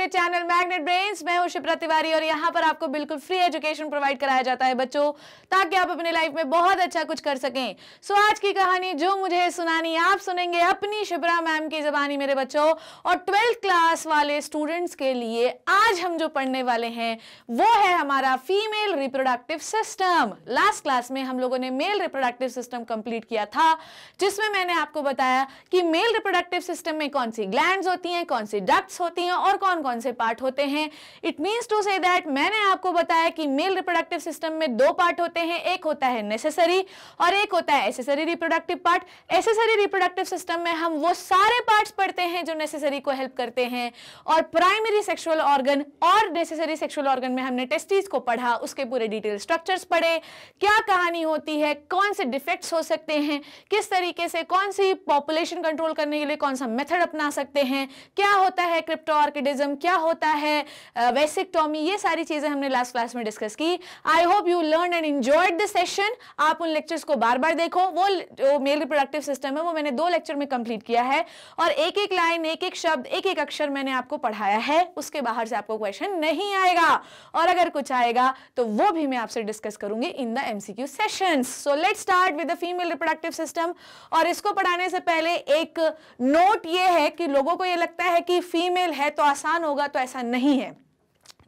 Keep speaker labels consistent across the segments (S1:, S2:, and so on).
S1: Favourite channel magnet brain मैं हूं शिप्रा तिवारी और यहां पर आपको बिल्कुल फ्री एजुकेशन प्रोवाइड कराया जाता है बच्चों ताकि आप अपने लाइफ में बहुत अच्छा कुछ कर सकें सो आज की कहानी जो मुझे सुनानी आप सुनेंगे अपनी शिप्रा मैम की जबानी मेरे बच्चों और ट्वेल्थ क्लास वाले स्टूडेंट्स के लिए आज हम जो पढ़ने वाले हैं वो है हमारा female reproductive system last class में हम लोगों ने मेल रिप्रोडक्टिव सिस्टम कंप्लीट किया था जिसमें मैंने आपको बताया कि मेल रिप्रोडक्टिव सिस्टम में कौन सी ग्लैंड होती हैं कौन सी डक्ट्स होती हैं और कौन कौन कौन से पार्ट होते हैं it means to say that मैंने आपको बताया कि मेल रिप्रोडक्टिव सिस्टम में दो पार्ट होते हैं एक होता है नेसेसरी और एक होता है accessory reproductive part accessory reproductive system में हम वो सारे पार्ट्स पढ़ते हैं जो नेसेसरी को हेल्प करते हैं और प्राइमरी सेक्सुअल ऑर्गन और नेसेसरी सेक्सुअल ऑर्गन में हमने टेस्टीज को पढ़ा उसके पूरे डिटेल स्ट्रक्चर्स पढ़े क्या कहानी होती है कौन से डिफेक्ट्स हो सकते हैं किस तरीके से कौन सी पॉपुलेशन कंट्रोल करने के लिए कौन सा मेथड अपना सकते हैं क्या होता है क्रिप्टो ऑर्किडिज्म क्या होता है वेसिकटॉमी ये सारी चीज़ें हमने लास्ट क्लास में डिस्कस की I hope you learn and enjoyed the session आप उन लेक्चर्स को बार बार देखो वो जो मेल रिप्रोडक्टिव सिस्टम है वो मैंने दो लेक्चर में कंप्लीट किया है और एक एक लाइन एक एक शब्द एक एक अक्षर मैंने आपको पढ़ाया है उसके बाहर से आपको क्वेश्चन नहीं आएगा और अगर कुछ आएगा तो वो भी मैं आपसे डिस्कस करूंगी in the MCQ session so let start with the female reproductive system और इसको पढ़ाने से पहले एक नोट ये है कि लोगों को ये लगता है कि फीमेल है तो आसान हो होगा तो ऐसा नहीं है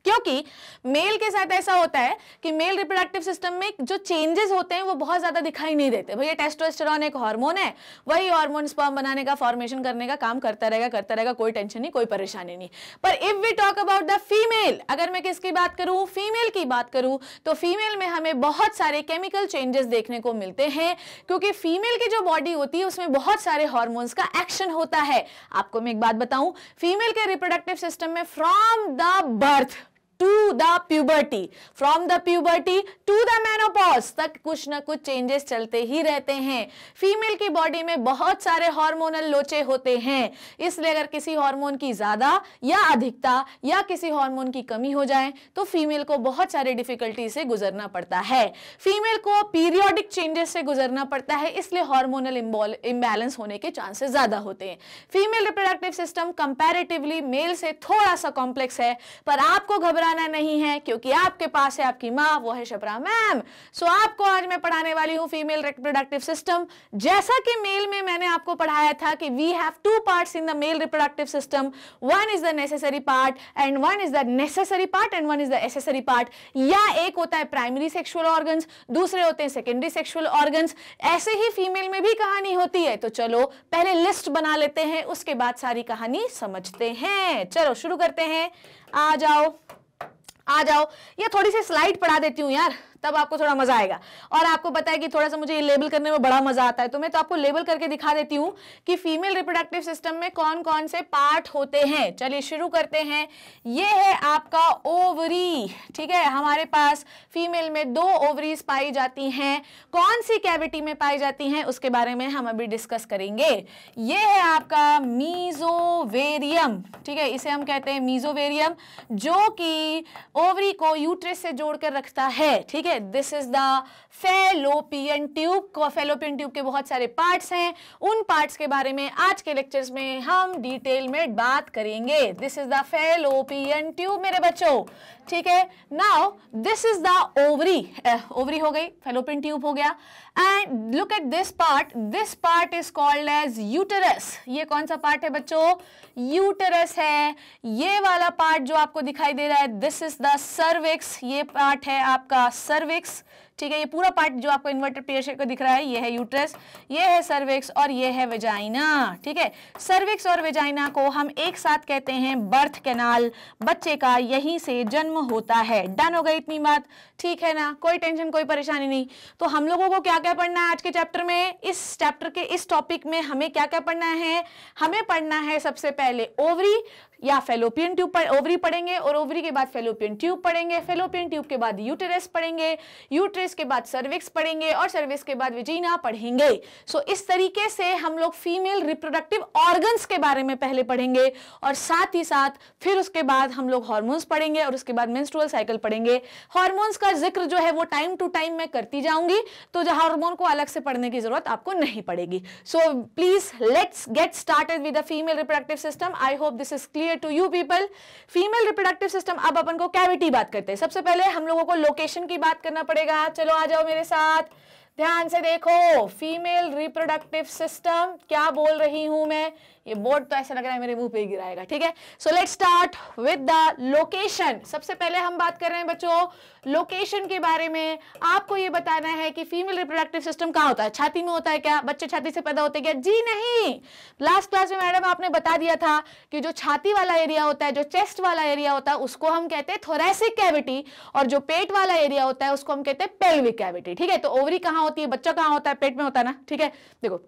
S1: क्योंकि मेल के साथ ऐसा होता है कि मेल रिप्रोडक्टिव सिस्टम में जो चेंजेस होते हैं वो बहुत ज़्यादा दिखाई नहीं देते भैया टेस्टोस्टेरॉन एक हार्मोन है वही हार्मोन स्पर्म बनाने का फॉर्मेशन करने का काम करता रहेगा करता रहेगा कोई टेंशन नहीं कोई परेशानी नहीं पर if we talk about the female अगर मैं किसकी बात करूं फीमेल की बात करूं तो फीमेल में हमें बहुत सारे केमिकल चेंजेस देखने को मिलते हैं क्योंकि फीमेल की जो बॉडी होती है उसमें बहुत सारे हॉर्मोन्स का एक्शन होता है आपको मैं एक बात बताऊं फीमेल के रिप्रोडक्टिव सिस्टम में from the birth to the puberty from the puberty to the menopause तक कुछ ना कुछ चेंजेस चलते ही रहते हैं फीमेल की बॉडी में बहुत सारे हार्मोनल लोचे होते हैं इसलिए अगर किसी हार्मोन की ज़्यादा या अधिकता या किसी हार्मोन की कमी हो जाए तो फीमेल को बहुत सारे डिफिकल्टी से गुजरना पड़ता है फीमेल को पीरियोडिक चेंजेस से गुजरना पड़ता है इसलिए हार्मोनल इम्बैलेंस होने के चांसेस ज़्यादा होते हैं female reproductive system comparatively male से थोड़ा सा कॉम्प्लेक्स है पर आपको घबरा पढ़ाना नहीं है क्योंकि आपके पास है आपकी माँ वो है शबरा मैम सो आपको आज मैं पढ़ाने वाली हूँ फीमेल रिप्रोडक्टिव सिस्टम जैसा कि मेल में मैंने आपको पढ़ाया था कि we have two part in the male reproductive system one is the necessary part and one is the necessary part and one is the accessory part या एक होता है प्राइमरी सेक्शुअल ऑर्गन दूसरे होते हैं सेकेंडरी सेक्शुअल ऑर्गन ऐसे ही female में भी कहानी होती है तो चलो पहले लिस्ट बना लेते हैं उसके बाद सारी कहानी समझते हैं चलो शुरू करते हैं आ जाओ आ जाओ ये थोड़ी सी स्लाइड पढ़ा देती हूँ यार तब आपको थोड़ा मजा आएगा और आपको पता है कि थोड़ा सा मुझे लेबल करने में बड़ा मजा आता है तो मैं तो आपको लेबल करके दिखा देती हूँ कि फीमेल रिप्रोडक्टिव सिस्टम में कौन कौन से पार्ट होते हैं चलिए शुरू करते हैं ये है आपका ओवरी ठीक है हमारे पास फीमेल में दो ओवरीज पाई जाती हैं कौन सी कैविटी में पाई जाती हैं उसके बारे में हम अभी डिस्कस करेंगे ये है आपका मीजोवेरियम ठीक है इसे हम कहते हैं मीजोवेरियम जो कि ओवरी को यूट्रस से जोड़कर रखता है ठीक है है this is the fallopian tube को फेलोपियन ट्यूब के बहुत सारे पार्ट्स हैं उन पार्ट्स के बारे में आज के लेक्चर्स में हम डिटेल में बात करेंगे this is the fallopian tube मेरे बच्चों ठीक है now this is the ovary ovary हो गई फेलोपिन ट्यूब हो गया and look at this part this part is called as uterus ये कौन सा पार्ट है बच्चों यूटरस है ये वाला पार्ट जो आपको दिखाई दे रहा है दिस इज द सर्विक्स ये पार्ट है आपका सर्विक्स ठीक है ये पूरा पार्ट जो आपको इन्वर्टर पेयर शेप का दिख रहा है ये है यूट्रस ये है सर्विक्स और ये है वेजाइना ठीक है सर्विक्स और वेजाइना को हम एक साथ कहते हैं बर्थ कैनाल बच्चे का यहीं से जन्म होता है डन हो गई इतनी बात ठीक है ना कोई टेंशन कोई परेशानी नहीं तो हम लोगों को क्या क्या पढ़ना है आज के चैप्टर में इस चैप्टर के इस टॉपिक में हमें क्या क्या पढ़ना है हमें पढ़ना है सबसे पहले ओवरी या फेलोपियन ट्यूब पर ओवरी पढ़ेंगे और ओवरी के बाद फेलोपियन ट्यूब पढ़ेंगे फेलोपियन ट्यूब के बाद यूटेरस पढ़ेंगे यूटेरस के बाद सर्विक्स पढ़ेंगे और सर्विक्स के बाद विजीना पढ़ेंगे सो so, इस तरीके से हम लोग फीमेल रिप्रोडक्टिव ऑर्गन्स के बारे में पहले पढ़ेंगे और साथ ही साथ फिर उसके बाद हम लोग हॉर्मोन्स पढ़ेंगे और उसके बाद मेंस्ट्रुअल साइकिल पढ़ेंगे हॉर्मोन्स का जिक्र जो है वो टाइम टू टाइम मैं करती जाऊंगी तो जो हार्मोन को अलग से पढ़ने की जरूरत आपको नहीं पड़ेगी so please let's get started with the female reproductive system I hope this is clear clear to you people female reproductive system अब अपन को कैविटी बात करते हैं सबसे पहले हम लोगों को लोकेशन की बात करना पड़ेगा चलो आ जाओ मेरे साथ ध्यान से देखो फीमेल रिप्रोडक्टिव सिस्टम क्या बोल रही हूं मैं ये बोर्ड तो ऐसा लग रहा है मेरे मुंह पे ही गिराएगा ठीक है so let start with the location सबसे पहले हम बात कर रहे हैं बच्चों लोकेशन के बारे में आपको ये बताना है कि फीमेल रिप्रोडक्टिव सिस्टम कहाँ होता है छाती में होता है क्या बच्चे छाती से पैदा होते क्या जी नहीं लास्ट क्लास में मैडम आपने बता दिया था कि जो छाती वाला एरिया होता है जो चेस्ट वाला एरिया होता है उसको हम कहते हैं थोरेसिक कैविटी और जो पेट वाला एरिया होता है उसको हम कहते हैं पेल्विक कैविटी ठीक है तो ओवरी कहाँ होती है बच्चा कहाँ होता है पेट में होता है ना ठीक है देखो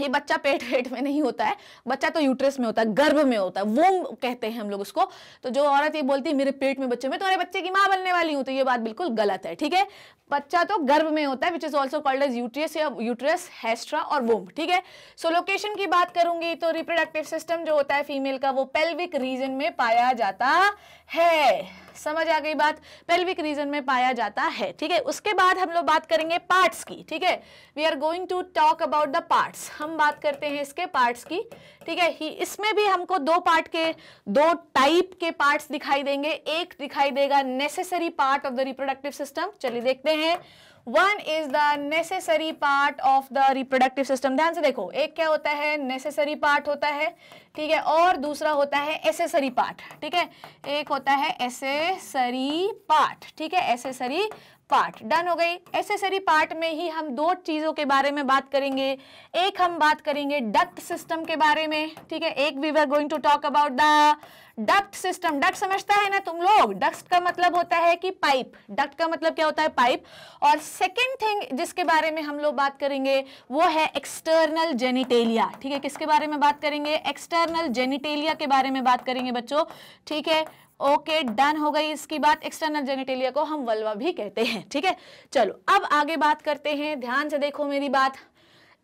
S1: ये बच्चा पेट वेट में नहीं होता है बच्चा तो यूट्रस में होता है गर्भ में होता है वो कहते हैं हम लोग उसको तो जो औरत ये बोलती है मेरे पेट में बच्चे में तुम्हारे बच्चे की माँ बनने वाली हूं तो ये बात बिल्कुल गलत है ठीक है बच्चा तो गर्भ में होता है which is also called as uterus या यूट्रस हेस्ट्रा और वोम ठीक है सो लोकेशन की बात करूंगी तो रिप्रोडक्टिव सिस्टम जो होता है फीमेल का वो पेल्विक रीजन में पाया जाता है समझ आ गई बात पेल्विक रीजन में पाया जाता है ठीक है उसके बाद हम लोग बात करेंगे पार्ट्स की ठीक है we are going to talk about the parts हम बात करते हैं इसके पार्ट्स की ठीक है ही इसमें भी हमको दो पार्ट के दो टाइप के पार्ट्स दिखाई देंगे एक दिखाई देगा necessary part of the reproductive system चलिए देखते हैं one is the necessary part of the reproductive system ध्यान से देखो एक क्या होता है नेसेसरी पार्ट होता है ठीक है और दूसरा होता है एसेसरी पार्ट ठीक है एक होता है एसेसरी पार्ट ठीक है एसेसरी पार्ट डन हो गई एसेसरी पार्ट में ही हम दो चीज़ों के बारे में बात करेंगे एक हम बात करेंगे डक्ट सिस्टम के बारे में ठीक है एक we were going to talk about the duct system duct समझता है ना तुम लोग डक्ट का मतलब होता है कि पाइप डक्ट का मतलब क्या होता है पाइप और सेकेंड थिंग जिसके बारे में हम लोग बात करेंगे वो है एक्सटर्नल जेनिटेलिया ठीक है किसके बारे में बात करेंगे एक्सटर्नल जेनिटेलिया के बारे में बात करेंगे बच्चों ठीक है ओके डन हो गई इसकी बात एक्सटर्नल जेनेटेलिया को हम वल्वा भी कहते हैं ठीक है चलो अब आगे बात करते हैं ध्यान से देखो मेरी बात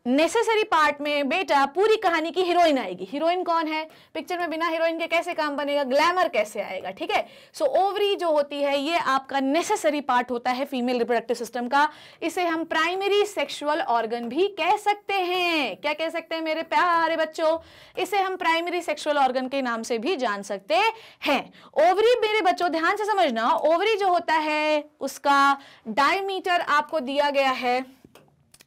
S1: नेसेसरी पार्ट में बेटा पूरी कहानी की हीरोइन आएगी हीरोइन कौन है पिक्चर में बिना हीरोइन के कैसे काम बनेगा ग्लैमर कैसे आएगा ठीक है सो ओवरी जो होती है ये आपका नेसेसरी पार्ट होता है फीमेल रिप्रोडक्टिव सिस्टम का इसे हम प्राइमरी सेक्सुअल ऑर्गन भी कह सकते हैं क्या कह सकते हैं मेरे प्यारे बच्चों इसे हम प्राइमरी सेक्सुअल ऑर्गन के नाम से भी जान सकते हैं ओवरी मेरे बच्चों ध्यान से समझना ओवरी जो होता है उसका डायमीटर आपको दिया गया है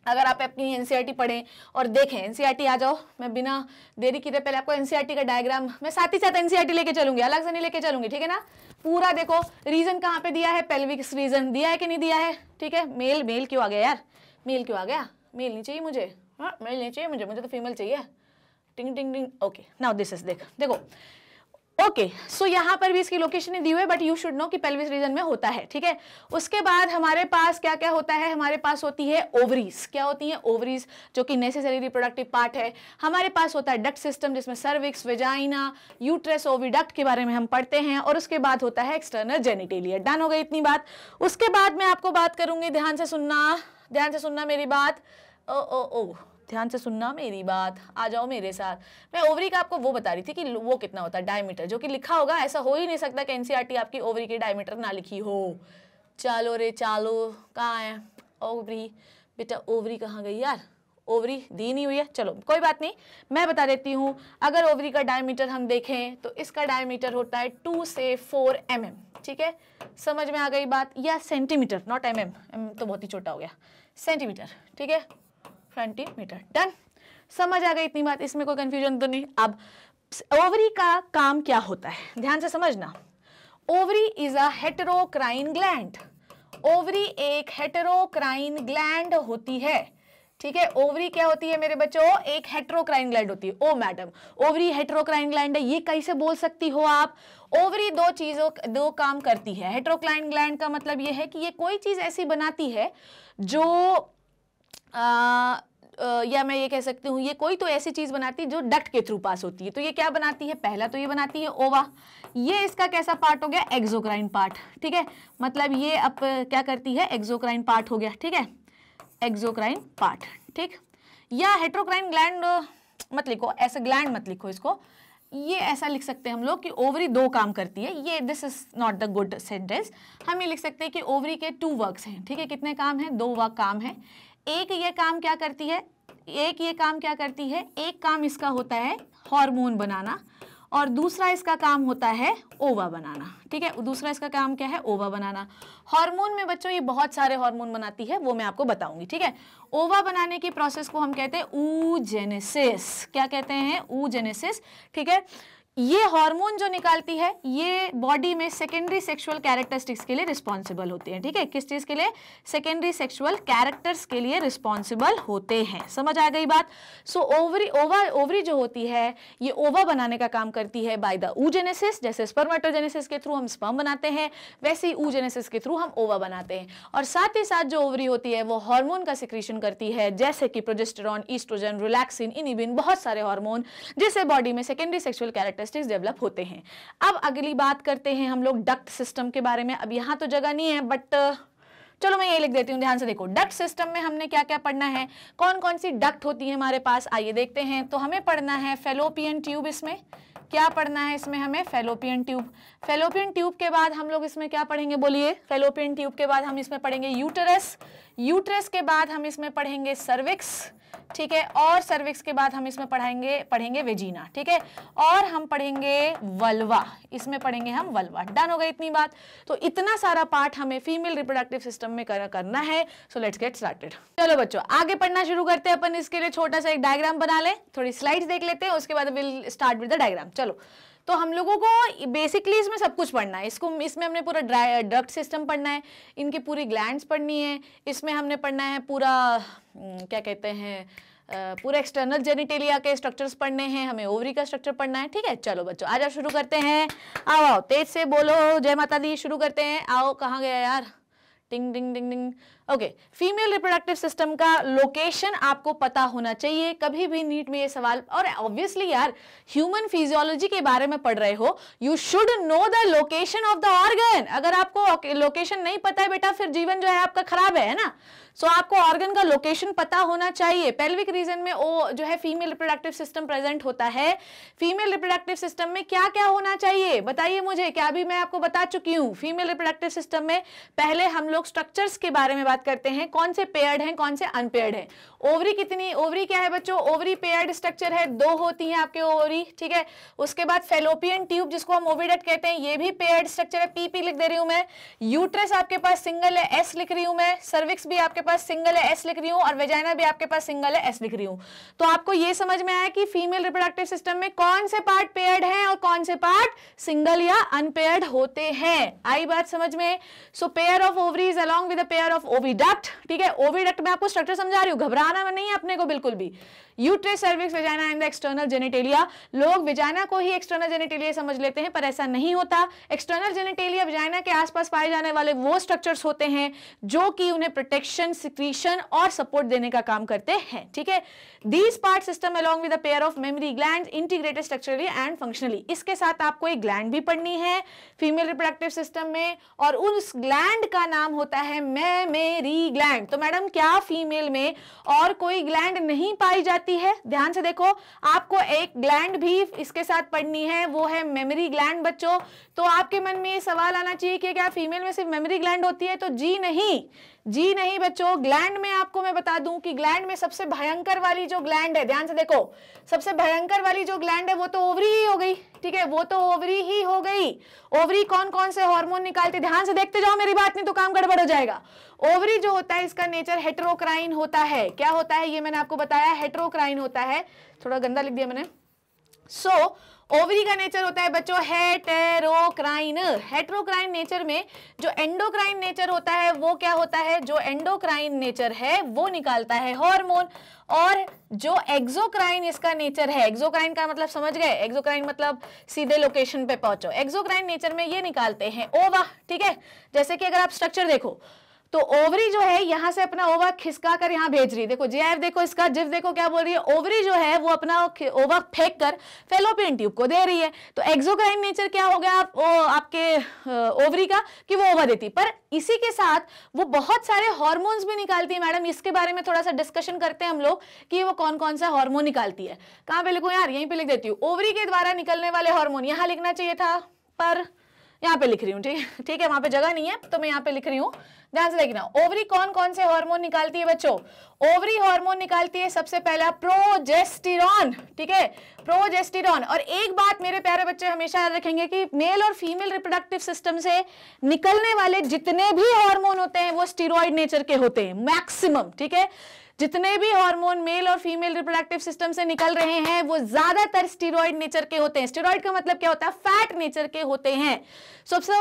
S1: अगर आप अपनी एनसीईआरटी e पढ़ें और देखें एनसीईआरटी e आ जाओ मैं बिना देरी किए पहले आपको एनसीईआरटी e का डायग्राम मैं साथ ही साथ एनसीईआरटी लेके चलूंगी अलग से नहीं लेके चलूंगी ठीक है ना पूरा देखो रीजन कहाँ पे दिया है पेल्विक्स रीजन दिया है कि नहीं दिया है ठीक है मेल मेल क्यों आ गया यार मेल क्यों आ गया मेल नहीं चाहिए मुझे हाँ मेल नहीं चाहिए मुझे मुझे तो फीमेल चाहिए टिंग टिंग टिंग ओके नाउ दिस इज देख देखो ओके okay, सो so यहाँ पर भी इसकी लोकेशन दी हुई है बट यू शुड नो कि पेल्विस रीजन में होता है ठीक है उसके बाद हमारे पास क्या क्या होता है हमारे पास होती है ओवरीज क्या होती है ओवरीज जो कि नेसेसरी रिप्रोडक्टिव पार्ट है हमारे पास होता है डक्ट सिस्टम जिसमें सर्विक्स वेजाइना यूट्रेस ओविडक्ट के बारे में हम पढ़ते हैं और उसके बाद होता है एक्सटर्नल जेनिटेलियर डन हो गई इतनी बात उसके बाद मैं आपको बात करूंगी ध्यान से सुनना ध्यान से सुनना मेरी बात ओ ओ ओ ध्यान से सुनना मेरी बात आ जाओ मेरे साथ मैं ओवरी का आपको वो बता रही थी कि वो कितना होता है डायमीटर जो कि लिखा होगा ऐसा हो ही नहीं सकता कि एनसीईआरटी आपकी ओवरी की डायमीटर ना लिखी हो चलो रे चालो कहाँ है ओवरी बेटा ओवरी कहाँ गई यार ओवरी दी नहीं हुई है चलो कोई बात नहीं मैं बता देती हूँ अगर ओवरी का डायमीटर हम देखें तो इसका डायमीटर होता है टू से फोर एम mm, ठीक है समझ में आ गई बात या सेंटीमीटर नॉट एम एम तो बहुत ही छोटा हो गया सेंटीमीटर ठीक है सेंटीमीटर डन समझ आ गई इतनी बात इसमें कोई कंफ्यूजन तो नहीं अब ओवरी का काम क्या होता है ध्यान से समझना ovary is a gland ovary एक हेटेरोक्राइन ग्लैंड होती है ठीक है ओवरी क्या होती है मेरे बच्चों एक हेट्रोक्राइन ग्लैंड होती है O madam ovary heterocrine gland है ये कैसे बोल सकती हो आप ओवरी दो चीज़ों दो काम करती है हेट्रोक्राइन ग्लैंड का मतलब ये है कि ये कोई चीज़ ऐसी बनाती है जो या मैं ये कह सकती हूँ ये कोई तो ऐसी चीज़ बनाती है जो डक्ट के थ्रू पास होती है तो ये क्या बनाती है पहला तो ये बनाती है ओवा ये इसका कैसा पार्ट हो गया एक्जोक्राइन पार्ट ठीक है मतलब ये अब क्या करती है एक्जोक्राइन पार्ट हो गया ठीक है एक्जोक्राइन पार्ट ठीक या हेट्रोक्राइन ग्लैंड मत लिखो ऐसा ग्लैंड मत लिखो इसको ये ऐसा लिख सकते हैं हम लोग कि ओवरी दो काम करती है ये this is not the good sentence हम ये लिख सकते हैं कि ओवरी के टू वर्क्स हैं ठीक है कितने काम हैं दो वर्क काम हैं एक ये काम क्या करती है एक ये काम क्या करती है एक काम इसका होता है हार्मोन बनाना और दूसरा इसका काम होता है ओवा बनाना ठीक है दूसरा इसका काम क्या है ओवा बनाना हार्मोन में बच्चों ये बहुत सारे हार्मोन बनाती है वो मैं आपको बताऊंगी ठीक है ओवा बनाने की प्रोसेस को हम कहते हैं ऊजेनेसिस क्या कहते हैं ऊजेनेसिस ठीक है ये हार्मोन जो निकालती है ये बॉडी में सेकेंडरी सेक्सुअल कैरेक्टरिस्टिक्स के लिए रिस्पॉन्सिबल होती है ठीक है किस चीज़ के लिए सेकेंडरी सेक्सुअल कैरेक्टर्स के लिए रिस्पॉन्सिबल होते हैं समझ आ गई बात सो ओवरी ओवा ओवरी जो होती है ये ओवा बनाने का काम करती है बाय द ऊजेनेसिस जैसे स्पर्मेटोजेनेसिस के थ्रू हम स्पर्म बनाते हैं वैसे ही ऊजेनेसिस के थ्रू हम ओवा बनाते हैं और साथ ही साथ जो ओवरी होती है वो हॉर्मोन का सिक्रीशन करती है जैसे कि प्रोजेस्टेरॉन ईस्ट्रोजन रिलैक्सिन इनिबिन बहुत सारे हॉर्मोन जैसे बॉडी में secondary sexual character characteristics develop होते हैं अब अगली बात करते हैं हम लोग डक्ट सिस्टम के बारे में अब यहाँ तो जगह नहीं है बट चलो मैं ये लिख देती हूँ ध्यान से देखो डक्ट सिस्टम में हमने क्या क्या पढ़ना है कौन कौन सी डक्ट होती है हमारे पास आइए देखते हैं तो हमें पढ़ना है फेलोपियन ट्यूब इसमें क्या पढ़ना है इसमें हमें फेलोपियन ट्यूब फेलोपियन ट्यूब के बाद हम लोग इसमें क्या पढ़ेंगे बोलिए फेलोपियन ट्यूब के बाद हम इसमें पढ़ेंगे यूटरस यूटरस के बाद हम इसमें पढ़ेंगे सर्विक्स ठीक है और सर्विक्स के बाद हम इसमें पढ़ाएंगे पढ़ेंगे वेजीना ठीक है और हम पढ़ेंगे वल्वा इसमें पढ़ेंगे हम वल्वा डन हो गई इतनी बात तो इतना सारा पार्ट हमें फीमेल रिप्रोडक्टिव सिस्टम में कर, करना है सो लेट्स गेट स्टार्टेड चलो बच्चों आगे पढ़ना शुरू करते हैं अपन इसके लिए छोटा सा एक डायग्राम बना लें थोड़ी स्लाइड देख लेते हैं उसके बाद will start with the diagram चलो तो हम लोगों को बेसिकली इसमें सब कुछ पढ़ना है इसको इसमें हमने पूरा ड्राई ड्रग्स सिस्टम पढ़ना है इनकी पूरी ग्लैंड्स पढ़नी है इसमें हमने पढ़ना है पूरा हम्म, क्या कहते हैं पूरा एक्सटर्नल जेनिटेलिया के स्ट्रक्चर्स पढ़ने हैं हमें ओवरी का स्ट्रक्चर पढ़ना है ठीक है चलो बच्चों आज आप शुरू करते हैं आओ आओ तेज से बोलो जय माता दी शुरू करते हैं आओ कहाँ गया यार टिंग डिंग डिंग डिंग ओके फीमेल रिप्रोडक्टिव सिस्टम का लोकेशन आपको पता होना चाहिए कभी भी नीट में ये सवाल और ऑब्वियसली यार ह्यूमन फिजियोलॉजी के बारे में पढ़ रहे हो you should know the location of the organ अगर आपको लोकेशन नहीं पता है बेटा फिर जीवन जो है आपका खराब है ना सो so, आपको ऑर्गन का लोकेशन पता होना चाहिए पेल्विक रीजन में ओ जो है फीमेल रिप्रोडक्टिव सिस्टम प्रेजेंट होता है फीमेल रिप्रोडक्टिव सिस्टम में क्या क्या होना चाहिए बताइए मुझे क्या अभी मैं आपको बता चुकी हूँ फीमेल रिप्रोडक्टिव सिस्टम में पहले हम लोग स्ट्रक्चर्स के बारे में बात बात करते हैं कौन से पेयर्ड हैं कौन से अनपेयर्ड हैं ओवरी कितनी ओवरी क्या है बच्चों ओवरी पेयर्ड स्ट्रक्चर है दो होती हैं आपके ओवरी ठीक है उसके बाद फेलोपियन ट्यूब जिसको हम ओविडेट कहते हैं ये भी पेयर्ड स्ट्रक्चर है पीपी लिख दे रही हूं मैं यूट्रस आपके पास सिंगल है एस लिख रही हूं मैं सर्विक्स भी आपके पास सिंगल है एस लिख रही हूं और वेजाइना भी आपके पास सिंगल है एस लिख रही हूं तो आपको यह समझ में आया कि फीमेल रिप्रोडक्टिव सिस्टम में कौन से पार्ट पेयर्ड है और कौन से पार्ट सिंगल या अनपेयर्ड होते हैं आई बात समझ में so pair of ovary is along with pair of ovary oviduct ठीक है ओविडक्ट में आपको स्ट्रक्चर समझा रही हूँ घबराना नहीं है अपने को बिल्कुल भी uterus cervix vagina and the external genitalia लोग वेजाइना को ही एक्सटर्नल जेनेटेलिया समझ लेते हैं पर ऐसा नहीं होता एक्सटर्नल जेनेटेलिया वेजाइना के आसपास पाए जाने वाले वो स्ट्रक्चर्स होते हैं जो कि उन्हें प्रोटेक्शन सिक्रीशन और सपोर्ट देने का काम करते हैं ठीक है these part system along with pair of mammary gland integrated structurally and functionally इसके साथ आपको एक ग्लैंड भी पढ़नी है फीमेल रिप्रोडक्टिव सिस्टम में और उस ग्लैंड का नाम होता है मेमेरी ग्लैंड तो मैडम क्या फीमेल में और कोई ग्लैंड नहीं पाई जाती जाती है ध्यान से देखो आपको एक ग्लैंड भी इसके साथ पढ़नी है वो है मेमोरी ग्लैंड बच्चों तो आपके मन में ये सवाल आना चाहिए कि क्या फीमेल में सिर्फ मेमोरी ग्लैंड होती है तो जी नहीं जी नहीं बच्चों ग्लैंड में आपको मैं बता दूं कि ग्लैंड में सबसे भयंकर वाली जो ग्लैंड है ध्यान से देखो सबसे भयंकर वाली जो ग्लैंड है वो तो ओवरी ही हो गई ठीक है वो तो ओवरी ही हो गई ओवरी कौन कौन से हार्मोन निकालते ध्यान से देखते जाओ मेरी बात नहीं तो काम गड़बड़ हो जाएगा ओवरी जो होता है इसका नेचर हेट्रोक्राइन होता है क्या होता है ये मैंने आपको बताया हेट्रोक्राइन होता है थोड़ा गंदा लिख दिया मैंने सो so, ओवरी का नेचर होता है बच्चों हेटेरोक्राइन हेटेरोक्राइन नेचर में जो एंडोक्राइन नेचर होता है वो क्या होता है जो एंडोक्राइन नेचर है वो निकालता है हार्मोन और जो एक्सोक्राइन इसका नेचर है एक्सोक्राइन का मतलब समझ गए एक्सोक्राइन मतलब सीधे लोकेशन पे पहुंचो एक्सोक्राइन नेचर में ये निकालते हैं ओवा ठीक है जैसे कि अगर आप स्ट्रक्चर देखो तो ओवरी जो है यहां से अपना ओवा खिसका कर यहां भेज रही देखो जे देखो इसका जिफ देखो क्या बोल रही है ओवरी जो है वो अपना ओवा फेंक कर फेलोपियन ट्यूब को दे रही है तो एक्सोक्राइन नेचर क्या हो गया आप, ओ, आपके ओवरी का कि वो ओवा देती पर इसी के साथ वो बहुत सारे हॉर्मोन्स भी निकालती है मैडम इसके बारे में थोड़ा सा डिस्कशन करते हैं हम लोग कि वो कौन कौन सा हॉर्मोन निकालती है कहाँ पे लिखो यार यहीं पे लिख देती हूँ ओवरी के द्वारा निकलने वाले हॉर्मोन यहां लिखना चाहिए था पर यहाँ पे लिख रही हूँ ठीक है वहां पर पे जगह नहीं है तो मैं यहाँ पे लिख रही हूँ ध्यान से देखना ओवरी कौन कौन से हार्मोन निकालती है बच्चों ओवरी हार्मोन निकालती है सबसे पहला प्रोजेस्टिरॉन ठीक है प्रोजेस्टिरॉन और एक बात मेरे प्यारे बच्चे हमेशा याद रखेंगे कि मेल और फीमेल रिप्रोडक्टिव सिस्टम से निकलने वाले जितने भी हार्मोन होते हैं वो स्टीरोइड नेचर के होते हैं मैक्सिमम ठीक है जितने भी हार्मोन मेल और फीमेल रिप्रोडक्टिव सिस्टम से निकल रहे हैं वो ज्यादातर स्टीरोइड नेचर के होते हैं स्टीरोइड का मतलब क्या होता है फैट नेचर के होते हैं सबसे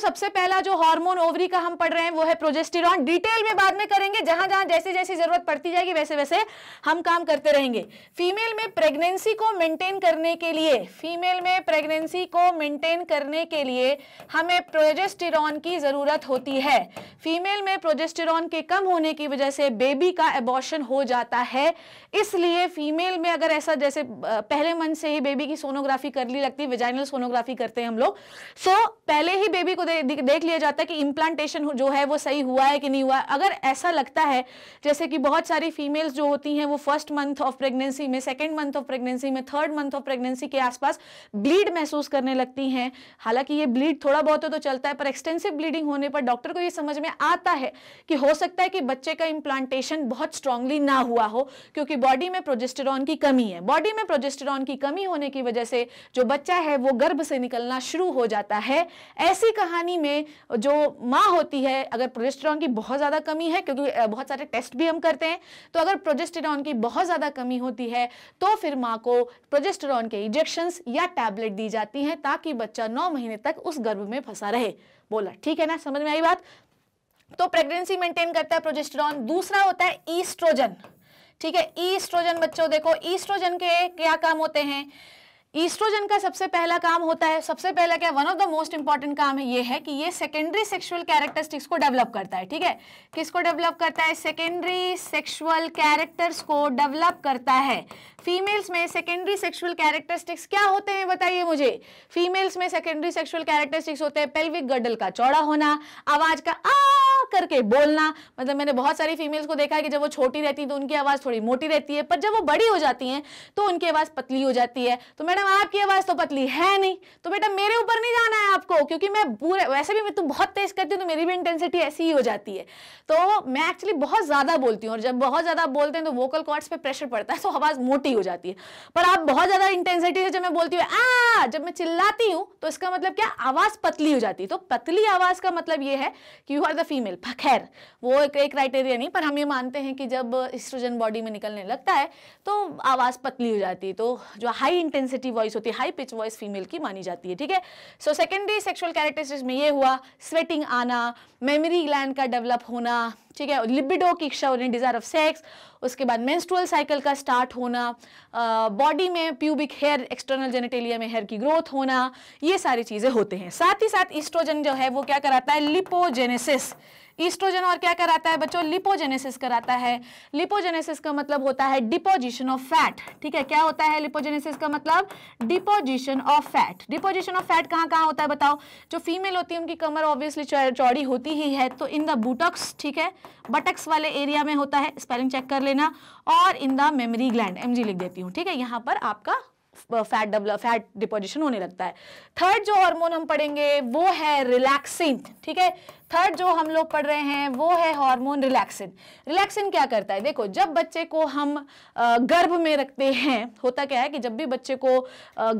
S1: सबसे पहला जो हार्मोन ओवरी का हम पढ़ रहे हैं वो है प्रोजेस्टिरॉन डिटेल में बाद में करेंगे जहां जहां जैसे जैसी जरूरत पड़ती जाएगी वैसे वैसे हम काम करते रहेंगे फीमेल में प्रेगनेंसी को मेंटेन करने के लिए फीमेल में प्रेगनेंसी को मेंटेन करने के लिए हमें प्रोजेस्टिरॉन की जरूरत होती है फीमेल में प्रोजेस्टिरॉन के कम होने की वजह से बेबी का एबॉर्शन हो जाता है इसलिए फीमेल में अगर ऐसा जैसे पहले मन से ही बेबी की सोनोग्राफी कर ली लगती है विजाइनल सोनोग्राफी करते हैं हम लोग सो so, पहले ही बेबी को दे, देख लिया जाता है कि इम्प्लांटेशन जो है वो सही हुआ है कि नहीं हुआ अगर ऐसा लगता है जैसे कि बहुत सारी फीमेल्स जो होती हैं वो फर्स्ट मंथ ऑफ प्रेगनेंसी में सेकेंड मंथ ऑफ प्रेगनेंसी में थर्ड मंथ ऑफ प्रेगनेंसी के आसपास ब्लीड महसूस करने लगती हैं हालांकि ये ब्लीड थोड़ा बहुत तो चलता है पर एक्सटेंसिव ब्लीडिंग होने पर डॉक्टर को ये समझ में आता है कि हो सकता है कि बच्चे का इम्प्लांटेशन बहुत स्ट्रांगली ना हुआ हो क्योंकि बॉडी में प्रोजेस्टेरॉन की कमी है बॉडी में प्रोजेस्टेरॉन की कमी होने की वजह से जो बच्चा है वो गर्भ से निकलना शुरू हो जाता है ऐसी कहानी में जो माँ होती है अगर प्रोजेस्टेरॉन की बहुत ज़्यादा कमी है क्योंकि बहुत सारे टेस्ट भी हम करते हैं तो अगर प्रोजेस्टेरॉन की बहुत ज़्यादा कमी होती है तो फिर माँ को प्रोजेस्टेरॉन के इंजेक्शंस या टैबलेट दी जाती हैं ताकि बच्चा नौ महीने तक उस गर्भ में फंसा रहे बोला ठीक है ना समझ में आई बात तो प्रेगनेंसी मेंटेन करता है प्रोजेस्टेरॉन दूसरा होता है ईस्ट्रोजन ठीक है ईस्ट्रोजन बच्चों देखो ईस्ट्रोजन के क्या काम होते हैं ईस्ट्रोजन का सबसे पहला काम होता है सबसे पहला क्या one of the most important काम है ये है कि ये सेकेंडरी सेक्सुअल कैरेक्टरिस्टिक्स को डेवलप करता है ठीक है किसको डेवलप करता है सेकेंडरी सेक्सुअल कैरेक्टर्स को डेवलप करता है फीमेल्स में सेकेंडरी सेक्सुअल कैरेक्टरिस्टिक्स क्या होते हैं बताइए मुझे फीमेल्स में सेकेंडरी सेक्सुअल कैरेक्टरिस्टिक्स होते हैं पेल्विक गर्डल का चौड़ा होना आवाज का आ करके बोलना मतलब मैंने बहुत सारी फीमेल्स को देखा है कि जब वो छोटी रहती है तो उनकी आवाज़ थोड़ी मोटी रहती है पर जब वो बड़ी हो जाती है तो उनकी आवाज़ पतली हो जाती है तो मैडम मैडम आपकी आवाज तो पतली है नहीं तो बेटा मेरे ऊपर नहीं जाना है आपको क्योंकि मैं पूरे वैसे भी मैं तुम तो बहुत तेज करती हूँ तो मेरी भी इंटेंसिटी ऐसी ही हो जाती है तो मैं एक्चुअली बहुत ज़्यादा बोलती हूँ और जब बहुत ज़्यादा बोलते हैं तो वोकल कॉर्ड्स पे प्रेशर पड़ता है तो आवाज़ मोटी हो जाती है पर आप बहुत ज़्यादा इंटेंसिटी से जब मैं बोलती हूँ आ जब मैं चिल्लाती हूँ तो इसका मतलब क्या आवाज़ पतली हो जाती है तो पतली आवाज़ का मतलब ये है कि यू आर द फीमेल खैर वो एक क्राइटेरिया नहीं पर हम ये मानते हैं कि जब स्ट्रोजन बॉडी में निकलने लगता है तो आवाज़ पतली हो जाती है तो जो हाई इंटेंसिटी की वॉइस होती है हाई पिच वॉइस फीमेल की मानी जाती है ठीक है सो सेकेंडरी सेक्सुअल कैरेक्टरिस्टिक्स में ये हुआ स्वेटिंग आना मेमोरी ग्लैंड का डेवलप होना ठीक है लिबिडो की इच्छा होने डिज़ायर ऑफ सेक्स उसके बाद मेंस्ट्रुअल साइकिल का स्टार्ट होना बॉडी में प्यूबिक हेयर एक्सटर्नल जेनेटेलिया में हेयर की ग्रोथ होना ये सारी चीज़ें होते हैं साथ ही साथ ईस्ट्रोजन जो है वो क्या कराता है लिपोजेनेसिस ईस्ट्रोजन और क्या कराता है बच्चों लिपोजेनेसिस कराता है लिपोजेनेसिस का मतलब होता है डिपोजिशन ऑफ फैट ठीक है क्या होता है लिपोजेनेसिस का मतलब deposition of fat deposition of fat कहाँ कहाँ होता है बताओ जो फीमेल होती है उनकी कमर ऑब्वियसली चौड़ी होती ही है तो इन द बुटक्स ठीक है बटक्स वाले एरिया में होता है स्पेलिंग चेक कर लेना और in the mammary gland M लिख देती हूँ ठीक है यहाँ पर आपका फैट डेवलप फैट डिपोजिशन होने लगता है थर्ड जो हार्मोन हम पढ़ेंगे वो है रिलैक्सिन ठीक है थर्ड जो हम लोग पढ़ रहे हैं वो है हार्मोन रिलैक्सिन रिलैक्सिन क्या करता है देखो जब बच्चे को हम गर्भ में रखते हैं होता क्या है कि जब भी बच्चे को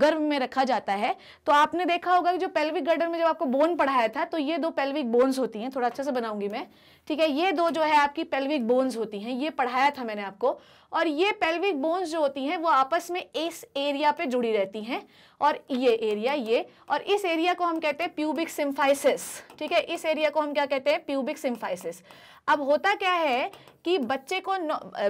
S1: गर्भ में रखा जाता है तो आपने देखा होगा कि जो पेल्विक गर्डर में जब आपको बोन पढ़ाया था तो ये दो पेल्विक बोन्स होती हैं थोड़ा अच्छा से बनाऊंगी मैं ठीक है ये दो जो है आपकी पेल्विक बोन्स होती हैं ये पढ़ाया था मैंने आपको और ये पेल्विक बोन्स जो होती हैं वो आपस में इस एरिया पे जुड़ी रहती हैं और ये एरिया ये और इस एरिया को हम कहते हैं प्यूबिक सिम्फाइसिस ठीक है इस एरिया को हम क्या कहते हैं प्यूबिक सिम्फाइसिस अब होता क्या है कि बच्चे को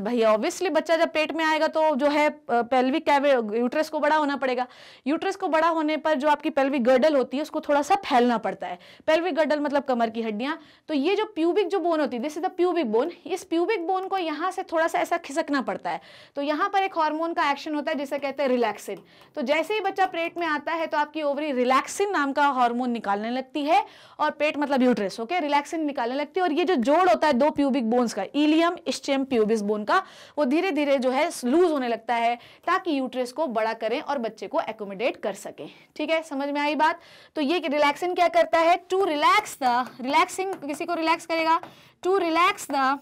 S1: भैया ऑब्वियसली बच्चा जब पेट में आएगा तो जो है पेल्विक कैवे यूट्रस को बड़ा होना पड़ेगा यूट्रस को बड़ा होने पर जो आपकी पेल्विक गर्डल होती है उसको थोड़ा सा फैलना पड़ता है पेल्विक गर्डल मतलब कमर की हड्डियां तो ये जो प्यूबिक जो बोन होती है this is the pubic bone इस प्यूबिक बोन को यहाँ से थोड़ा सा ऐसा खिसकना पड़ता है तो यहाँ पर एक हॉर्मोन का एक्शन होता है जिसे कहते हैं रिलैक्सिन तो जैसे ही बच्चा पेट में आता है तो आपकी ओवरी रिलैक्सिन नाम का हॉर्मोन निकालने लगती है और पेट मतलब यूट्रस ओके रिलैक्सिन निकालने लगती है और ये जो जोड़ होता है दो प्यूबिक बोन्स का इलिया मीडियम स्टेम प्यूबिस बोन का वो धीरे धीरे जो है लूज होने लगता है ताकि यूट्रेस को बड़ा करें और बच्चे को एकोमोडेट कर सके ठीक है समझ में आई बात तो ये रिलैक्सिंग क्या करता है टू रिलैक्स द रिलैक्सिंग किसी को रिलैक्स करेगा to relax the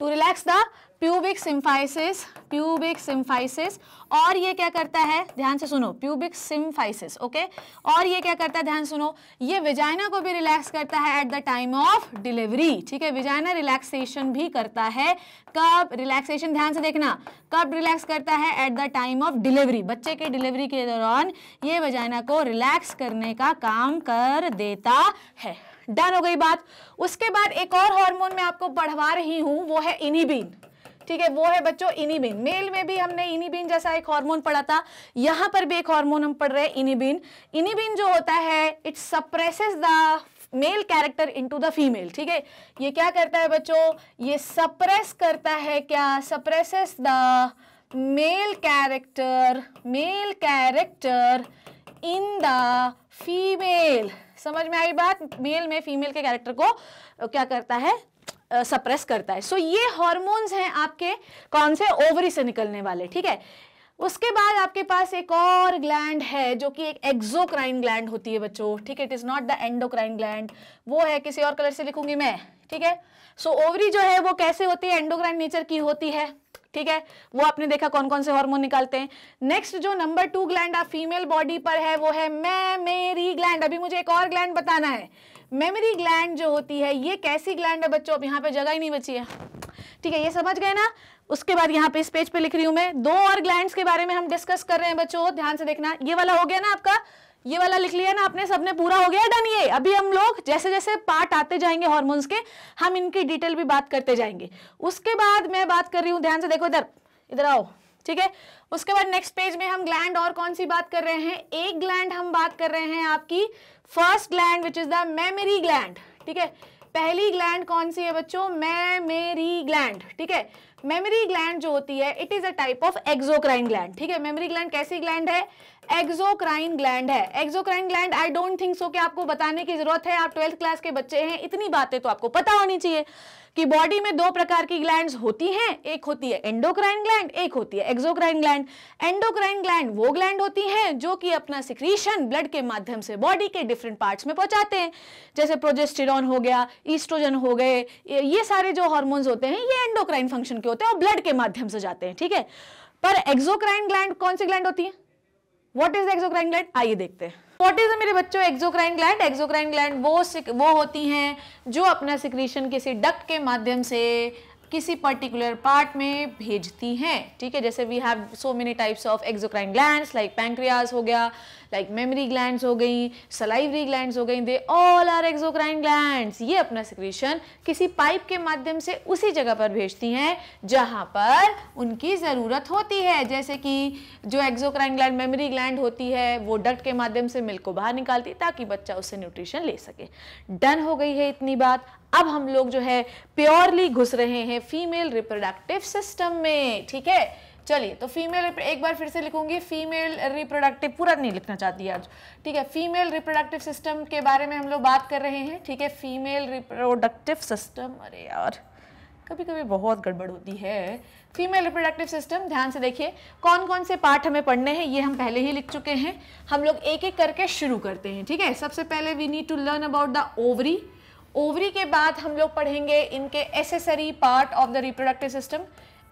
S1: to relax the pubic symphysis pubic symphysis और ये क्या करता है ध्यान से सुनो प्यूबिक सिम्फाइसिस ओके और ये क्या करता है ध्यान सुनो ये विजाइना को भी रिलैक्स करता है at the time of delivery ठीक है विजाइना रिलैक्सेशन भी करता है कब रिलैक्सेशन ध्यान से देखना कब रिलैक्स करता है at the time of delivery बच्चे के डिलीवरी के दौरान ये विजाइना को रिलैक्स करने का काम कर देता है डन हो गई बात उसके बाद एक और हार्मोन मैं आपको बढ़वा रही हूं वो है इनिबिन ठीक है वो है बच्चों इनिबिन मेल में भी हमने इनिबिन जैसा एक हार्मोन पढ़ा था यहां पर भी एक हार्मोन हम पढ़ रहे हैं इनिबिन इनिबिन जो होता है it suppresses the male character into the female ठीक है ये क्या करता है बच्चों ये सप्रेस करता है क्या suppresses the male character male character in the female समझ में आई बात मेल में फीमेल के कैरेक्टर को क्या करता है सप्रेस करता है सो so, ये हॉर्मोन्स हैं आपके कौन से ओवरी से निकलने वाले ठीक है उसके बाद आपके पास एक और ग्लैंड है जो कि एक एक्सोक्राइन ग्लैंड होती है बच्चों ठीक है it is not the endocrine gland वो है किसी और कलर से लिखूंगी मैं ठीक है सो so, ओवरी जो है वो कैसे होती है एंडोक्राइन नेचर की होती है ठीक है वो आपने देखा कौन कौन से हार्मोन निकालते हैं नेक्स्ट जो नंबर टू ग्लैंड आप फीमेल बॉडी पर है वो है मैं मेरी ग्लैंड अभी मुझे एक और ग्लैंड बताना है मेमोरी ग्लैंड जो होती है ये कैसी ग्लैंड है बच्चों अब यहाँ पे जगह ही नहीं बची है ठीक है ये समझ गए ना उसके बाद यहाँ पे इस पेज पे लिख रही हूं मैं दो और ग्लैंड के बारे में हम डिस्कस कर रहे हैं बच्चों ध्यान से देखना ये वाला हो गया ना आपका ये वाला लिख लिया ना आपने सबने पूरा हो गया डन ये अभी हम लोग जैसे जैसे पार्ट आते जाएंगे हॉर्मोन्स के हम इनकी डिटेल भी बात करते जाएंगे उसके बाद मैं बात कर रही हूँ ध्यान से देखो इधर इधर आओ ठीक है उसके बाद नेक्स्ट पेज में हम ग्लैंड और कौन सी बात कर रहे हैं एक ग्लैंड हम बात कर रहे हैं आपकी first gland which is the mammary gland ठीक है पहली ग्लैंड कौन सी है बच्चों मेमरी ग्लैंड ठीक है मेमरी ग्लैंड जो होती है it is a type of exocrine gland ठीक है मेमरी ग्लैंड कैसी ग्लैंड है एक्सोक्राइन ग्लैंड है exocrine gland I don't think so कि आपको बताने की जरूरत है आप ट्वेल्थ क्लास के बच्चे हैं इतनी बातें तो आपको पता होनी चाहिए कि बॉडी में दो प्रकार की ग्लैंड्स होती हैं एक होती है एंडोक्राइन ग्लैंड एक होती है एक्सोक्राइन ग्लैंड एंडोक्राइन ग्लैंड वो ग्लैंड होती हैं जो कि अपना सिक्रीशन ब्लड के माध्यम से बॉडी के डिफरेंट पार्ट्स में पहुंचाते हैं जैसे प्रोजेस्टेरॉन हो गया ईस्ट्रोजन हो गए ये सारे जो हॉर्मोन्स होते हैं ये एंडोक्राइन फंक्शन के होते हैं और ब्लड के माध्यम से जाते हैं ठीक है पर एक्सोक्राइन ग्लैंड कौन सी ग्लैंड होती है वॉट इज एक्सोक्राइन ग्लैंड आइए देखते हैं व्हाट इज मेरे बच्चों एक्सोक्राइन ग्लैंड एक्सोक्राइन ग्लैंड वो वो होती हैं जो अपना सिक्रीशन किसी डक्ट के माध्यम से किसी पर्टिकुलर पार्ट में भेजती हैं ठीक है जैसे we have so many types of exocrine glands like pancreas हो गया लाइक मेमरी ग्लैंड्स हो गई सलाइवरी ग्लैंड्स हो गई they all are exocrine glands ये अपना सिक्रेशन किसी पाइप के माध्यम से उसी जगह पर भेजती हैं जहाँ पर उनकी ज़रूरत होती है जैसे कि जो एक्सोक्राइन ग्लैंड मेमरी ग्लैंड होती है वो डक्ट के माध्यम से मिल्क को बाहर निकालती ताकि बच्चा उससे न्यूट्रिशन ले सके डन हो गई है इतनी बात अब हम लोग जो है प्योरली घुस रहे हैं फीमेल रिप्रोडक्टिव सिस्टम में ठीक है चलिए तो फीमेल एक बार फिर से लिखूंगी फीमेल रिप्रोडक्टिव पूरा नहीं लिखना चाहती आज ठीक है फीमेल रिप्रोडक्टिव सिस्टम के बारे में हम लोग बात कर रहे हैं ठीक है फीमेल रिप्रोडक्टिव सिस्टम अरे यार कभी कभी बहुत गड़बड़ होती है फीमेल रिप्रोडक्टिव सिस्टम ध्यान से देखिए कौन कौन से पार्ट हमें पढ़ने हैं ये हम पहले ही लिख चुके हैं हम लोग एक एक करके शुरू करते हैं ठीक है सबसे पहले we need to learn about the ovary ovary के बाद हम लोग पढ़ेंगे इनके accessory part of the reproductive system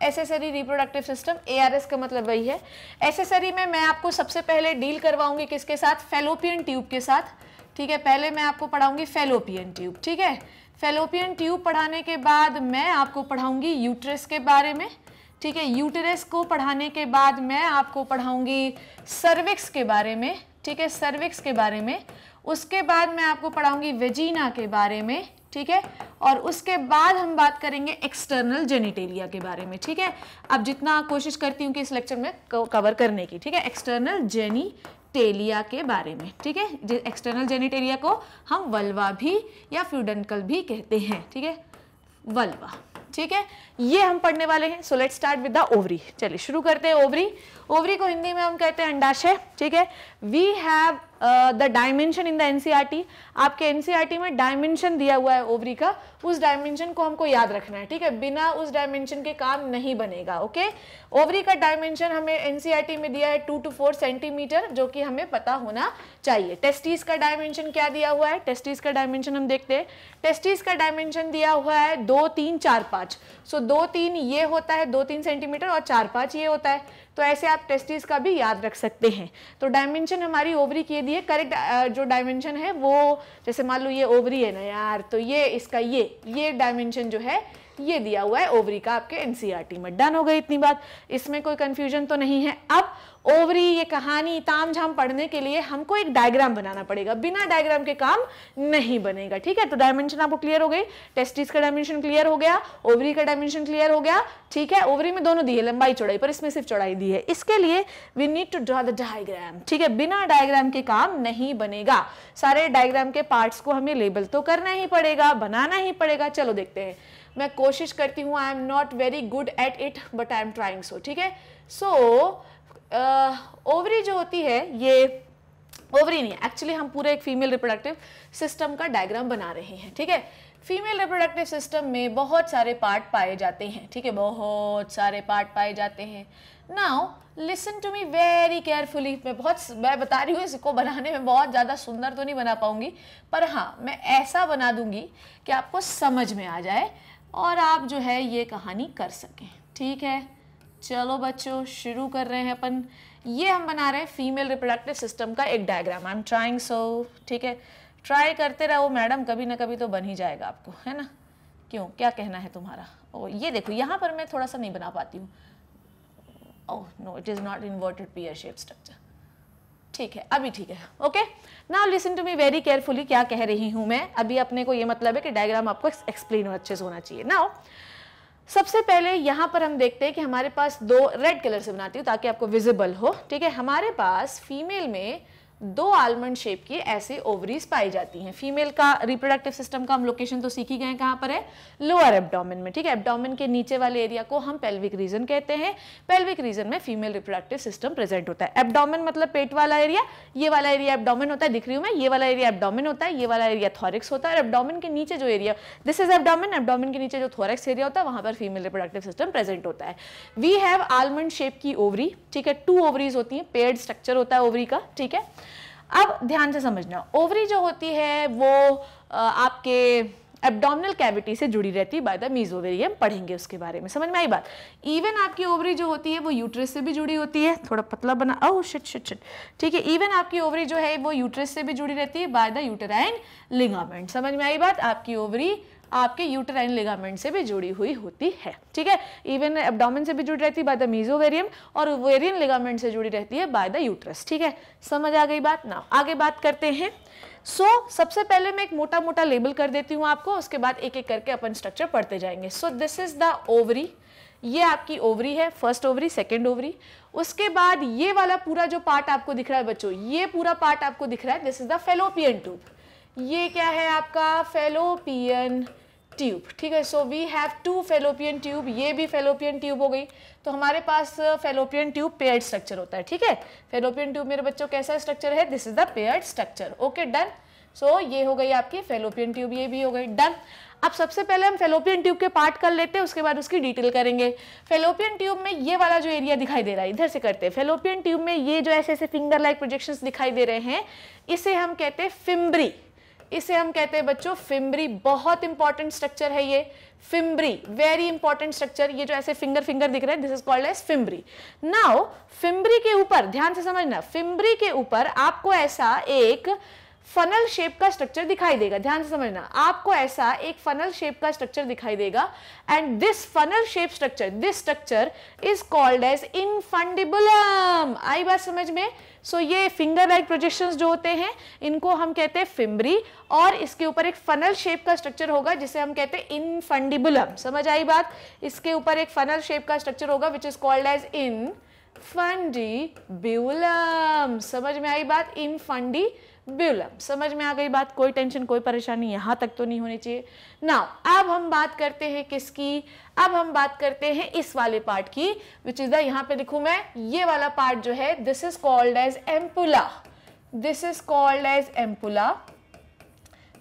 S1: accessory reproductive system ARS का मतलब वही है एसेसरी में मैं आपको सबसे पहले डील करवाऊंगी किसके साथ फेलोपियन ट्यूब के साथ ठीक है पहले मैं आपको पढ़ाऊंगी फेलोपियन ट्यूब ठीक है फेलोपियन ट्यूब पढ़ाने के बाद मैं आपको पढ़ाऊंगी यूट्रस के बारे में ठीक है यूटरस को पढ़ाने के बाद मैं आपको पढ़ाऊंगी सर्विक्स के बारे में ठीक है सर्विक्स के बारे में उसके बाद मैं आपको पढ़ाऊंगी वेजीना के बारे में ठीक है और उसके बाद हम बात करेंगे एक्सटर्नल जेनिटेरिया के बारे में ठीक है अब जितना कोशिश करती हूँ कि इस लेक्चर में कवर करने की ठीक है एक्सटर्नल जेनी टेलिया के बारे में ठीक है एक्सटर्नल जेनिटेरिया को हम वल्वा भी या फ्यूडनकल भी कहते हैं ठीक है वल्वा ठीक है ये हम पढ़ने वाले हैं so let start with the ovary चलिए शुरू करते हैं ओवरी ओवरी को हिंदी में हम कहते हैं अंडाशय ठीक है we have the dimension in the NCERT आपके एनसीईआरटी e में डायमेंशन दिया हुआ है ओवरी का उस डायमेंशन को हमको याद रखना है ठीक है बिना उस डायमेंशन के काम नहीं बनेगा ओके ओवरी का डायमेंशन हमें एनसीईआरटी e में दिया है टू टू फोर सेंटीमीटर जो कि हमें पता होना चाहिए टेस्टिस का डायमेंशन क्या दिया हुआ है टेस्टिस का डायमेंशन हम देखते हैं टेस्टिस का डायमेंशन दिया हुआ है दो तीन चार पाँच सो so, दो तीन ये होता है दो तीन सेंटीमीटर और चार पाँच ये होता है तो ऐसे आप टेस्टिस का भी याद रख सकते हैं तो डायमेंशन हमारी ओवरी की दी है करेक्ट जो डायमेंशन है वो जैसे मान लो ये ओवरी है ना यार तो ये इसका ये ये डायमेंशन जो है ये दिया हुआ है ओवरी का आपके एन e में डन हो गई इतनी बात इसमें कोई कंफ्यूजन तो नहीं है अब ओवरी ये कहानी ताम झाम पढ़ने के लिए हमको एक डायग्राम बनाना पड़ेगा बिना डायग्राम के काम नहीं बनेगा ठीक है तो डायमेंशन आपको क्लियर हो गई टेस्टिस का डायमेंशन क्लियर हो गया ओवरी का डायमेंशन क्लियर हो गया ठीक है ओवरी में दोनों दी है लंबाई चौड़ाई पर इसमें सिर्फ चौड़ाई दी है इसके लिए we need to draw the diagram ठीक है बिना डायग्राम के काम नहीं बनेगा सारे डायग्राम के पार्ट्स को हमें लेबल तो करना ही पड़ेगा बनाना ही पड़ेगा चलो देखते हैं मैं कोशिश करती हूँ I am not very good at it but I am trying so ठीक है सो so, ओवरी जो होती है ये ओवरी नहीं एक्चुअली हम पूरे एक फीमेल रिप्रोडक्टिव सिस्टम का डायग्राम बना रहे हैं ठीक है फीमेल रिप्रोडक्टिव सिस्टम में बहुत सारे पार्ट पाए जाते हैं ठीक है बहुत सारे पार्ट पाए जाते हैं now listen to me very carefully मैं बहुत मैं बता रही हूँ इसको बनाने में बहुत ज़्यादा सुंदर तो नहीं बना पाऊँगी पर हाँ मैं ऐसा बना दूँगी कि आपको समझ में आ जाए और आप जो है ये कहानी कर सकें ठीक है चलो बच्चों शुरू कर रहे हैं अपन ये हम बना रहे हैं फीमेल रिप्रोडक्टिव सिस्टम का एक diagram I am trying so ठीक है ट्राई करते रहो मैडम कभी ना कभी तो बन ही जाएगा आपको है ना क्यों क्या कहना है तुम्हारा ओ ये देखो यहाँ पर मैं थोड़ा सा नहीं बना पाती हूँ oh no it is not inverted pear shape structure ठीक है अभी ठीक है okay now listen to me very carefully क्या कह रही हूँ मैं अभी अपने को ये मतलब है कि डायग्राम आपको एक्सप्लेन अच्छे से होना चाहिए नाउ सबसे पहले यहाँ पर हम देखते हैं कि हमारे पास दो रेड कलर से बनाती हूँ ताकि आपको विजिबल हो ठीक है हमारे पास फीमेल में दो आलमंड शेप की ऐसे ओवरीज पाई जाती हैं फीमेल का रिप्रोडक्टिव सिस्टम का हम लोकेशन तो सीख ही गए कहाँ पर है लोअर एब्डोमेन में ठीक है एब्डोमेन के नीचे वाले एरिया को हम पेल्विक रीजन कहते हैं पेल्विक रीजन में फीमेल रिप्रोडक्टिव सिस्टम प्रेजेंट होता है एब्डोमेन मतलब पेट वाला एरिया ये वाला एरिया एब्डोमेन होता है दिख रही हूँ मैं ये वाला एरिया एब्डोमेन होता है ये वाला एरिया थॉरिक्स होता है और एबडोमिन के नीचे जो area this is abdomen abdomen के नीचे जो थॉरिक्स एरिया होता है वहाँ पर फीमेल रिप्रोडक्टिव सिस्टम प्रेजेंट होता है वी हैव आलमंड शेप की ओवरी ठीक है टू ओवरीज होती हैं पेड स्ट्रक्चर होता है ओवरी का ठीक है अब ध्यान से समझना ओवरी जो होती है वो आपके एब्डोमिनल कैविटी से जुड़ी रहती है बाय द मीजोवेरियम हम पढ़ेंगे उसके बारे में समझ में आई बात इवन आपकी ओवरी जो होती है वो यूट्रस से भी जुड़ी होती है थोड़ा पतला बना ओ शिट शिट शिट ठीक है इवन आपकी ओवरी जो है वो यूट्रस से भी जुड़ी रहती है बाय द यूटराइन लिगामेंट समझ में आई बात आपकी ओवरी आपके यूटराइन लिगामेंट से भी जुड़ी हुई होती है ठीक है इवन एबडामिन से भी जुड़ी रहती है बाय द मीजोवेरियम और वेरियन लिगामेंट से जुड़ी रहती है बाय द यूटरस ठीक है समझ आ गई बात ना आगे बात करते हैं सो so, सबसे पहले मैं एक मोटा मोटा लेबल कर देती हूँ आपको उसके बाद एक एक करके अपन स्ट्रक्चर पढ़ते जाएंगे so this is the ovary ये आपकी ओवरी है फर्स्ट ओवरी सेकंड ओवरी उसके बाद ये वाला पूरा जो पार्ट आपको दिख रहा है बच्चों ये पूरा पार्ट आपको दिख रहा है this is the fallopian tube ये क्या है आपका फेलोपियन ट्यूब ठीक है so we have two fallopian tube ये भी फेलोपियन ट्यूब हो गई तो हमारे पास फेलोपियन ट्यूब पेयर्ड स्ट्रक्चर होता है ठीक है फेलोपियन ट्यूब मेरे बच्चों कैसा स्ट्रक्चर है this is the paired structure okay done so ये हो गई आपकी फेलोपियन ट्यूब ये भी हो गई डन अब सबसे पहले हम फेलोपियन ट्यूब के पार्ट कर लेते हैं उसके बाद उसकी डिटेल करेंगे फेलोपियन ट्यूब में ये वाला जो एरिया दिखाई दे रहा है इधर से करते हैं फेलोपियन ट्यूब में ये जो ऐसे ऐसे फिंगर लाइक प्रोजेक्शंस दिखाई दे रहे हैं इसे हम कहते हैं फिम्बरी इसे हम कहते हैं बच्चों फिम्बरी बहुत इंपॉर्टेंट स्ट्रक्चर है ये फिम्बरी वेरी इंपॉर्टेंट स्ट्रक्चर ये जो ऐसे फिंगर फिंगर दिख रहे हैं this is called as fimbriae now fimbriae के ऊपर ध्यान से समझना फिम्बरी के ऊपर आपको ऐसा एक फनल शेप का स्ट्रक्चर दिखाई देगा ध्यान से समझना आपको ऐसा एक फनल शेप का स्ट्रक्चर दिखाई देगा and this funnel shape structure this structure is called as infundibulum आई बात समझ में सो so, ये फिंगर लाइक प्रोजेक्शंस जो होते हैं इनको हम कहते हैं फिम्बरी और इसके ऊपर एक फनल शेप का स्ट्रक्चर होगा जिसे हम कहते हैं इनफंडिबुलम समझ आई बात इसके ऊपर एक फनल शेप का स्ट्रक्चर होगा which is called as infundibulum समझ में आई बात इन फंडी ब्यूलम समझ में आ गई बात कोई टेंशन कोई परेशानी यहाँ तक तो नहीं होनी चाहिए नाउ अब हम बात करते हैं किसकी अब हम बात करते हैं इस वाले पार्ट की विच इज द यहाँ पे लिखू मैं ये वाला पार्ट जो है this is called as ampulla this is called as ampulla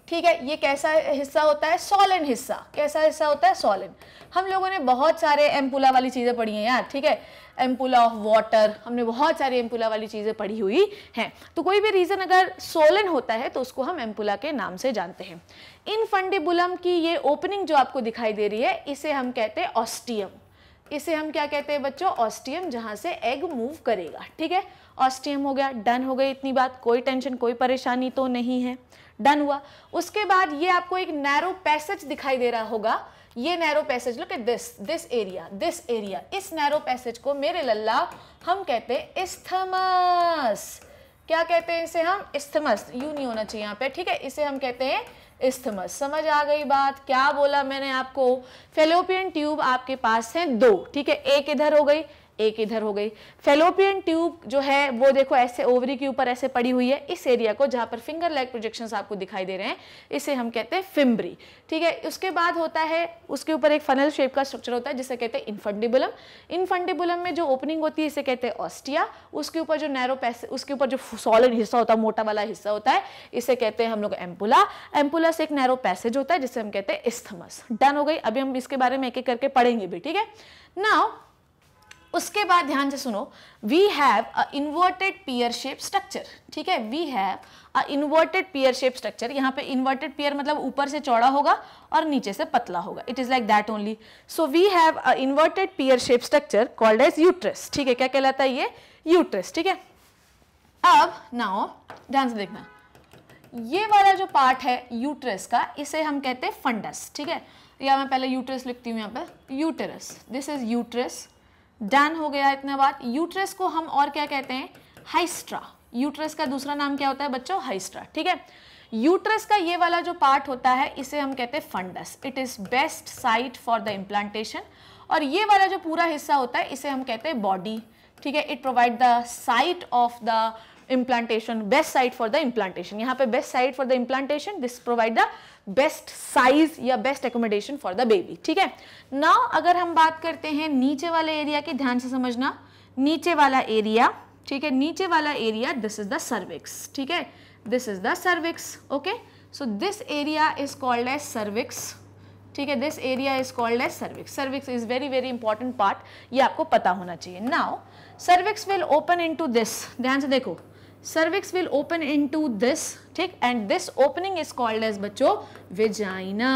S1: ठीक है ये कैसा हिस्सा होता है सॉलिन हिस्सा कैसा हिस्सा होता है सॉलिन हम लोगों ने बहुत सारे एम्पुला वाली चीज़ें पढ़ी हैं यार ठीक है एम्पुला ऑफ वाटर हमने बहुत सारी एम्पुला वाली चीज़ें पढ़ी हुई हैं तो कोई भी रीज़न अगर सोलन होता है तो उसको हम एम्पुला के नाम से जानते हैं इन फंडिबुलम की ये ओपनिंग जो आपको दिखाई दे रही है इसे हम कहते हैं ऑस्टियम इसे हम क्या कहते हैं बच्चों ऑस्टियम जहाँ से एग मूव करेगा ठीक है ऑस्टियम हो गया डन हो गई इतनी बात कोई टेंशन कोई परेशानी तो नहीं है डन हुआ उसके बाद ये आपको एक नैरो पैसेज दिखाई दे रहा होगा ये narrow passage look at this this area this area इस नैरो पैसेज को मेरे लल्ला हम कहते हैं इस्थमस क्या कहते हैं इसे हम इस्थमस यू नहीं होना चाहिए यहाँ पे ठीक है इसे हम कहते हैं इस्थमस समझ आ गई बात क्या बोला मैंने आपको फेलोपियन ट्यूब आपके पास है दो ठीक है एक इधर हो गई एक इधर हो गई फेलोपियन ट्यूब जो है वो देखो ऐसे ओवरी के ऊपर ऐसे पड़ी हुई है इस एरिया को जहां पर फिंगर लेग प्रोजेक्शन आपको दिखाई दे रहे हैं इसे हम कहते हैं फिम्बरी ठीक है उसके बाद होता है उसके ऊपर एक फनल शेप का स्ट्रक्चर होता है जिसे कहते हैं इनफंडिबुलम इनफंडिबुलम में जो ओपनिंग होती है इसे कहते हैं ऑस्टिया उसके ऊपर जो नैरो पैसे उसके ऊपर जो सॉलिड हिस्सा होता है मोटा वाला हिस्सा होता है इसे कहते हैं हम लोग एम्पुला एम्पुला से एक नैरो पैसेज होता है जिसे हम कहते हैं इस्थमस डन हो गई अभी हम इसके बारे में एक एक करके पढ़ेंगे भी ठीक है नाउ उसके बाद ध्यान से सुनो we have a inverted pear shape structure ठीक है we have a inverted pear shape structure यहाँ पे इन्वर्टेड पियर मतलब ऊपर से चौड़ा होगा और नीचे से पतला होगा it is like that only so we have a inverted pear shape structure called as uterus ठीक है क्या कहलाता है ये यूट्रस ठीक है अब नाओ ध्यान से देखना ये वाला जो पार्ट है यूट्रस का इसे हम कहते हैं फंडस ठीक है या मैं पहले यूट्रस लिखती हूँ यहाँ पर uterus this is uterus done हो गया इतना बात यूट्रस को हम और क्या कहते हैं हाइस्ट्रा यूट्रस का दूसरा नाम क्या होता है बच्चों हाइस्ट्रा ठीक है यूट्रस का ये वाला जो पार्ट होता है इसे हम कहते हैं fundus it is best site for the implantation और ये वाला जो पूरा हिस्सा होता है इसे हम कहते हैं बॉडी ठीक है it provide the site of the implantation best site for the implantation यहाँ पे best site for the implantation this provide the best size या best accommodation for the baby ठीक है ना अगर हम बात करते हैं नीचे वाले एरिया की ध्यान से समझना नीचे वाला एरिया ठीक है नीचे वाला area this is the cervix ठीक है this is the cervix okay so this area is called as cervix ठीक है this area is called as cervix cervix is very very important part ये आपको पता होना चाहिए now cervix will open into this ध्यान से देखो cervix will open into this ठीक and this opening is called as बच्चों वेजाइना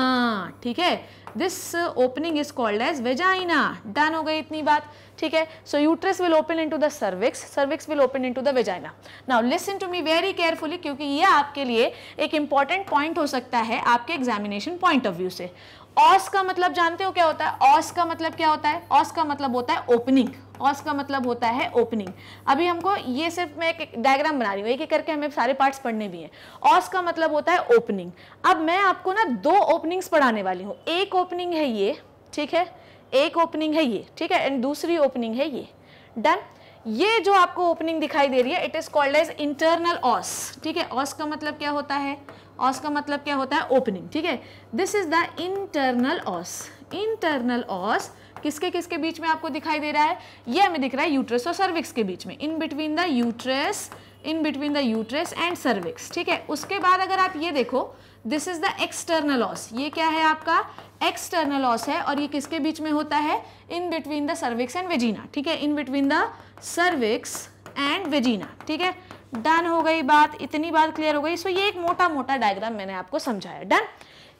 S1: ठीक है this opening is called as vagina done हो गई इतनी बात ठीक है so uterus will open to the cervix cervix will open to the vagina now listen to me very carefully क्योंकि ये आपके लिए एक इंपॉर्टेंट पॉइंट हो सकता है आपके एग्जामिनेशन पॉइंट ऑफ व्यू से ऑस का मतलब जानते हो क्या होता है ऑस का मतलब क्या होता है ऑस का मतलब होता है ओपनिंग ऑस का मतलब होता है ओपनिंग अभी हमको ये सिर्फ मैं एक डायग्राम बना रही हूँ एक एक करके हमें सारे पार्ट्स पढ़ने भी हैं ऑस का मतलब होता है ओपनिंग अब मैं आपको ना दो ओपनिंग्स पढ़ाने वाली हूँ एक ओपनिंग है ये ठीक है एक ओपनिंग है ये ठीक है एंड दूसरी ओपनिंग है ये डन ये जो आपको ओपनिंग दिखाई दे रही है it is called as internal os ठीक है ऑस का मतलब क्या होता है ऑस का मतलब क्या होता है ओपनिंग ठीक है this is the internal os internal os किसके किसके बीच में आपको दिखाई दे रहा है ये हमें दिख रहा है यूट्रस और सर्विक्स के बीच में in between the uterus in between the uterus and cervix ठीक है उसके बाद अगर आप ये देखो this is the external os ये क्या है आपका एक्सटर्नल ऑस है और ये किसके बीच में होता है in between the cervix and vagina ठीक है in between the cervix and vagina ठीक है डन हो गई बात इतनी बात क्लियर हो गई सो ये एक मोटा मोटा डायग्राम मैंने आपको समझाया डन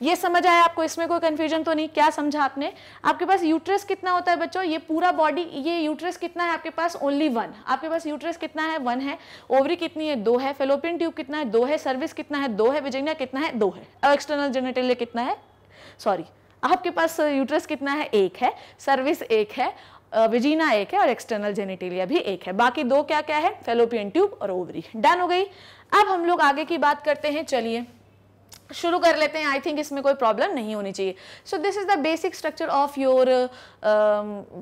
S1: ये समझ आया आपको इसमें कोई कंफ्यूजन तो नहीं क्या समझा आपने आपके पास यूट्रस कितना होता है बच्चों ये पूरा बॉडी ये यूट्रस कितना है आपके पास ओनली वन आपके पास यूट्रस कितना है वन है ओवरी कितनी है दो है फेलोपियन ट्यूब कितना है दो है सर्विस कितना है दो है विजिग्ना कितना है दो है एक्सटर्नल जेनेटेलिया कितना है सॉरी आपके पास यूट्रस कितना है एक है सर्विस एक है विजीना एक है और एक्सटर्नल जेनिटेलिया भी एक है बाकी दो क्या क्या है फेलोपियन ट्यूब और ओवरी डन हो गई अब हम लोग आगे की बात करते हैं चलिए शुरू कर लेते हैं आई थिंक इसमें कोई प्रॉब्लम नहीं होनी चाहिए so this is the basic structure of your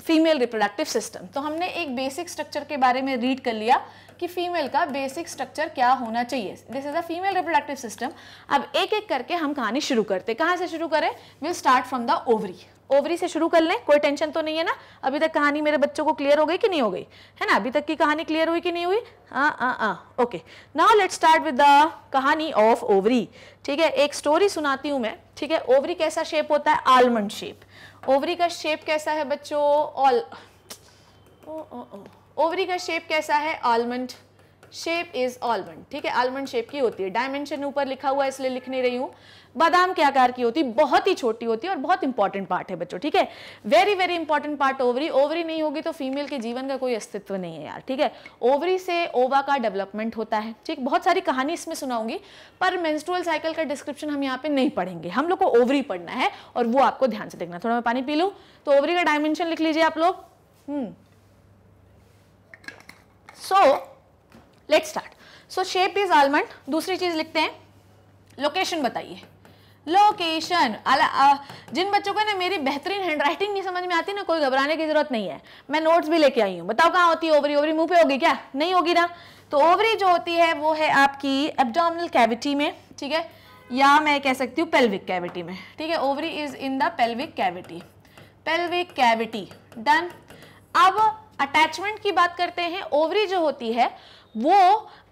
S1: female reproductive system तो हमने एक बेसिक स्ट्रक्चर के बारे में रीड कर लिया कि फीमेल का बेसिक स्ट्रक्चर क्या होना चाहिए this is the female reproductive system अब एक एक करके हम कहानी शुरू करते हैं कहाँ से शुरू करें will start from the ovary ovary से शुरू कर लें कोई टेंशन तो नहीं है ना अभी तक कहानी मेरे बच्चों को क्लियर हो गई कि नहीं हो गई है ना अभी तक की कहानी क्लियर हुई कि नहीं हुई हाँ हाँ हाँ okay now let start with the कहानी ऑफ ओवरी ठीक है एक स्टोरी सुनाती हूँ मैं ठीक है ओवरी कैसा शेप होता है आलमंड शेप ओवरी का शेप कैसा है बच्चों ऑल ओवरी का शेप कैसा है आलमंड शेप इज आलमंड ठीक है आलमंड शेप की होती है डायमेंशन ऊपर लिखा हुआ है इसलिए लिख नहीं रही हूँ बादाम के आकार की होती है बहुत ही छोटी होती है और बहुत इंपॉर्टेंट पार्ट है बच्चों ठीक है very very important part ovary ovary नहीं होगी तो फीमेल के जीवन का कोई अस्तित्व नहीं है यार ठीक है ओवरी से ओवा का डेवलपमेंट होता है ठीक बहुत सारी कहानी इसमें सुनाऊंगी पर मेंस्ट्रुअल साइकिल का डिस्क्रिप्शन हम यहाँ पे नहीं पढ़ेंगे हम लोग को ओवरी पढ़ना है और वो आपको ध्यान से देखना थोड़ा मैं पानी पी लू तो ओवरी का डायमेंशन लिख लीजिए आप लोग so let start so shape is almond दूसरी चीज लिखते हैं लोकेशन बताइए लोकेशन जिन बच्चों को ना मेरी बेहतरीन हैंडराइटिंग नहीं समझ में आती ना कोई घबराने की जरूरत नहीं है मैं नोट्स भी लेके आई हूँ बताओ कहाँ होती है ओवरी ओवरी मुंह पे होगी क्या नहीं होगी ना तो ओवरी जो होती है वो है आपकी एब्डोमिनल कैविटी में ठीक है या मैं कह सकती हूँ पेल्विक कैविटी में ठीक है ovary is in the pelvic cavity pelvic cavity done अब अटैचमेंट की बात करते हैं ओवरी जो होती है वो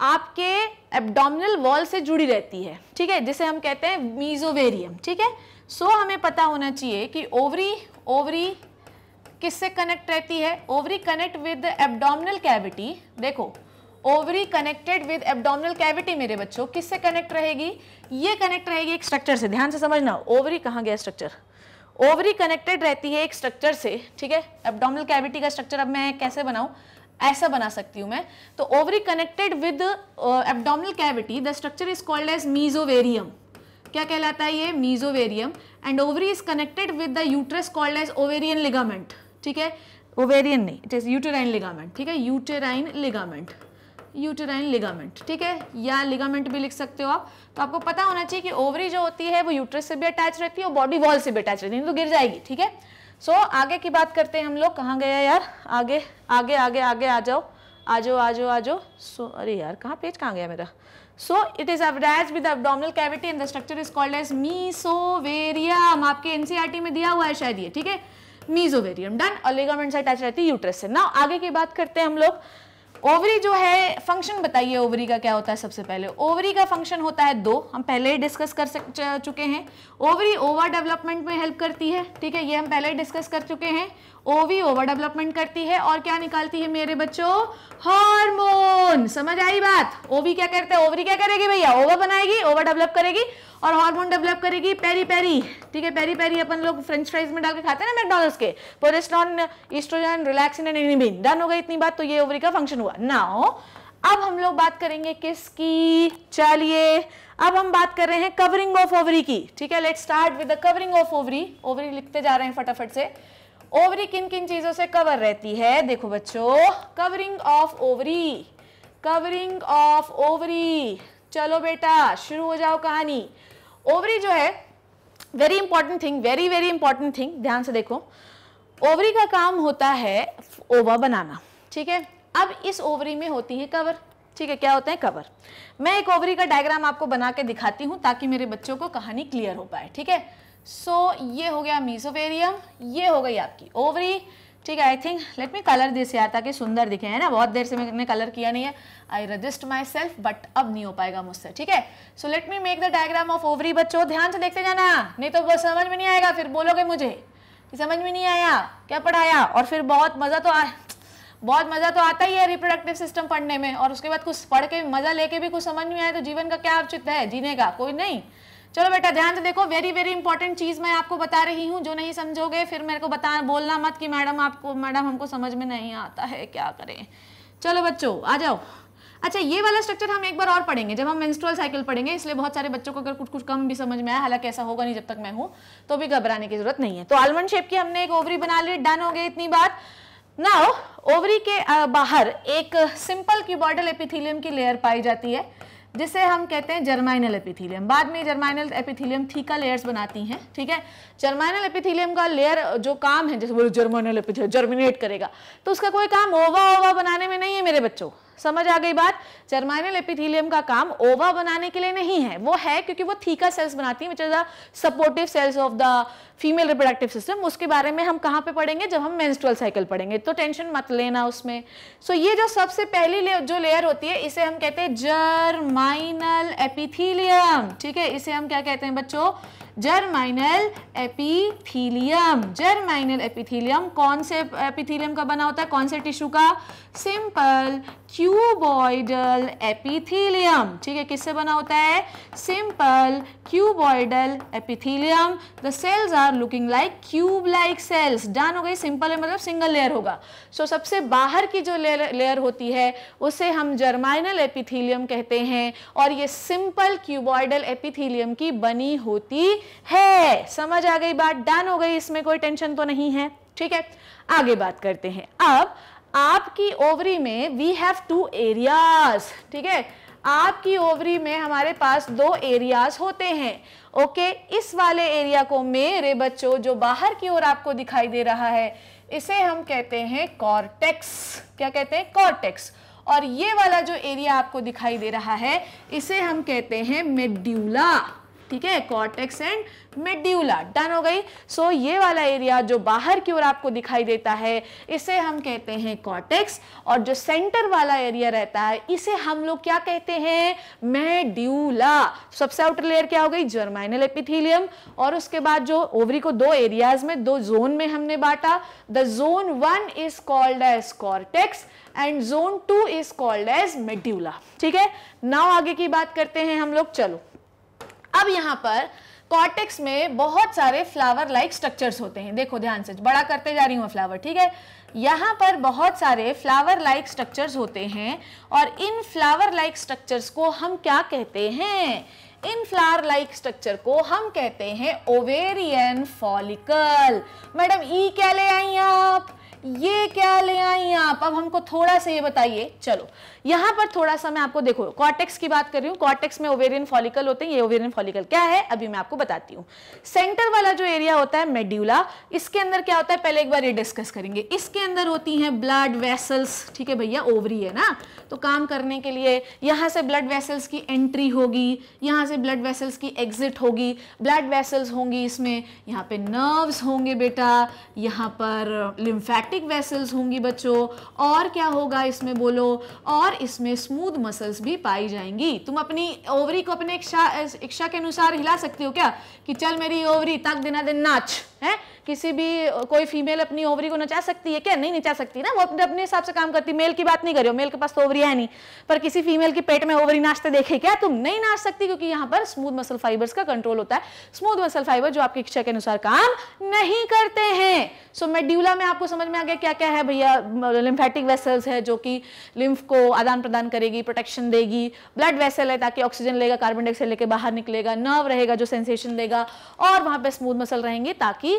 S1: आपके एबडोमिनल वॉल से जुड़ी रहती है ठीक है जिसे हम कहते हैं मीजोवेरियम ठीक है सो so, हमें पता होना चाहिए कि ओवरी ओवरी किससे कनेक्ट रहती है ovary connect with abdominal cavity देखो ovary connected with abdominal cavity मेरे बच्चों किससे कनेक्ट रहेगी ये कनेक्ट रहेगी एक स्ट्रक्चर से ध्यान से समझना ओवरी कहाँ गया स्ट्रक्चर ओवरी कनेक्टेड रहती है एक स्ट्रक्चर से ठीक है एबडोमिनल कैविटी का स्ट्रक्चर अब मैं कैसे बनाऊँ ऐसा बना सकती हूँ मैं तो ovary connected with abdominal cavity the structure is called as mesovarium क्या कहलाता है ये mesovarium and ovary is connected with the uterus called as ovarian ligament ठीक है ओवेरियन नहीं इट इज यूटेराइन लिगामेंट ठीक है यूटेराइन लिगामेंट यूटेराइन लिगामेंट ठीक है या लिगामेंट भी लिख सकते हो आप तो आपको पता होना चाहिए कि ओवरी जो होती है वो यूट्रस से भी अटैच रहती है और बॉडी वॉल से भी अटैच रहती है तो गिर जाएगी ठीक है सो so, आगे की बात करते हैं हम लोग कहाँ गया यार आगे आगे आगे आगे आ जाओ आ जाओ आ जाओ आ जाओ सो अरे यार कहाँ पेज कहाँ गया मेरा so it is attach with abdominal cavity and the structure is called as mesovarium आपके एनसीईआरटी e में दिया हुआ है शायद ये ठीक है मीजोवेरियम डन और लिगामेंट अटैच रहती है यूट्रस से ना आगे की बात करते हैं हम लोग ओवरी जो है फंक्शन बताइए ओवरी का क्या होता है सबसे पहले ओवरी का फंक्शन होता है दो हम पहले ही डिस्कस कर चुके हैं ओवरी ओवर डेवलपमेंट में हेल्प करती है ठीक है ये हम पहले ही डिस्कस कर चुके हैं ओवी ओवर डेवलपमेंट करती है और क्या निकालती है मेरे बच्चों हार्मोन समझ आई बात ओवी क्या करते हैं ओवरी क्या करेगी भैया ओवर बनाएगी ओवर डेवलप करेगी और हार्मोन डेवलप करेगी पेरी पेरी ठीक है पेरी पेरी अपन लोग फ्रेंच फ्राइज में डाल के खाते हैं ना मैकडोनल्स के progesterone oestrogen relaxin and inhibin done हो गई इतनी बात तो ये ओवरी का फंक्शन हुआ हो अब हम लोग बात करेंगे किसकी चलिए अब हम बात कर रहे हैं कवरिंग ऑफ ओवरी की ठीक है let start with the covering of ovary ovary लिखते जा रहे हैं फटाफट से ओवरी किन किन चीजों से कवर रहती है देखो बच्चों covering of ovary covering of ovary चलो बेटा शुरू हो जाओ कहानी ओवरी जो है very important thing very very important thing ध्यान से देखो ओवरी का काम होता है ओवा बनाना ठीक है अब इस ओवरी में होती है कवर ठीक है क्या होता है कवर मैं एक ओवरी का डायग्राम आपको बना के दिखाती हूँ ताकि मेरे बच्चों को कहानी क्लियर हो पाए ठीक है सो so, ये हो गया मीसोफेरियम ये हो गई आपकी ओवरी ठीक है I think let me colour this यार ताकि सुंदर दिखे है ना बहुत देर से मैंने कलर किया नहीं है I resist myself but अब नहीं हो पाएगा मुझसे ठीक है so let me make the diagram of ovary बच्चों ध्यान से देखते जाना नहीं तो वो समझ में नहीं आएगा फिर बोलोगे मुझे कि समझ में नहीं आया क्या पढ़ाया और फिर बहुत मज़ा तो आ बहुत मज़ा तो आता ही है रिप्रोडक्टिव सिस्टम पढ़ने में और उसके बाद कुछ पढ़ के मज़ा लेके भी कुछ समझ में आए तो जीवन का क्या औचित है जीने का कोई नहीं चलो बेटा ध्यान से देखो वेरी वेरी इंपॉर्टेंट चीज मैं आपको बता रही हूँ जो नहीं समझोगे फिर मेरे को बता बोलना मत कि मैडम आपको मैडम हमको समझ में नहीं आता है क्या करें चलो बच्चों आ जाओ अच्छा ये वाला स्ट्रक्चर हम एक बार और पढ़ेंगे जब हम मेंस्ट्रुअल साइकिल पढ़ेंगे इसलिए बहुत सारे बच्चों को अगर कुछ कुछ कम भी समझ में आया हालांकि ऐसा होगा नहीं जब तक मैं हूँ तो भी घबराने की जरूरत नहीं है तो आलमंड शेप की हमने एक ओवरी बना ली डन हो गई इतनी बात ना ओवरी के बाहर एक सिंपल क्यूबॉर्डल एपिथीलियम की लेयर पाई जाती है जिसे हम कहते हैं जर्माइनल एपिथीलियम बाद में जर्माइनल एपिथीलियम थीका लेयर्स बनाती हैं ठीक है जर्माइनल एपिथीलियम का लेयर जो काम है जैसे बोलो जर्माइनल एपिथीलियम जर्मिनेट करेगा तो उसका कोई काम ओवा ओवा बनाने में नहीं है मेरे बच्चों समझ आ गई बात जर्माइनल एपिथीलियम का काम ओवा बनाने के लिए नहीं है वो है क्योंकि वो थीका सेल्स बनाती है which is the supportive cells of the female reproductive system उसके बारे में हम कहाँ पे पढ़ेंगे जब हम मेंस्ट्रुअल साइकिल पढ़ेंगे तो टेंशन मत लेना उसमें सो so, ये जो सबसे पहली ले, जो लेयर होती है इसे हम कहते हैं जर्माइनल एपिथीलियम ठीक है इसे हम क्या कहते हैं बच्चों जर्माइनल एपिथीलियम जर्माइनल एपिथीलियम कौन से एपिथीलियम का बना होता है कौन से टिश्यू का सिंपल क्यूबॉइडल एपिथीलियम ठीक है किससे बना होता है simple cuboidal epithelium the cells are looking like cube like cells done हो गई सिंपल है मतलब सिंगल लेयर होगा सो so, सबसे बाहर की जो लेयर लेयर होती है उसे हम जर्माइनल एपिथीलियम कहते हैं और ये सिंपल क्यूबॉइडल एपिथीलियम की बनी होती है समझ आ गई बात डन हो गई इसमें कोई टेंशन तो नहीं है ठीक है आगे बात करते हैं अब आपकी ओवरी में वी हैव टू एरियाज ठीक है आपकी ओवरी में हमारे पास दो एरियाज होते हैं ओके इस वाले एरिया को मेरे बच्चों जो बाहर की ओर आपको दिखाई दे रहा है इसे हम कहते हैं कॉर्टेक्स क्या कहते हैं कॉर्टेक्स और ये वाला जो एरिया आपको दिखाई दे रहा है इसे हम कहते हैं मेड्यूला ठीक है कॉर्टेक्स एंड मेड्यूला डन हो गई सो so, ये वाला एरिया जो बाहर की ओर आपको दिखाई देता है इसे हम कहते हैं कॉर्टेक्स और जो सेंटर वाला एरिया रहता है इसे हम लोग क्या कहते हैं मेड्यूला सबसे आउटर लेयर क्या हो गई जर्माइनल एपिथीलियम और उसके बाद जो ओवरी को दो एरियाज में दो जोन में हमने बांटा the zone one is called as cortex and zone two is called as medulla ठीक है नाउ आगे की बात करते हैं हम लोग चलो अब यहाँ पर कॉर्टेक्स में बहुत सारे फ्लावर लाइक स्ट्रक्चर्स होते हैं देखो ध्यान से बड़ा करते जा रही हूँ फ्लावर ठीक है यहाँ पर बहुत सारे फ्लावर लाइक स्ट्रक्चर्स होते हैं और इन फ्लावर लाइक स्ट्रक्चर्स को हम क्या कहते हैं इन फ्लावर लाइक स्ट्रक्चर को हम कहते हैं ओवेरियन फॉलिकल मैडम ई क्या ले आई आप ये क्या ले आई आप अब हमको थोड़ा सा ये बताइए चलो यहाँ पर थोड़ा सा मैं आपको देखो कॉर्टेक्स की बात कर रही हूँ कॉर्टेक्स में ओवेरियन फॉलिकल होते हैं ये ओवेरियन फॉलिकल क्या है अभी मैं आपको बताती हूँ सेंटर वाला जो एरिया होता है मेड्यूला इसके अंदर क्या होता है पहले एक बार ये डिस्कस करेंगे इसके अंदर होती है ब्लड वेसल्स ठीक है भैया ओवरी है ना तो काम करने के लिए यहां से ब्लड वेसल्स की एंट्री होगी यहां से ब्लड वेसल्स की एग्जिट होगी ब्लड वेसल्स होंगी इसमें यहाँ पे नर्व्स होंगे बेटा यहाँ पर लिम्फेटिक वेसल्स होंगी बच्चों और क्या होगा इसमें बोलो और और इसमें स्मूथ मसल्स भी पाई जाएंगी तुम अपनी ओवरी को अपने इच्छा के अनुसार हिला सकती हो क्या कि चल मेरी ओवरी तक दिना दिन नाच है किसी भी कोई फीमेल अपनी ओवरी को नचा सकती है क्या नहीं नचा सकती ना वो अपने अपने हिसाब से काम करती मेल की बात नहीं करे हो मेल के पास तो ओवरी है नहीं पर किसी फीमेल के पेट में ओवरी नाचते देखे क्या तुम नहीं नाच सकती क्योंकि यहाँ पर स्मूथ मसल फाइबर्स का कंट्रोल होता है स्मूथ मसल फाइबर जो आपकी इच्छा के अनुसार काम नहीं करते हैं सो so, मेड्यूला में आपको समझ में आ गया क्या क्या है भैया लिम्फेटिक वेसल्स है जो कि लिम्फ को आदान प्रदान करेगी प्रोटेक्शन देगी ब्लड वेसल है ताकि ऑक्सीजन लेगा कार्बन डाइऑक्साइड लेके बाहर निकलेगा नर्व रहेगा जो सेंसेशन देगा और वहां पे स्मूथ मसल रहेंगे ताकि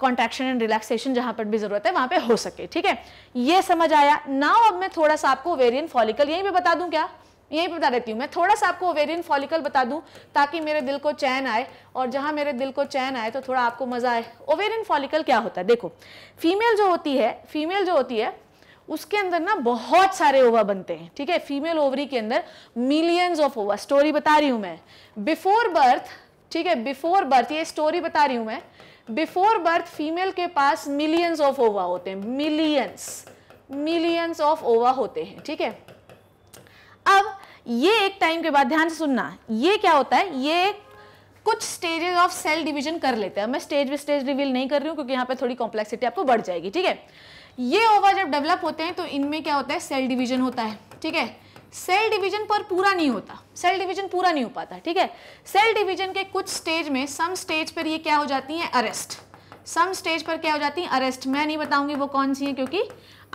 S1: कॉन्ट्रैक्शन एंड रिलैक्सेशन जहां पर भी जरूरत है वहां पे हो सके ठीक है ये समझ आया नाउ अब मैं थोड़ा सा आपको ओवेरियन फॉलिकल यहीं पे बता दूं क्या यहीं पे बता देती हूँ मैं थोड़ा सा आपको ओवेरियन फॉलिकल बता दूं ताकि मेरे दिल को चैन आए और जहां मेरे दिल को चैन आए तो थोड़ा आपको मज़ा आए ओवेरियन फॉलिकल क्या होता है देखो फीमेल जो होती है फीमेल जो होती है उसके अंदर ना बहुत सारे ओवा बनते हैं ठीक है फीमेल ओवरी के अंदर मिलियंस ऑफ ओवा स्टोरी बता रही हूँ मैं बिफोर बर्थ ठीक है बिफोर बर्थ ये स्टोरी बता रही हूँ मैं बिफोर बर्थ फीमेल के पास मिलियंस ऑफ ओवा होते हैं मिलियंस मिलियंस ऑफ ओवा होते हैं ठीक है अब ये एक टाइम के बाद ध्यान से सुनना ये क्या होता है ये कुछ स्टेजेस ऑफ सेल डिवीजन कर लेते हैं मैं स्टेज बाई स्टेज रिवील नहीं कर रही हूँ क्योंकि यहाँ पे थोड़ी कॉम्प्लेक्सिटी आपको बढ़ जाएगी ठीक है ये ओवा जब डेवलप होते हैं तो इनमें क्या होता है सेल डिवीजन होता है ठीक है सेल डिवीजन पर पूरा नहीं होता सेल डिवीजन पूरा नहीं हो पाता ठीक है सेल डिवीजन के कुछ स्टेज में सम स्टेज पर ये क्या हो जाती है अरेस्ट सम स्टेज पर क्या हो जाती है अरेस्ट मैं नहीं बताऊंगी वो कौन सी है क्योंकि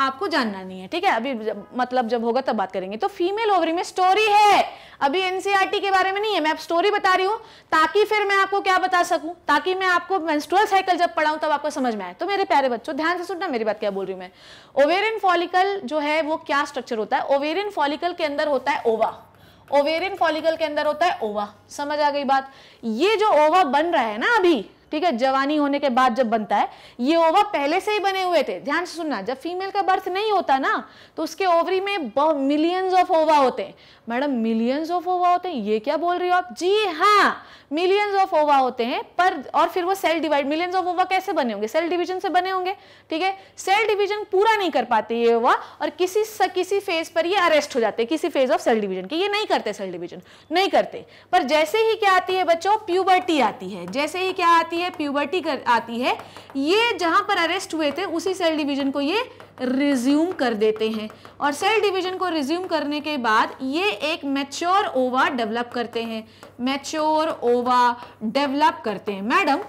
S1: आपको जानना नहीं है ठीक है अभी जब, मतलब जब होगा तब बात करेंगे तो फीमेल ओवरी में स्टोरी है अभी एनसीईआरटी e के बारे में नहीं है मैं आप स्टोरी बता रही हूं ताकि फिर मैं आपको क्या बता सकूं ताकि मैं आपको मेंस्ट्रुअल साइकिल जब पढ़ाऊं तब आपको समझ में आए तो मेरे प्यारे बच्चों ध्यान से सुनना मेरी बात क्या बोल रही हूँ मैं ओवेरियन फॉलिकल जो है वो क्या स्ट्रक्चर होता है ओवेरियन फॉलिकल के अंदर होता है ओवा ओवेरियन फॉलिकल के अंदर होता है ओवा समझ आ गई बात ये जो ओवा बन रहा है ना अभी ठीक है जवानी होने के बाद जब बनता है ये ओवा पहले से ही बने हुए थे ध्यान से सुनना जब फीमेल का बर्थ नहीं होता ना तो उसके ओवरी में मिलियंस ऑफ ओवा होते हैं मैडम मिलियंस ऑफ ओवा होते हैं ये क्या बोल रही हो आप जी हाँ मिलियंस ऑफ ओवा होते हैं पर और फिर वो सेल डिवाइड मिलियंस ऑफ ओवा कैसे बने होंगे सेल डिवीजन से बने होंगे ठीक है सेल डिवीजन पूरा नहीं कर पाते ये ओवा और किसी स, किसी फेज पर ये अरेस्ट हो जाते हैं किसी फेज ऑफ सेल डिवीजन के ये नहीं करते सेल डिवीजन नहीं करते पर जैसे ही क्या आती है बच्चों प्यूबर्टी आती है जैसे ही क्या आती है प्यूबर्टी आती है ये जहां पर अरेस्ट हुए थे उसी सेल डिवीजन को ये रिज्यूम कर देते हैं और सेल डिवीजन को रिज्यूम करने के बाद ये एक मैच्योर ओवा डेवलप करते हैं मैच्योर ओवा डेवलप करते हैं मैडम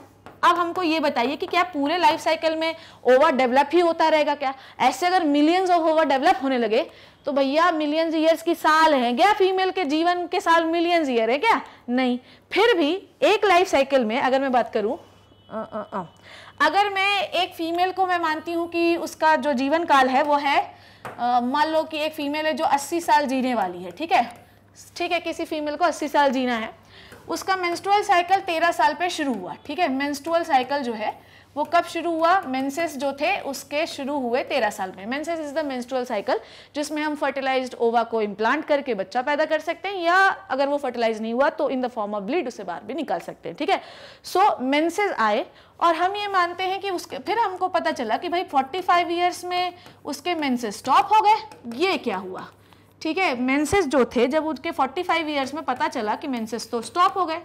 S1: अब हमको ये बताइए कि क्या पूरे लाइफ साइकिल में ओवर डेवलप ही होता रहेगा क्या ऐसे अगर मिलियंस ऑफ ओवर डेवलप होने लगे तो भैया मिलियंस ईयर्स की साल है क्या फीमेल के जीवन के साल मिलियंस ईयर है क्या नहीं फिर भी एक लाइफ साइकिल में अगर मैं बात करूँ अगर मैं एक फीमेल को मैं मानती हूँ कि उसका जो जीवन काल है वो है मान लो कि एक फीमेल है जो 80 साल जीने वाली है ठीक है ठीक है किसी फीमेल को 80 साल जीना है उसका मेंस्ट्रुअल साइकिल 13 साल पे शुरू हुआ ठीक है मेंस्ट्रुअल साइकिल जो है वो कब शुरू हुआ मेंसेस जो थे उसके शुरू हुए तेरह साल में menses is the menstrual cycle जिसमें हम फर्टिलाइज्ड ओवा को इम्प्लांट करके बच्चा पैदा कर सकते हैं या अगर वो फर्टिलाइज नहीं हुआ तो in the form of bleed उसे बाहर भी निकाल सकते हैं ठीक है सो so, मेंसेस आए और हम ये मानते हैं कि उसके फिर हमको पता चला कि भाई 45 ईयर्स में उसके मेंसेस स्टॉप हो गए ये क्या हुआ ठीक है मेंसेस जो थे जब उनके 45 ईयर्स में पता चला कि मेंसेस तो स्टॉप हो गए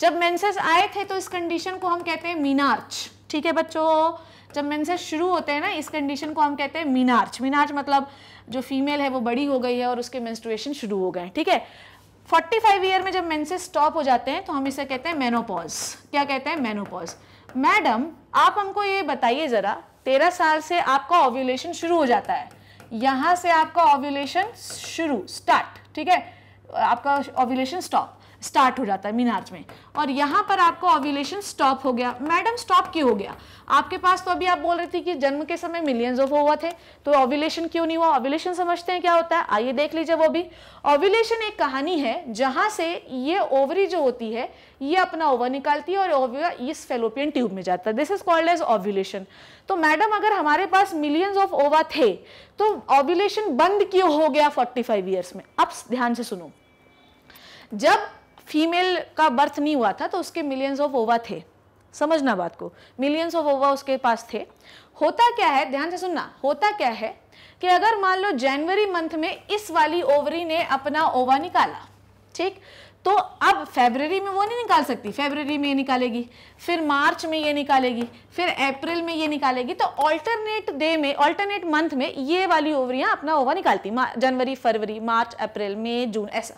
S1: जब मेन्सेज आए थे तो इस कंडीशन को हम कहते हैं मीनार्च ठीक है बच्चों जब मेन्सेज शुरू होते हैं ना इस कंडीशन को हम कहते हैं मीनार्च मीनार्च मतलब जो फीमेल है वो बड़ी हो गई है और उसके मेंस्ट्रुएशन शुरू हो गए ठीक है 45 ईयर में जब मेन्सेज स्टॉप हो जाते हैं तो हम इसे कहते हैं मेनोपॉज क्या कहते हैं मेनोपॉज मैडम आप हमको ये बताइए ज़रा तेरह साल से आपका ऑव्यूलेशन शुरू हो जाता है यहाँ से आपका ऑव्यूलेशन शुरू स्टार्ट ठीक है आपका ऑव्यूलेशन स्टॉप स्टार्ट हो जाता है मीनार्च में और यहाँ पर आपको ऑव्यूलेशन स्टॉप हो गया मैडम स्टॉप क्यों हो गया आपके पास तो अभी आप बोल रही थी कि जन्म के समय मिलियंस ऑफ हुआ थे तो ऑव्यूलेशन क्यों नहीं हुआ ऑव्यूलेशन समझते हैं क्या होता है आइए देख लीजिए वो भी ऑव्यूलेशन एक कहानी है जहाँ से ये ओवरी जो होती है ये अपना ओवर निकालती है और ओव्यूआ इस फेलोपियन ट्यूब में जाता है this is called as ovulation तो मैडम अगर हमारे पास मिलियंस ऑफ ओवा थे तो ऑव्यूलेशन बंद क्यों हो गया 45 फाइव ईयर्स में अब ध्यान से सुनो जब फीमेल का बर्थ नहीं हुआ था तो उसके मिलियंस ऑफ ओवा थे समझना बात को मिलियंस ऑफ ओवा उसके पास थे होता क्या है ध्यान से सुनना होता क्या है कि अगर मान लो जनवरी मंथ में इस वाली ओवरी ने अपना ओवा निकाला ठीक तो अब फेबररी में वो नहीं निकाल सकती फेबररी में ये निकालेगी फिर मार्च में ये निकालेगी फिर अप्रैल में ये निकालेगी तो ऑल्टरनेट डे में ऑल्टरनेट मंथ में ये वाली ओवरियाँ अपना ओवा निकालती जनवरी फरवरी मार्च अप्रैल मई जून ऐसा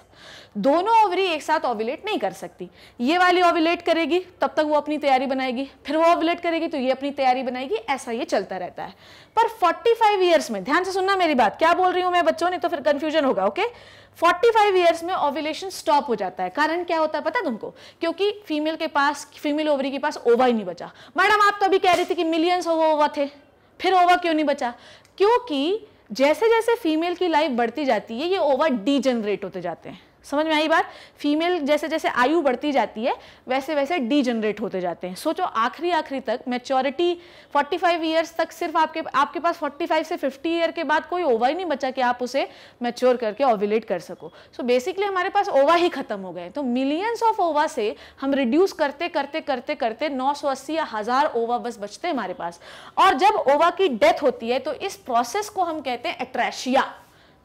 S1: दोनों ओवरी एक साथ ओविलेट नहीं कर सकती ये वाली ओविलेट करेगी तब तक वो अपनी तैयारी बनाएगी फिर वो ओविलेट करेगी तो ये अपनी तैयारी बनाएगी ऐसा ये चलता रहता है पर 45 फाइव ईयर्स में ध्यान से सुनना मेरी बात क्या बोल रही हूँ मैं बच्चों ने तो फिर कंफ्यूजन होगा ओके okay? 45 ईयर्स में ओव्यूलेशन स्टॉप हो जाता है कारण क्या होता है पता है तुमको क्योंकि फीमेल के पास फीमेल ओवरी के पास ओवा ही नहीं बचा मैडम आप तो अभी कह रही थी कि मिलियंस ओवा ओवा थे फिर ओवा क्यों नहीं बचा क्योंकि जैसे जैसे फीमेल की लाइफ बढ़ती जाती है ये ओवा डीजनरेट होते जाते हैं समझ में आई बात फीमेल जैसे जैसे आयु बढ़ती जाती है वैसे वैसे डीजनरेट होते जाते हैं सोचो आखिरी आखिरी तक मेच्योरिटी 45 फाइव ईयर्स तक सिर्फ आपके आपके पास 45 से 50 ईयर के बाद कोई ओवा ही नहीं बचा कि आप उसे मेच्योर करके ओविलेट कर सको सो so बेसिकली हमारे पास ओवा ही खत्म हो गए तो मिलियंस ऑफ ओवा से हम रिड्यूस करते करते करते करते नौ या हज़ार ओवा बस बचते हैं हमारे पास और जब ओवा की डेथ होती है तो इस प्रोसेस को हम कहते हैं एट्रैशिया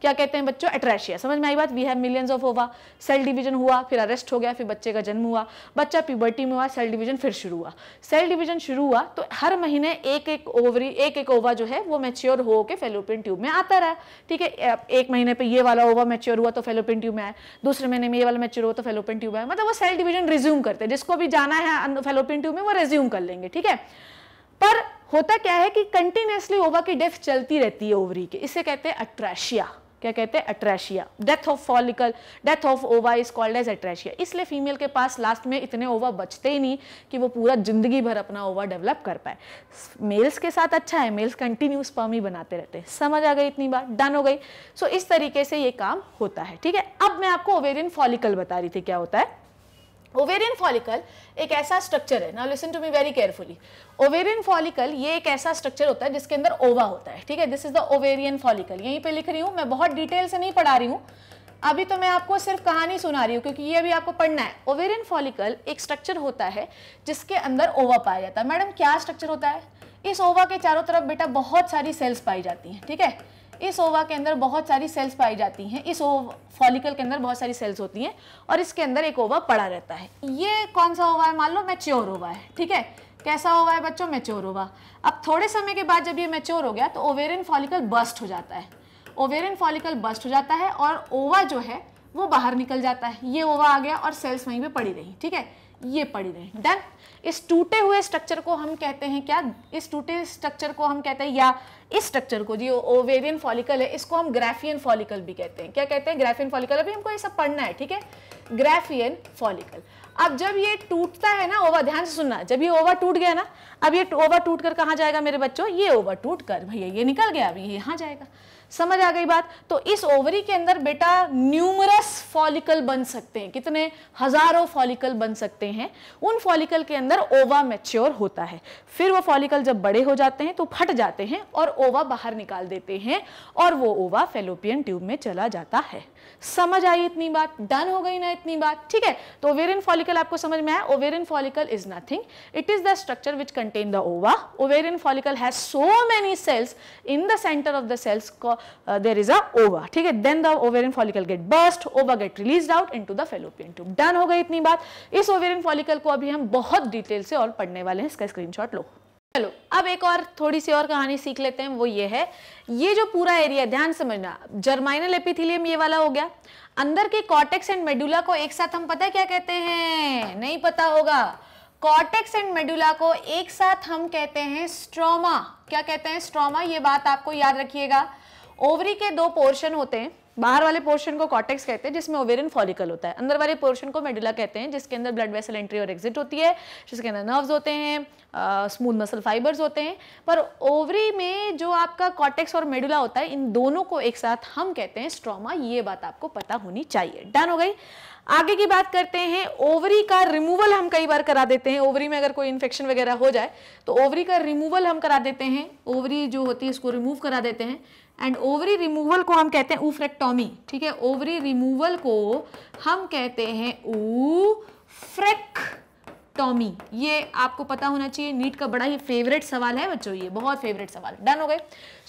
S1: क्या कहते हैं बच्चों एट्रेशिया समझ में आई बात we have millions of ova cell division हुआ फिर अरेस्ट हो गया फिर बच्चे का जन्म हुआ बच्चा प्यूबर्टी में हुआ सेल डिवीजन फिर शुरू हुआ सेल डिवीजन शुरू हुआ तो हर महीने एक एक ओवरी एक एक ओवा जो है वो मेच्योर होकर फेलोपियन ट्यूब में आता रहा ठीक है एक महीने पर ये वाला ओवा मेच्योर हुआ तो फेलोपियन ट्यूब में आया दूसरे महीने में ये वाला मेच्योर हुआ तो फेलोपियन ट्यूब आया मतलब वो सेल डिवीजन रिज्यूम करते हैं जिसको भी जाना है फेलोपियन ट्यूब में वो रिज्यूम कर लेंगे ठीक है पर होता क्या है कि कंटिन्यूसली ओवा की डेथ चलती रहती है ओवरी के इसे कहते हैं अट्रैशिया क्या कहते हैं atresia death of follicle death of ova is called as atresia इसलिए फीमेल के पास लास्ट में इतने ओवा बचते ही नहीं कि वो पूरा जिंदगी भर अपना ओवा डेवलप कर पाए मेल्स के साथ अच्छा है मेल्स कंटिन्यूस पर्म ही बनाते रहते हैं समझ आ गई इतनी बार डन हो गई सो so, इस तरीके से ये काम होता है ठीक है अब मैं आपको ओवेरियन फॉलिकल बता रही थी क्या होता है ओवेरियन फॉलिकल एक ऐसा स्ट्रक्चर है ना listen to me very carefully ovarian follicle ये एक ऐसा स्ट्रक्चर होता है जिसके अंदर ओवा होता है ठीक है this is the ovarian follicle यहीं पे लिख रही हूँ मैं बहुत डिटेल से नहीं पढ़ा रही हूँ अभी तो मैं आपको सिर्फ कहानी सुना रही हूँ क्योंकि ये अभी आपको पढ़ना है ओवेरियन फॉलिकल एक स्ट्रक्चर होता है जिसके अंदर ओवा पाया जाता है मैडम क्या स्ट्रक्चर होता है इस ओवा के चारों तरफ बेटा बहुत सारी सेल्स पाई जाती हैं ठीक है इस ओवा के अंदर बहुत सारी सेल्स पाई जाती हैं इस फॉलिकल के अंदर बहुत सारी सेल्स होती हैं और इसके अंदर एक ओवा पड़ा रहता है ये कौन सा ओवा है मान लो मेच्योर ओवा है ठीक है कैसा ओवा है बच्चों मेच्योर ओवा अब थोड़े समय के बाद जब ये मेच्योर हो गया तो ओवेरिन फॉलिकल बस्ट हो जाता है ओवेरिन फॉलिकल बस्ट हो जाता है और ओवा जो है वो बाहर निकल जाता है ये ओवा आ गया और सेल्स वहीं पर पड़ी रही ठीक है ये पड़ी रही डन इस टूटे हुए स्ट्रक्चर को हम कहते हैं क्या इस टूटे स्ट्रक्चर को हम कहते हैं या इस स्ट्रक्चर को जो ओवेरियन फॉलिकल है इसको हम ग्राफियन फॉलिकल भी कहते हैं क्या कहते हैं ग्राफियन फॉलिकल अभी हमको ये सब पढ़ना है ठीक है ग्राफियन फॉलिकल अब जब ये टूटता है ना ओवा ध्यान से सुनना जब ये ओवा टूट गया ना अब ये ओवा टूट कर कहाँ जाएगा मेरे बच्चों ये ओवा टूट कर भैया ये निकल गया अभी ये यहाँ जाएगा समझ आ गई बात तो इस ओवरी के अंदर बेटा न्यूमरस फॉलिकल बन सकते हैं कितने हजारों फॉलिकल बन सकते हैं उन फॉलिकल के अंदर ओवा मैच्योर होता है फिर वो फॉलिकल जब बड़े हो जाते हैं तो फट जाते हैं और ओवा बाहर निकाल देते हैं और वो ओवा फेलोपियन ट्यूब में चला जाता है समझ आई इतनी बात डन हो गई ना इतनी बात ठीक है तो ओवेरियन फॉलिकल आपको समझ में आया ovarian follicle is nothing it is the structure which contain the ova ovarian follicle has so many cells in the centre of the cells there is a ova ठीक है then the ovarian follicle get burst ova get release out into the fallopian tube done हो गई इतनी बात इस ovarian follicle को अभी हम बहुत डिटेल से और पढ़ने वाले हैं इसका स्क्रीनशॉट लो चलो अब एक और थोड़ी सी और कहानी सीख लेते हैं वो ये है ये जो पूरा एरिया ध्यान समझना जर्माइनल एपिथिलियम ये वाला हो गया अंदर के कॉटेक्स एंड मेडुला को एक साथ हम पता है क्या कहते हैं नहीं पता होगा कॉटेक्स एंड मेडुला को एक साथ हम कहते हैं स्ट्रोमा क्या कहते हैं स्ट्रोमा ये बात आपको याद रखिएगा ओवरी के दो पोर्शन होते हैं बाहर वाले पोर्शन को कॉटेक्स कहते हैं जिसमें ओवेरियन फॉलिकल होता है अंदर वाले पोर्शन को मेडुला कहते हैं जिसके अंदर ब्लड वेसल एंट्री और एग्जिट होती है जिसके अंदर नर्व्स होते हैं स्मूथ मसल फाइबर्स होते हैं पर ओवरी में जो आपका कॉटेक्स और मेडुला होता है इन दोनों को एक साथ हम कहते हैं स्ट्रोमा ये बात आपको पता होनी चाहिए डन हो गई आगे की बात करते हैं ओवरी का रिमूवल हम कई बार करा देते हैं ओवरी में अगर कोई इन्फेक्शन वगैरह हो जाए तो ओवरी का रिमूवल हम करा देते हैं ओवरी जो होती है इसको रिमूव करा देते हैं एंड ओवरी रिमूवल को हम कहते हैं ऊफ्रेक्टोमी ठीक है ओवरी रिमूवल को हम कहते हैं ऊ फ्रेक्ट टॉमी ये आपको पता होना चाहिए नीट का बड़ा ही फेवरेट सवाल है बच्चों ये बहुत फेवरेट सवाल डन हो गए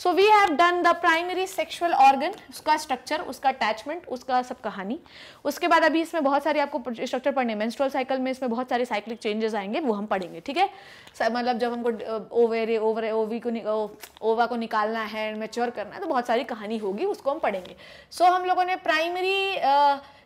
S1: so we have done the primary sexual organ उसका स्ट्रक्चर उसका अटैचमेंट उसका सब कहानी उसके बाद अभी इसमें बहुत सारे आपको स्ट्रक्चर पढ़ने मेंस्ट्रुअल साइकिल में इसमें बहुत सारे साइक्लिक चेंजेस आएंगे वो हम पढ़ेंगे ठीक है मतलब जब हमको ओवेरे ओवर ओवी को ओवा को निकालना है मेच्योर करना है तो बहुत सारी कहानी होगी उसको हम पढ़ेंगे सो so, हम लोगों ने प्राइमरी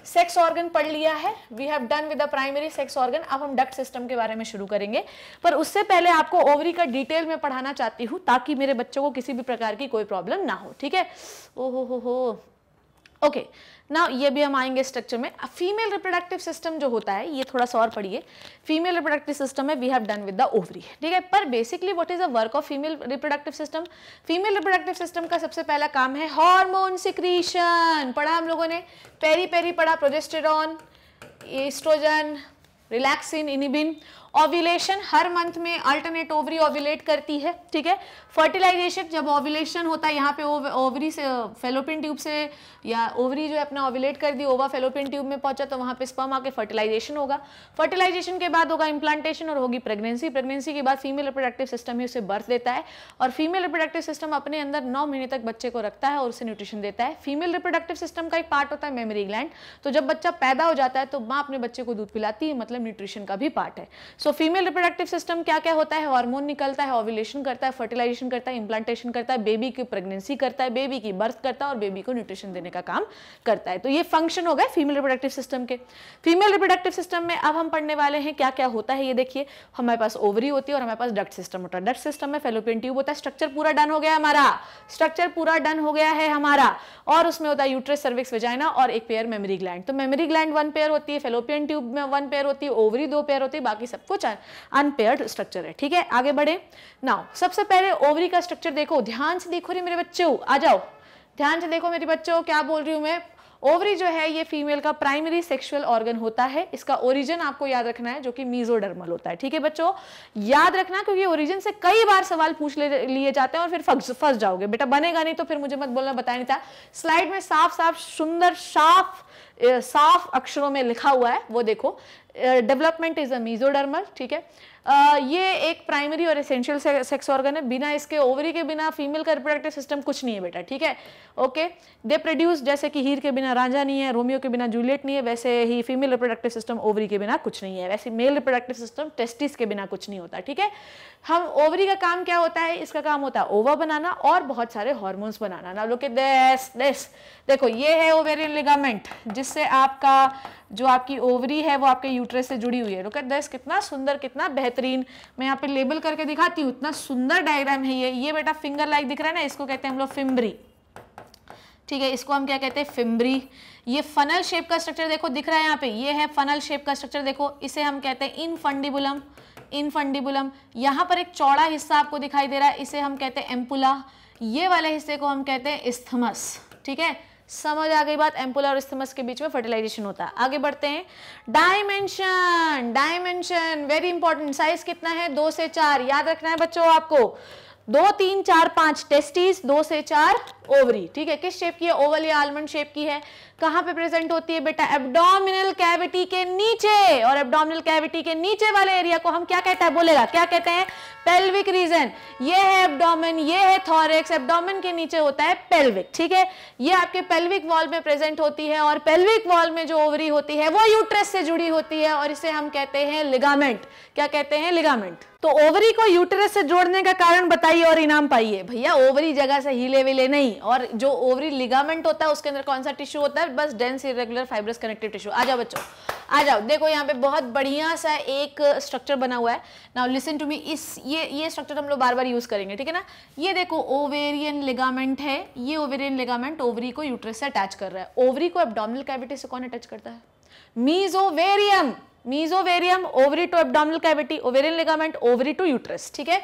S1: सेक्स ऑर्गन पढ़ लिया है we have done with the primary sex organ अब हम डक्ट सिस्टम के बारे में शुरू करेंगे पर उससे पहले आपको ओवरी का डिटेल में पढ़ाना चाहती हूँ ताकि मेरे बच्चों को किसी भी प्रकार की कोई प्रॉब्लम ना हो ठीक है ओ हो हो हो ओके okay. ना ये भी हम आएंगे स्ट्रक्चर में फीमेल रिप्रोडक्टिव सिस्टम जो होता है ये थोड़ा सा और पढ़िए फीमेल रिप्रोडक्टिव सिस्टम है we have done with the ovary ठीक है पर basically what is the work of female reproductive system female reproductive system का सबसे पहला काम है हॉर्मोन सिक्रीशन पढ़ा हम लोगों ने पेरी पेरी पढ़ा progesterone oestrogen relaxin inhibin ovulation हर मंथ में अल्टरनेट ओवरी ओव्यूलेट करती है ठीक है फर्टिलाइजेशन जब ओव्यूलेशन होता है यहाँ पे ओवरी से फेलोपिन ट्यूब से या ओवरी जो है अपना ओव्यूलेट कर दी ओवा फेलोपिन ट्यूब में पहुंचा तो वहाँ पे स्पर्म आके फर्टिलाइजेशन होगा फर्टिलाइजेशन के बाद होगा इम्प्लांटेशन और होगी प्रेगनेंसी प्रेगनेंसी के बाद फीमेल रिप्रोडक्टिव सिस्टम ही उसे बर्थ देता है और फीमेल रिप्रोडक्टिव सिस्टम अपने अंदर नौ महीने तक बच्चे को रखता है और उसे न्यूट्रिशन देता है फीमेल रिप्रोडक्टिव सिस्टम का एक पार्ट होता है मेमरी ग्लैंड तो जब बच्चा पैदा हो जाता है तो माँ अपने बच्चे को दूध पिलाती है मतलब न्यूट्रिशन का भी पार्ट है सो फीमेल रिप्रोडक्टिव सिस्टम क्या क्या होता है हार्मोन निकलता है ऑविलेशन करता है फर्टिलाइजेशन करता है इम्प्लांटेशन करता है बेबी की प्रेगनेंसी करता है बेबी की बर्थ करता है और बेबी को न्यूट्रिशन देने का काम करता है तो ये फंक्शन हो गए फीमेल रिप्रोडक्टिव सिस्टम के फीमेल रिप्रोडक्टिव सिस्टम में अब हम पढ़ने वाले हैं क्या क्या होता है ये देखिए हमारे पास ओवरी होती है और हमारे पास डक्ट सिस्टम होता है डक्ट सिस्टम में फेलोपियन ट्यूब होता है स्ट्रक्चर पूरा डन हो गया हमारा स्ट्रक्चर पूरा डन हो गया है हमारा और उसमें होता है यूट्रस सर्विक्स वजाइना और एक पेयर मेमरी ग्लैंड तो मेमरी ग्लैंड वन पेयर होती है फेलोपियन ट्यूब में वन पेयर होती है ओवरी दो पेयर होती है बाकी सबको कुछ अनपेयर्ड स्ट्रक्चर है ठीक है आगे बढ़े नाउ सबसे पहले ओवरी का स्ट्रक्चर देखो ध्यान से देखो रे मेरे बच्चों आ जाओ ध्यान से देखो मेरे बच्चों क्या बोल रही हूँ मैं ओवरी जो है ये फीमेल का प्राइमरी सेक्सुअल ऑर्गन होता है इसका ओरिजिन आपको याद रखना है जो कि मीजोडर्मल होता है ठीक है बच्चों याद रखना क्योंकि ओरिजिन से कई बार सवाल पूछ ले लिए जाते हैं और फिर फंस जाओगे बेटा बनेगा नहीं तो फिर मुझे मत बोलना बताया नहीं था स्लाइड में साफ साफ सुंदर साफ साफ अक्षरों में लिखा हुआ है वो देखो डेवलपमेंट इज अ मीजोडर्मल ठीक है ये एक प्राइमरी और एसेंशियल सेक्स ऑर्गन है बिना इसके ओवरी के बिना फीमेल का रिप्रोडक्टिव सिस्टम कुछ नहीं है बेटा ठीक है ओके दे प्रोड्यूस जैसे कि हीर के बिना रांझा नहीं है रोमियो के बिना जूलियट नहीं है वैसे ही फीमेल रिप्रोडक्टिव सिस्टम ओवरी के बिना कुछ नहीं है वैसे मेल रिप्रोडक्टिव सिस्टम टेस्टिस के बिना कुछ नहीं होता ठीक है हम ओवरी का काम क्या होता है इसका काम होता है ओवा बनाना और बहुत सारे हॉर्मोन्स बनाना ना लोके दस दस देखो ये है ओवेरियन लिगामेंट जिससे आपका जो आपकी ओवरी है वो आपके यूट्रस से जुड़ी हुई है रुके दस कितना सुंदर कितना बेहतरीन मैं यहाँ पे लेबल करके दिखाती हूँ इतना सुंदर डायग्राम है ये ये बेटा फिंगर लाइक दिख रहा है ना इसको कहते हैं हम लोग फिम्बरी ठीक है इसको हम क्या कहते हैं फिम्बरी ये फनल शेप का स्ट्रक्चर देखो दिख रहा है यहाँ पे ये है फनल शेप का स्ट्रक्चर देखो इसे हम कहते हैं इनफंडिबुलम इनफंडिबुलम यहाँ पर एक चौड़ा हिस्सा आपको दिखाई दे रहा है इसे हम कहते हैं एम्पुला ये वाले हिस्से को हम कहते हैं इस्थमस ठीक है समझ आ गई बात एम्पुला और स्थमस के बीच में फर्टिलाइजेशन होता है आगे बढ़ते हैं dimension dimension very important size कितना है दो से चार याद रखना है बच्चों आपको दो तीन चार पांच टेस्टिस दो से चार ओवरी ठीक है किस शेप की है ओवल या आलमंड शेप की है कहां पे प्रेजेंट होती है बेटा एब्डोमिनल कैविटी के नीचे और एब्डोमिनल कैविटी के नीचे वाले एरिया को हम क्या कहते हैं बोलेगा क्या कहते हैं पेल्विक रीजन ये है एब्डोमेन ये है थॉरेक्स एब्डोमेन के नीचे होता है पेल्विक ठीक है ये आपके पेल्विक वॉल में प्रेजेंट होती है और पेल्विक वॉल में जो ओवरी होती है वो यूट्रस से जुड़ी होती है और इसे हम कहते हैं लिगामेंट क्या कहते हैं लिगामेंट तो ओवरी को यूटरस से जोड़ने का कारण बताइए और इनाम पाइए भैया ओवरी जगह से हीले विले नहीं और जो ओवरी लिगामेंट होता है उसके अंदर कौन सा टिश्यू होता है बस dense irregular fibrous connective tissue आ जाओ बच्चों आ जाओ देखो यहाँ पे बहुत बढ़िया सा एक स्ट्रक्चर बना हुआ है नाउ लिसन टू मी इस ये ये स्ट्रक्चर हम लोग बार बार यूज करेंगे ठीक है ना ये देखो ओवेरियन लिगामेंट है ये ओवेरियन लिगामेंट ओवरी को यूटरस से अटैच कर रहा है ओवरी को एबडोमिनल कैविटी से कौन अटैच करता है mesovarium mesovarium ovary to abdominal cavity ovarian ligament ovary to uterus ठीक है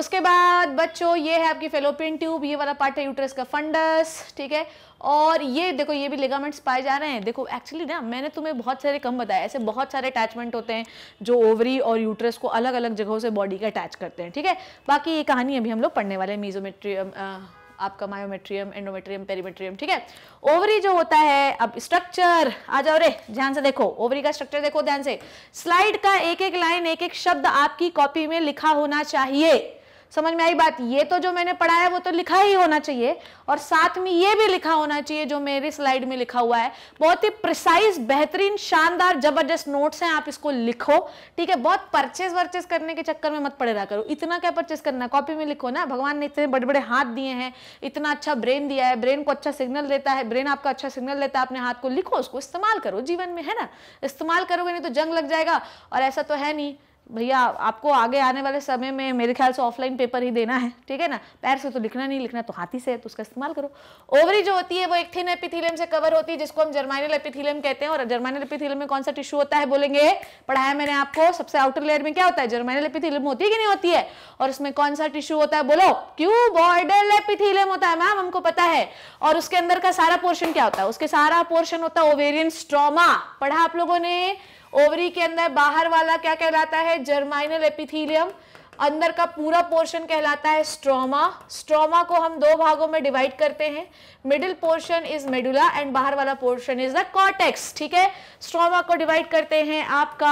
S1: उसके बाद बच्चों ये है आपकी फेलोपियन ट्यूब ये वाला पार्ट है यूट्रस का फंडस ठीक है और ये देखो ये भी लिगामेंट्स पाए जा रहे हैं देखो एक्चुअली ना मैंने तुम्हें बहुत सारे कम बताए ऐसे बहुत सारे अटैचमेंट होते हैं जो ओवरी और यूट्रस को अलग अलग जगहों से बॉडी का अटैच करते हैं ठीक है बाकी ये कहानी अभी हम लोग पढ़ने वाले हैं मीजोमेट्री आपका मायोमेट्रियम एंडोमेट्रियम पेरीमेट्रियम ठीक है ओवरी जो होता है अब स्ट्रक्चर आ जाओ रे ध्यान से देखो ओवरी का स्ट्रक्चर देखो ध्यान से स्लाइड का एक एक लाइन एक एक शब्द आपकी कॉपी में लिखा होना चाहिए समझ में आई बात ये तो जो मैंने पढ़ाया वो तो लिखा ही होना चाहिए और साथ में ये भी लिखा होना चाहिए जो मेरी स्लाइड में लिखा हुआ है बहुत ही प्रिसाइज बेहतरीन शानदार जबरदस्त नोट्स हैं आप इसको लिखो ठीक है बहुत परचेज वर्चेज करने के चक्कर में मत पड़े रहा करो इतना क्या परचेज करना है कॉपी में लिखो ना भगवान ने इतने बड़े बड़े हाथ दिए हैं इतना अच्छा ब्रेन दिया है ब्रेन को अच्छा सिग्नल देता है ब्रेन आपका अच्छा सिग्नल देता है अपने हाथ को लिखो उसको इस्तेमाल करो जीवन में है ना इस्तेमाल करोगे नहीं तो जंग लग जाएगा और ऐसा तो है नहीं भैया आपको आगे आने वाले समय में मेरे ख्याल से ऑफलाइन पेपर ही देना है ठीक है ना पैर से तो लिखना नहीं लिखना तो हाथी से है तो उसका इस्तेमाल करो ओवरी जो होती है वो एक थिन एपिथीलियम से कवर होती है जिसको हम जर्माइनल एपिथीलियम कहते हैं और जर्माइनल एपिथीलियम में कौन सा टिश्यू होता है बोलेंगे पढ़ाया मैंने आपको सबसे आउटर लेयर में क्या होता है जर्माइनल एपिथीलियम होती है कि नहीं होती है और उसमें कौन सा टिश्यू होता है बोलो क्यू बॉर्डर एपिथीलियम होता है मैम हमको पता है और उसके अंदर का सारा पोर्शन क्या होता है उसके सारा पोर्शन होता है ओवेरियन स्ट्रोमा पढ़ा आप लोगों ने ओवरी के अंदर बाहर वाला क्या कहलाता है जर्माइनल एपिथीलियम अंदर का पूरा पोर्शन कहलाता है स्ट्रोमा स्ट्रोमा को हम दो भागों में डिवाइड करते हैं middle portion is medulla and बाहर वाला पोर्शन इज द कॉटेक्स ठीक है स्ट्रोमा को डिवाइड करते हैं आपका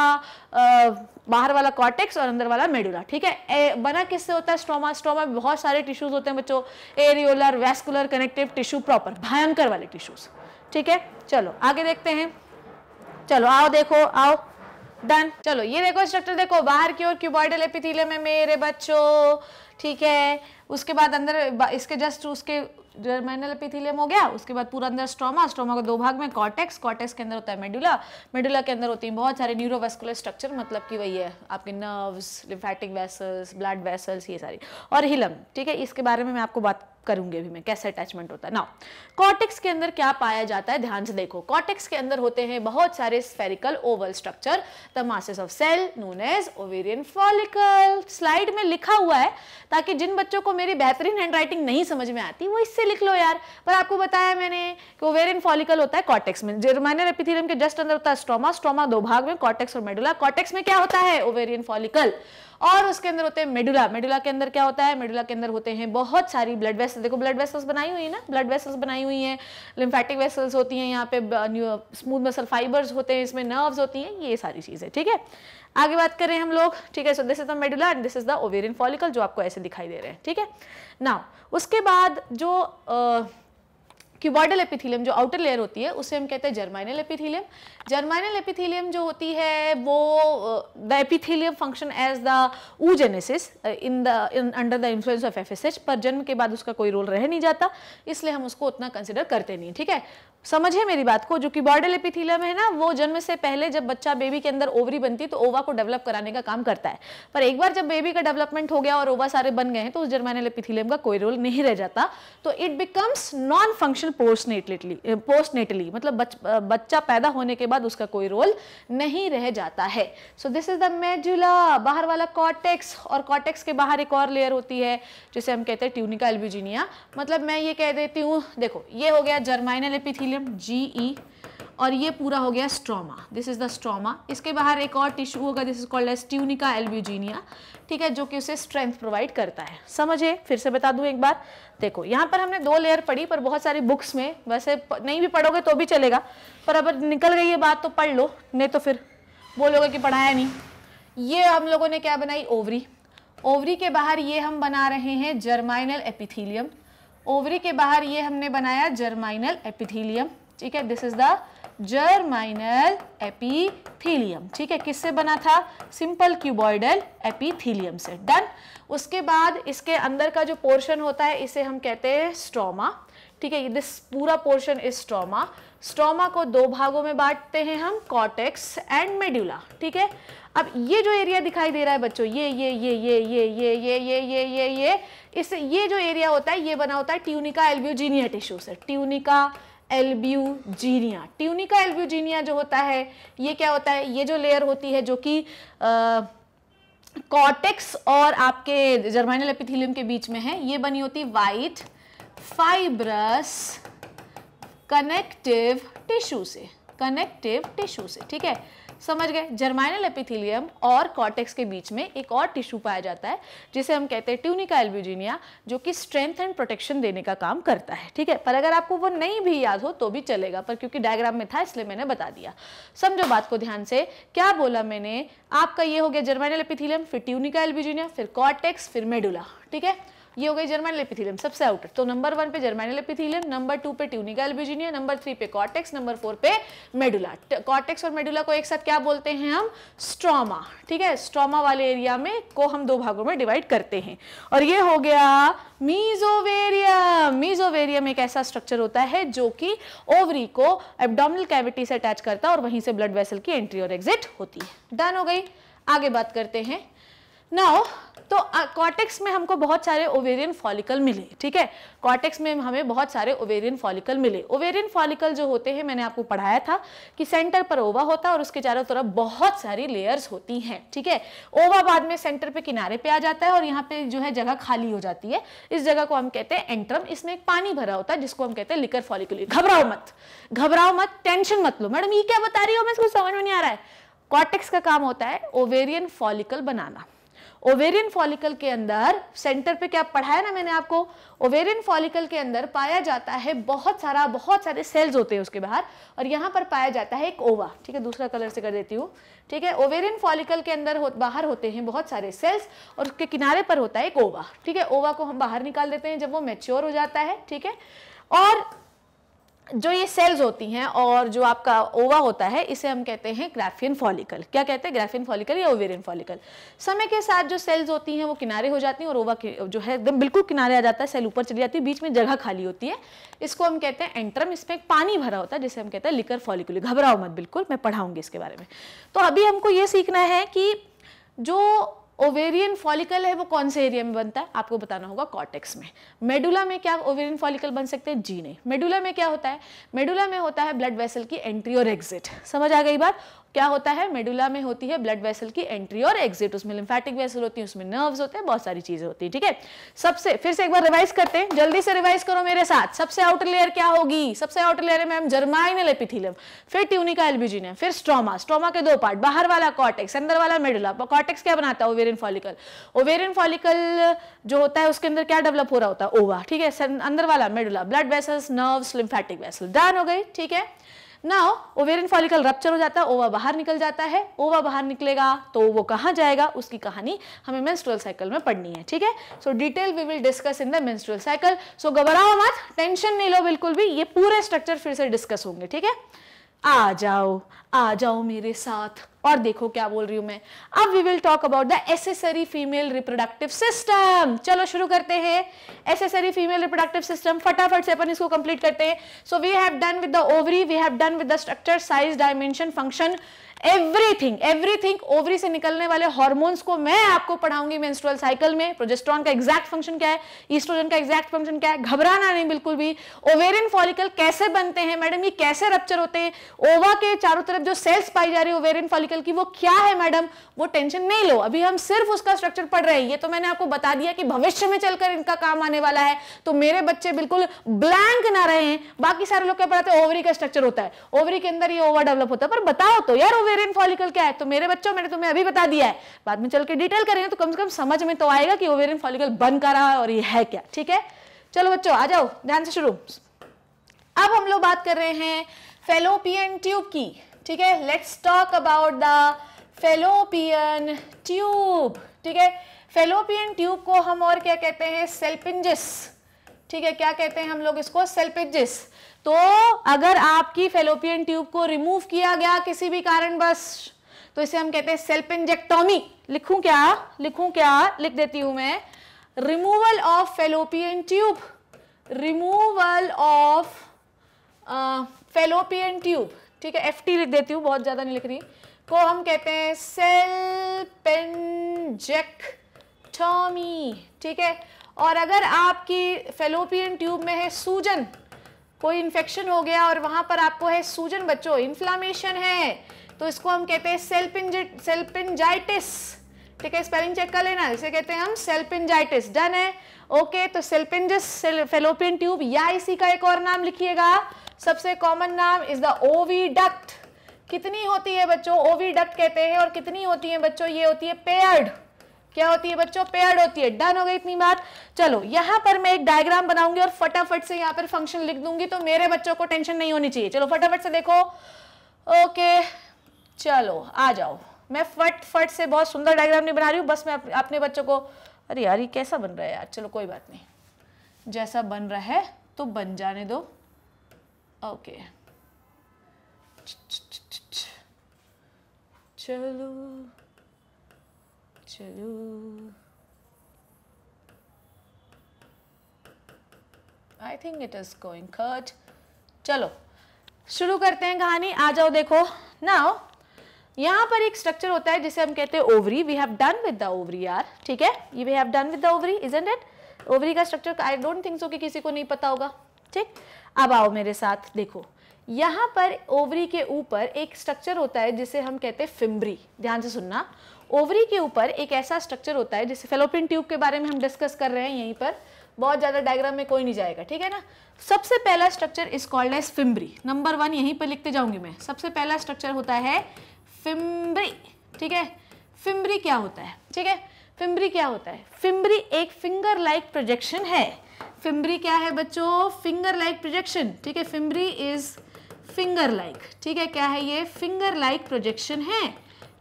S1: आ, बाहर वाला कॉटेक्स और अंदर वाला मेडुला ठीक है ए, बना किससे होता है स्ट्रोमा स्ट्रोमा में बहुत सारे टिश्यूज होते हैं बच्चों areolar vascular connective tissue proper भयंकर वाले टिश्यूज ठीक है चलो आगे देखते हैं चलो आओ देखो आओ डन चलो ये देखो स्ट्रक्चर देखो बाहर की ओर क्यूबॉइडल एपिथीलियम है मेरे बच्चों ठीक है उसके बाद अंदर इसके जस्ट उसके जर्मेनल एपिथीलियम हो गया उसके बाद पूरा अंदर स्ट्रोमा स्ट्रोमा के दो भाग में कॉटेक्स कॉटेक्स के अंदर होता है मेडुला मेडुला के अंदर होती है बहुत सारे न्यूरोवेस्कुलर स्ट्रक्चर मतलब कि वही है आपके nerves lymphatic vessels blood vessels ये सारी और हिलम ठीक है इसके बारे में मैं आपको बात करूंगी अभी मैं कैसे अटैचमेंट होता है ना कॉटेक्स के अंदर क्या पाया जाता है ध्यान से देखो कॉटेक्स के अंदर होते हैं बहुत सारे spherical oval structure the masses of cell known as ovarian follicle slide में लिखा हुआ है ताकि जिन बच्चों को मेरी बेहतरीन हैंडराइटिंग नहीं समझ में आती वो इससे लिख लो यार पर आपको बताया मैंने कि ओवेरियन फॉलिकल होता है कॉटेक्स में जर्माइनर एपिथीलियम के जस्ट अंदर होता है स्ट्रोमा स्ट्रोमा दो भाग में कॉटेक्स और मेडुला कॉटेक्स में क्या होता है ओवेरियन फॉलिकल और उसके अंदर होते हैं मेडुला मेडुला के अंदर क्या होता है मेडुला के अंदर होते हैं बहुत सारी ब्लड वेसल्स देखो ब्लड वेसल्स बनाई हुई है ना ब्लड वेसल्स बनाई हुई हैं लिम्फेटिक वेसल्स होती हैं यहाँ पे स्मूथ मसल फाइबर्स होते हैं इसमें नर्व्स होती हैं ये सारी चीज़ें ठीक है आगे बात करें हम लोग ठीक है so this is the medulla and this is the ovarian follicle जो आपको ऐसे दिखाई दे रहे हैं ठीक है ना उसके बाद जो क्यूबॉइडल एपिथीलियम जो आउटर लेयर होती है उसे हम कहते हैं जर्माइनल एपिथीलियम जर्माइनल एपिथीलियम जो होती है वो the epithelium function as the oogenesis in the in under the influence of F पर जन्म के बाद उसका कोई रोल रह नहीं जाता इसलिए हम उसको उतना कंसिडर करते नहीं ठीक है समझे मेरी बात को जो कि बॉर्डल एपिथीलम है ना वो जन्म से पहले जब बच्चा बेबी के अंदर ओवरी बनती है तो ओवा को डेवलप कराने का काम करता है पर एक बार जब बेबी का डेवलपमेंट हो गया और ओवा सारे बन गए हैं तो उस जर्माइनल एपिथीलियम का कोई रोल नहीं रह जाता तो it becomes non function postnatally postnatally मतलब बच, बच्चा पैदा होने के बाद उसका कोई रोल नहीं रह जाता है so this is the medulla बाहर वाला कॉटेक्स और कॉटेक्स के बाहर एक और लेयर होती है जिसे हम कहते हैं ट्यूनिका एल्बिजीनिया मतलब मैं ये कह देती हूँ देखो ये हो गया जर्माइनल एपिथीलियम पेरिकलियम जी ई और ये पूरा हो गया stroma this is the stroma इसके बाहर एक और टिश्यू होगा this is called as tunica albuginea ठीक है जो कि उसे स्ट्रेंथ प्रोवाइड करता है समझे फिर से बता दूं एक बार देखो यहाँ पर हमने दो लेयर पढ़ी पर बहुत सारी बुक्स में वैसे नहीं भी पढ़ोगे तो भी चलेगा पर अगर निकल गई ये बात तो पढ़ लो नहीं तो फिर बोलोगे कि पढ़ाया नहीं ये हम लोगों ने क्या बनाई ओवरी ओवरी के बाहर ये हम बना रहे हैं जर्माइनल एपिथीलियम ओवरी के बाहर ये हमने बनाया जर्माइनल एपिथीलियम ठीक है this is the germinal epithelium ठीक है किससे बना था सिंपल क्यूबॉइडल एपीथीलियम से डन उसके बाद इसके अंदर का जो पोर्शन होता है इसे हम कहते हैं स्ट्रोमा ठीक है दिस पूरा पोर्शन इज स्ट्रोमा स्ट्रोमा को दो भागों में बांटते हैं हम कॉटेक्स एंड मेड्यूला ठीक है अब ये जो एरिया दिखाई दे रहा है बच्चों ये ये ये ये ये ये ये ये ये ये ये इस ये जो एरिया होता है ये बना होता है ट्यूनिका एल्ब्यूजीनिया टिश्यू से ट्यूनिका एल्ब्यूजीनिया ट्यूनिका एल्ब्यूजीनिया जो होता है ये क्या होता है ये जो लेयर होती है जो कि कॉटेक्स और आपके जर्माइनल एपिथिलियम के बीच में है ये बनी होती वाइट फाइब्रस कनेक्टिव टिश्यू से कनेक्टिव टिश्यू से ठीक है समझ गए जर्माइनल एपिथिलियम और कॉर्टेक्स के बीच में एक और टिश्यू पाया जाता है जिसे हम कहते हैं ट्यूनिका एल्ब्यूजिनिया जो कि स्ट्रेंथ एंड प्रोटेक्शन देने का काम करता है ठीक है पर अगर आपको वो नहीं भी याद हो तो भी चलेगा पर क्योंकि डायग्राम में था इसलिए मैंने बता दिया समझो बात को ध्यान से क्या बोला मैंने आपका ये हो गया जर्माइनल एपिथिलियम फिर ट्यूनिका एल्ब्यूजिनिया फिर कॉर्टेक्स फिर मेडुला ठीक है ये हो गई जर्मैन एपिथीलियम सबसे आउटर तो नंबर वन पे जर्मैनल एपिथीलियम नंबर टू पे ट्यूनिका एल्बिजिनिया नंबर थ्री पे कॉर्टेक्स नंबर फोर पे मेडुला कॉर्टेक्स और मेडुला को एक साथ क्या बोलते हैं हम स्ट्रोमा ठीक है स्ट्रोमा वाले एरिया में को हम दो भागों में डिवाइड करते हैं और ये हो गया मीजोवेरियम मीजोवेरियम एक ऐसा स्ट्रक्चर होता है जो कि ओवरी को एब्डोमिनल कैविटी से अटैच करता है और वहीं से ब्लड वेसल की एंट्री और एग्जिट होती है डन हो गई आगे बात करते हैं नाउ तो कॉटेक्स में हमको बहुत सारे ओवेरियन फॉलिकल मिले ठीक है कॉटेक्स में हमें बहुत सारे ओवेरियन फॉलिकल मिले ओवेरियन फॉलिकल जो होते हैं मैंने आपको पढ़ाया था कि सेंटर पर ओवा होता है और उसके चारों तरफ बहुत सारी लेयर्स होती हैं ठीक है ओवा बाद में सेंटर पे किनारे पे आ जाता है और यहाँ पे जो है जगह खाली हो जाती है इस जगह को हम कहते हैं एंट्रम इसमें एक पानी भरा होता है जिसको हम कहते हैं लिकर फॉलिकल घबराओ मत घबराओ मत टेंशन मत लो मैडम ये क्या बता रही हो मैं इसको समझ में नहीं आ रहा है कॉटेक्स का काम होता है ओवेरियन फॉलिकल बनाना ओवेरियन फॉलिकल के अंदर सेंटर पे क्या पढ़ाया ना मैंने आपको ओवेरियन फॉलिकल के अंदर पाया जाता है बहुत सारा बहुत सारे सेल्स होते हैं उसके बाहर और यहाँ पर पाया जाता है एक ओवा ठीक है दूसरा कलर से कर देती हूँ ठीक है ओवेरियन फॉलिकल के अंदर हो, बाहर होते हैं बहुत सारे सेल्स और उसके किनारे पर होता है एक ओवा ठीक है ओवा को हम बाहर निकाल देते हैं जब वो मेच्योर हो जाता है ठीक है और जो ये सेल्स होती हैं और जो आपका ओवा होता है इसे हम कहते हैं ग्राफियन फॉलिकल क्या कहते हैं ग्राफियन फॉलिकल या ओवेरियन फॉलिकल समय के साथ जो सेल्स होती हैं वो किनारे हो जाती हैं और ओवा जो है एकदम बिल्कुल किनारे आ जाता है सेल ऊपर चली जाती है बीच में जगह खाली होती है इसको हम कहते हैं एंट्रम इसमें पानी भरा होता है जिसे हम कहते हैं लिकर फॉलिकुल घबराओ मत बिल्कुल मैं पढ़ाऊंगी इसके बारे में तो अभी हमको ये सीखना है कि जो ओवेरियन फॉलिकल है वो कौन से एरिया में बनता है आपको बताना होगा कॉटेक्स में मेडुला में क्या ओवेरियन फॉलिकल बन सकते हैं जी नहीं मेडुला में क्या होता है मेडुला में होता है ब्लड वेसल की एंट्री और एग्जिट समझ आ गई बात क्या होता है मेडुला में होती है ब्लड वेसल की एंट्री और एग्जिट उसमें लिम्फेटिक वेसल होती है उसमें नर्व्स होते हैं बहुत सारी चीजें होती है ठीक है सबसे फिर से एक बार रिवाइज करते हैं जल्दी से रिवाइज करो मेरे साथ सबसे आउटर लेयर क्या होगी सबसे आउटर लेयर है हम जर्माइन एपिथिलियम फिर ट्यूनिका एल्बिजिनियम फिर स्ट्रोमा स्ट्रोमा के दो पार्ट बाहर वाला कॉटेक्स अंदर वाला मेडुला कॉटेक्स क्या बनाता है ओवेरियन फॉलिकल ओवेरियन फॉलिकल जो होता है उसके अंदर क्या डेवलप हो रहा होता है ओवा ठीक है अंदर वाला medulla blood vessels nerves lymphatic vessel done हो गई ठीक है नाउ ओवेरियन फॉलिकल रप्चर हो जाता है ओवा बाहर निकल जाता है ओवा बाहर निकलेगा तो वो कहाँ जाएगा उसकी कहानी हमें मेंस्ट्रुअल साइकिल में पढ़नी है ठीक है so detail we will discuss in the menstrual cycle so घबराओ मत टेंशन नहीं लो बिल्कुल भी ये पूरे स्ट्रक्चर फिर से डिस्कस होंगे ठीक है आ जाओ आ जाओ मेरे साथ और देखो क्या बोल रही हूं मैं अब we will talk about the accessory female reproductive system चलो शुरू करते हैं एसेसरी फीमेल रिप्रोडक्टिव सिस्टम फटाफट से अपन इसको कंप्लीट करते हैं so we have done with the ovary we have done with the structure size dimension function everything everything ovary से निकलने वाले हॉर्मोन्स को मैं आपको पढ़ाऊंगी मेंस्ट्रुअल साइकिल में प्रोजेस्ट्रॉन का एग्जैक्ट फंक्शन क्या है ईस्ट्रोजन का एग्जैक्ट फंक्शन क्या है घबराना नहीं बिल्कुल भी ओवेरियन फॉलिकल कैसे बनते हैं मैडम ये कैसे रप्चर होते हैं ओवा के चारों तरफ जो सेल्स पाई जा रही है ओवेरियन फॉलिकल की वो क्या है मैडम वो टेंशन नहीं लो अभी हम सिर्फ उसका स्ट्रक्चर पढ़ रहे हैं ये तो मैंने आपको बता दिया कि भविष्य में चलकर इनका काम आने वाला है तो मेरे बच्चे बिल्कुल ब्लैंक ना रहे बाकी सारे लोग क्या पढ़ाते ओवरी का स्ट्रक्चर होता है ओवरी के अंदर ये ओवा डेवलप होता है पर बताओ तो यार ओवरी पेरेंट फॉलिकल क्या है तो मेरे बच्चों मैंने तुम्हें अभी बता दिया है बाद में चल के डिटेल करेंगे तो कम से कम समझ में तो आएगा कि ओवेरियन फॉलिकल बन कर रहा है और ये है क्या ठीक है चलो बच्चों आ जाओ ध्यान से शुरू अब हम लोग बात कर रहे हैं फेलोपियन ट्यूब की ठीक है let's talk about the fallopian tube ठीक है फेलोपियन ट्यूब को हम और क्या कहते हैं सेल्पिंजिस ठीक है क्या कहते हैं हम लोग इसको सेल्पिंजिस तो अगर आपकी फेलोपियन ट्यूब को रिमूव किया गया किसी भी कारणवश तो इसे हम कहते हैं सेल्फ इंजेक्टोमी लिखूं क्या लिखूं क्या लिख देती हूं मैं removal of fallopian tube removal of fallopian tube ठीक है एफ लिख देती हूँ बहुत ज़्यादा नहीं लिख रही को हम कहते हैं सेल पेंजेक्टोमी ठीक है और अगर आपकी फेलोपियन ट्यूब में है सूजन कोई इन्फेक्शन हो गया और वहाँ पर आपको है सूजन बच्चों इन्फ्लामेशन है तो इसको हम कहते हैं सेल्पिंज सेल्पिनजाइटिस ठीक है स्पेलिंग चेक कर लेना इसे कहते हैं हम सेल्पिनजाइटिस डन है ओके तो सेल्पिन फेलोपियन ट्यूब या इसी का एक और नाम लिखिएगा सबसे कॉमन नाम इज द ओवी डक्ट कितनी होती है बच्चों ओवी डक्ट कहते हैं और कितनी होती है बच्चों ये होती है पेयर्ड क्या होती है बच्चों पेयर्ड होती है डन हो गई इतनी बात चलो यहां पर मैं एक डायग्राम बनाऊंगी और फटाफट से यहां पर फंक्शन लिख दूंगी तो मेरे बच्चों को टेंशन नहीं होनी चाहिए चलो फटाफट से देखो ओके चलो आ जाओ मैं फट फट से बहुत सुंदर डायग्राम नहीं बना रही हूँ बस मैं अपने बच्चों को अरे यार ये कैसा बन रहा है यार चलो कोई बात नहीं जैसा बन रहा है तो बन जाने दो ओके चलो चलो I think it is going cut चलो शुरू करते हैं कहानी आ जाओ देखो नाउ यहाँ पर एक स्ट्रक्चर होता है जिसे हम कहते हैं ovary we have done with the ovary यार ठीक है ये we have done with the ovary isn't it ovary का structure I don't think so कि किसी को नहीं पता होगा ठीक अब आओ मेरे साथ देखो यहाँ पर ओवरी के ऊपर एक स्ट्रक्चर होता है जिसे हम कहते हैं फिम्बरी ध्यान से सुनना ओवरी के ऊपर एक ऐसा स्ट्रक्चर होता है जैसे फेलोपिन ट्यूब के बारे में हम डिस्कस कर रहे हैं यहीं पर बहुत ज़्यादा डायग्राम में कोई नहीं जाएगा ठीक है ना सबसे पहला structure is called as fimbriae number one यहीं पर लिखते जाऊंगी मैं सबसे पहला स्ट्रक्चर होता है फिम्बरी ठीक है फिम्बरी क्या होता है ठीक है फिम्बरी क्या होता है फिम्बरी एक फिंगर लाइक प्रोजेक्शन है फिम्बरी क्या है बच्चों फिंगर लाइक प्रोजेक्शन ठीक है फिम्बरी इज फिंगर लाइक ठीक है क्या है ये फिंगर लाइक प्रोजेक्शन है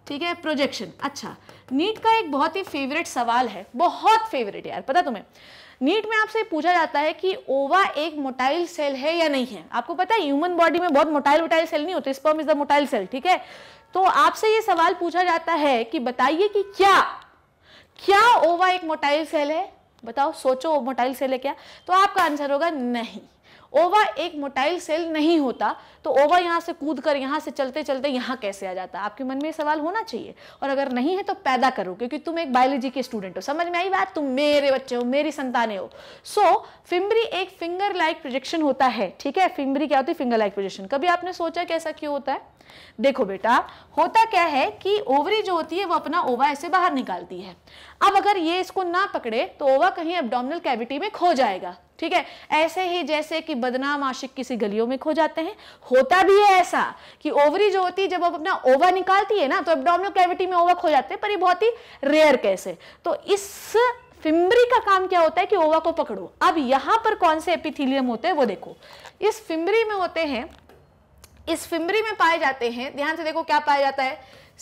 S1: ठीक है प्रोजेक्शन अच्छा नीट का एक बहुत ही फेवरेट सवाल है बहुत फेवरेट यार पता तुम्हें नीट में आपसे पूछा जाता है कि ओवा एक मोटाइल सेल है या नहीं है आपको पता है ह्यूमन बॉडी में बहुत मोटाइल मोटाइल सेल नहीं होते sperm is the motile cell ठीक है तो आपसे ये सवाल पूछा जाता है कि बताइए कि क्या क्या ओवा एक मोटाइल सेल है बताओ सोचो मोटाइल सेल है क्या तो आपका आंसर होगा नहीं ओवा एक मोटाइल सेल नहीं होता तो ओवा यहाँ से कूद कर यहाँ से चलते चलते यहाँ कैसे आ जाता आपके मन में ये सवाल होना चाहिए और अगर नहीं है तो पैदा करो क्योंकि तुम एक बायोलॉजी के स्टूडेंट हो समझ में आई बात तुम मेरे बच्चे हो मेरी संतानें हो सो so, फिम्बरी एक फिंगर लाइक प्रोजेक्शन होता है ठीक है फिम्बरी क्या होती है फिंगर लाइक प्रोजेक्शन कभी आपने सोचा कैसा क्यों होता है देखो बेटा होता क्या है कि ओवरी जो होती है वो अपना ओवा ऐसे बाहर निकालती है अब अगर ये इसको ना पकड़े तो ओवा कहीं एब्डोमिनल कैविटी में खो जाएगा ठीक है ऐसे ही जैसे कि बदनाम आशिक किसी गलियों में खो जाते हैं होता भी है ऐसा कि ओवरी जो होती है जब आप अपना ओवा निकालती है ना तो एबडोमिनल कैविटी में ओवा खो जाते हैं पर ये बहुत ही रेयर कैसे तो इस फिम्बरी का काम क्या होता है कि ओवा को पकड़ो अब यहां पर कौन से एपिथीलियम होते हैं वो देखो इस फिम्बरी में होते हैं इस फिम्बरी में पाए जाते हैं ध्यान से देखो क्या पाया जाता है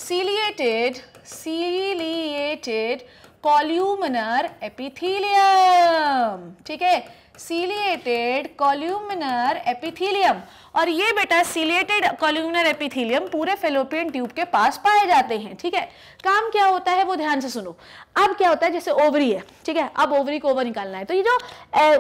S1: सीलिएटेड सीलिएटेड कॉल्यूमनर एपिथीलियम ठीक है सीलिएटेड कॉल्यूमिनर एपिथीलियम और ये बेटा सीलिएटेड कॉल्यूमिनर एपिथीलियम पूरे फेलोपियन ट्यूब के पास पाए जाते हैं ठीक है काम क्या होता है वो ध्यान से सुनो अब क्या होता है जैसे ओवरी है ठीक है अब ओवरी को ओवर निकालना है तो ये जो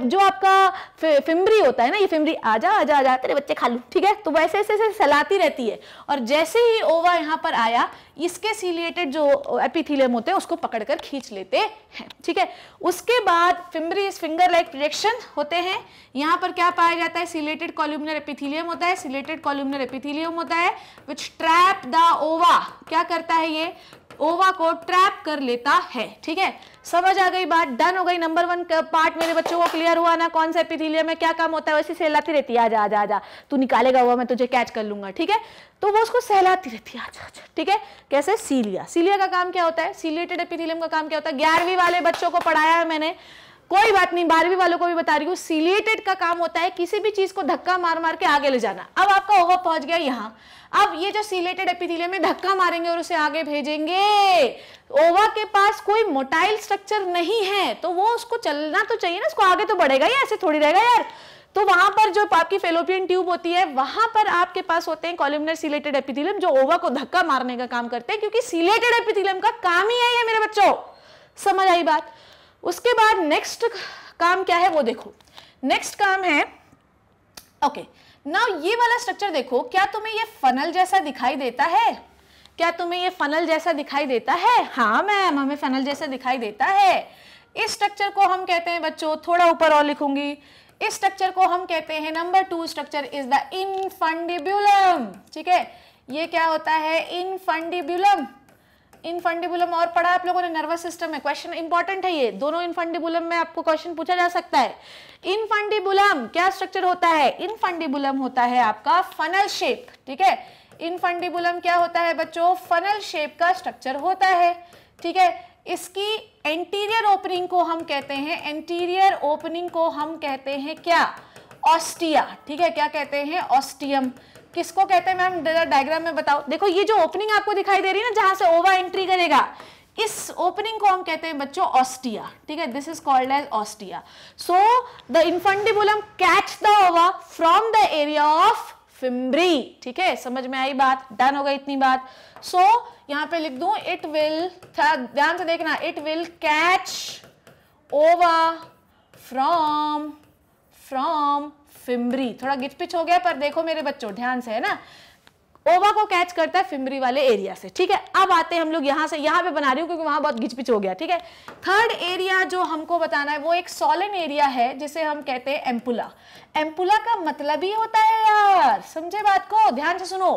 S1: जो आपका फि, होता है ना ये आ जा आ जा तेरे बच्चे खा लू ठीक है तो वैसे ऐसे ऐसे सलाती रहती है और जैसे ही ओवा यहाँ पर आया इसके सीलिएटेड जो एपिथीलियम होते हैं उसको पकड़कर खींच लेते हैं ठीक है उसके बाद फिम्बरी इस फिंगर लाइक प्रोजेक्शन होते हैं यहाँ पर क्या पाया जाता है सीलेटेड कॉल्यूमिनर एपिथीलियम होता है सीलेटेड कॉल्यूमिनर एपिथीलियम होता है विच ट्रैप द ओवा क्या करता है ये ओवा को ट्रैप कर लेता है ठीक है समझ आ गई बात डन हो गई नंबर वन पार्ट मेरे बच्चों को क्लियर हुआ ना कौन सा एपिथीलियम में क्या काम होता है वैसे सहलाती रहती है आजा आजा आजा तू निकालेगा हुआ मैं तुझे कैच कर लूंगा ठीक है तो वो उसको सहलाती रहती है आजा आजा ठीक है कैसे सीलिया सीलिया का काम क्या होता है सीलिएटेड एपिथीलियम का काम क्या होता है ग्यारहवीं वाले बच्चों को पढ़ाया है मैंने कोई बात नहीं बारहवीं वालों को भी बता रही हूँ सिलेटेड का काम होता है किसी भी चीज़ को धक्का मार मार के आगे ले जाना अब आपका ओवर पहुंच गया यहाँ अब ये जो सिलेटेड एपिथीलियम में धक्का मारेंगे और उसे आगे भेजेंगे ओवा के पास कोई मोटाइल स्ट्रक्चर नहीं है तो वो उसको चलना तो चाहिए ना उसको आगे तो बढ़ेगा ही ऐसे थोड़ी रहेगा यार तो वहां पर जो आपकी फेलोपियन ट्यूब होती है वहां पर आपके पास होते हैं कॉलिमनर सिलेटेड एपिथिलियम जो ओवा को धक्का मारने का काम करते हैं क्योंकि सिलेटेड एपिथिलियम का काम ही यही है मेरे बच्चों समझ आई बात उसके बाद नेक्स्ट काम क्या है वो देखो नेक्स्ट काम है ओके नाउ ये वाला स्ट्रक्चर देखो क्या तुम्हें ये फनल जैसा दिखाई देता है क्या तुम्हें ये फनल जैसा दिखाई देता है हाँ मैम हमें फनल जैसा दिखाई देता है इस स्ट्रक्चर को हम कहते हैं बच्चों थोड़ा ऊपर और लिखूंगी इस स्ट्रक्चर को हम कहते हैं number two structure is the infundibulum ठीक है ये क्या होता है इनफंडिब्यूलम इनफंडिबुलम और पढ़ा आप लोगों ने नर्वस सिस्टम है क्वेश्चन इंपॉर्टेंट है ये दोनों इनफंडिबुलम में आपको क्वेश्चन पूछा जा सकता है इनफंडिबुलम क्या स्ट्रक्चर होता है इनफंडिबुलम होता है आपका फनल शेप ठीक है इनफंडिबुलम क्या होता है बच्चों फनल शेप का स्ट्रक्चर होता है ठीक है इसकी एंटीरियर ओपनिंग को हम कहते हैं एंटीरियर ओपनिंग को हम कहते हैं क्या ऑस्टिया ठीक है क्या कहते हैं ऑस्टियम किसको कहते हैं मैम डायग्राम में बताओ देखो ये जो ओपनिंग आपको दिखाई दे रही है ना जहां से ओवा एंट्री करेगा इस ओपनिंग को हम कहते हैं बच्चों ऑस्टिया ठीक है this is called as ostia so the infundibulum catch the ova from the area of fimbriae ठीक है समझ में आई बात डन हो गई इतनी बात सो so, यहां पे लिख दू इट विल ध्यान से देखना it will catch ova from from fimbriae थोड़ा गिच पिच हो गया पर देखो मेरे बच्चों ध्यान से है ना ओवा को कैच करता है फिमरी वाले एरिया से ठीक है अब आते हैं हम लोग यहाँ से यहां पे बना रही हूँ क्योंकि वहां बहुत गिचपिच हो गया ठीक है थर्ड एरिया जो हमको बताना है वो एक सॉलन एरिया है जिसे हम कहते हैं एम्पुला एम्पुला का मतलब ही होता है यार समझे बात को ध्यान से सुनो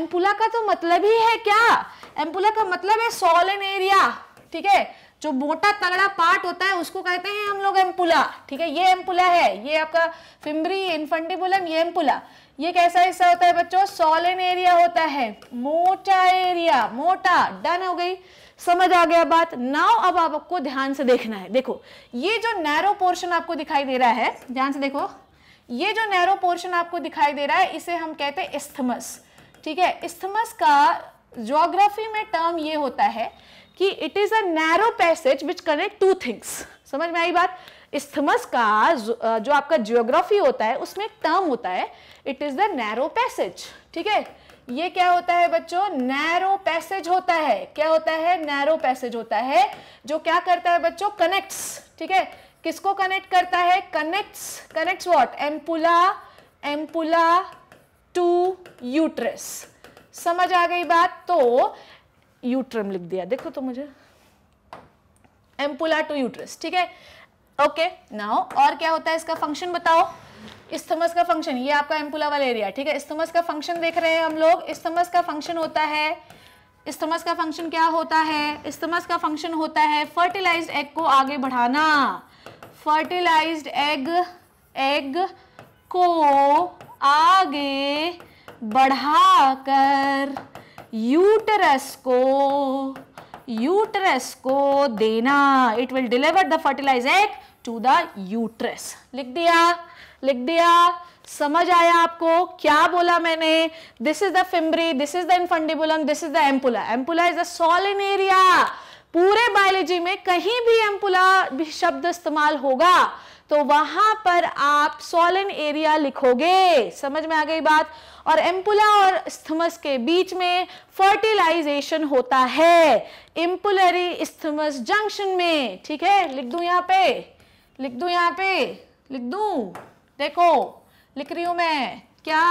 S1: एम्पुला का तो मतलब ही है क्या एम्पुला का मतलब है सॉलन एरिया ठीक है जो मोटा तगड़ा पार्ट होता है उसको कहते हैं हम लोग एम्पुला ठीक है ये एम्पुला है ये आपका फिम्बरी इन्फंटिबुलम ये एम्पुला ये कैसा हिस्सा होता है बच्चों सॉलिन एरिया होता है मोटा एरिया मोटा डन हो गई समझ आ गया बात नाउ अब आपको ध्यान से देखना है देखो ये जो नैरो पोर्शन आपको दिखाई दे रहा है ध्यान से देखो ये जो नैरो पोर्शन आपको दिखाई दे रहा है इसे हम कहते हैं इस्थमस ठीक है इस्थमस का ज्योग्राफी में टर्म ये होता है कि it is a narrow passage which connect two things समझ में आई बात इस्थमस का जो आपका जियोग्राफी होता है उसमें एक टर्म होता है it is the narrow passage ठीक है ये क्या होता है बच्चों नैरो पैसेज होता है क्या होता है नैरो पैसेज होता है जो क्या करता है बच्चों कनेक्ट्स ठीक है किसको कनेक्ट करता है connects connects what ampulla ampulla to uterus समझ आ गई बात तो यूट्रम लिख दिया देखो तो मुझे एम्पुला टू यूट्रस ठीक है ओके नाउ और क्या होता है इसका फंक्शन बताओ इस्थमस का फंक्शन ये आपका एम्पुला वाला एरिया ठीक है इस्थमस का फंक्शन देख रहे हैं हम लोग इस्थमस का फंक्शन होता है इस्थमस का फंक्शन क्या होता है इस्थमस का फंक्शन होता है फर्टिलाइज्ड एग को आगे बढ़ाना फर्टिलाइज्ड एग एग को आगे बढ़ाकर यूटरस को यूटरस को देना it will deliver the fertilize egg to the uterus लिख दिया लिख दिया समझ आया आपको क्या बोला मैंने this is the fimbriae this is the infundibulum this is the ampulla ampulla is the swollen area पूरे बायोलॉजी में कहीं भी एम्पुला भी शब्द इस्तेमाल होगा तो वहां पर आप सोलन एरिया लिखोगे समझ में आ गई बात और एम्पुला और स्थमस के बीच में फर्टिलाइजेशन होता है इम्पुलरी स्थमस जंक्शन में ठीक है लिख दू यहां पे लिख दू यहां पे लिख दू देखो लिख रही हूं मैं क्या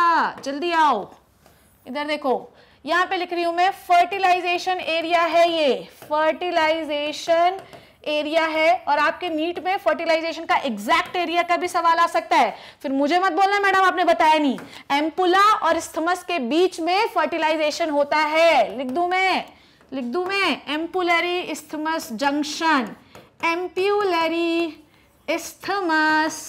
S1: जल्दी आओ इधर देखो यहां पे लिख रही हूं मैं फर्टिलाइजेशन एरिया है ये फर्टिलाइजेशन एरिया है और आपके नीट में फर्टिलाइजेशन का एग्जैक्ट एरिया का भी सवाल आ सकता है फिर मुझे मत बोलना मैडम आपने बताया नहीं एम्पुला और स्थमस के बीच में फर्टिलाइजेशन होता है लिख दू मैं लिख दू मैं ampullary isthmus junction ampullary isthmus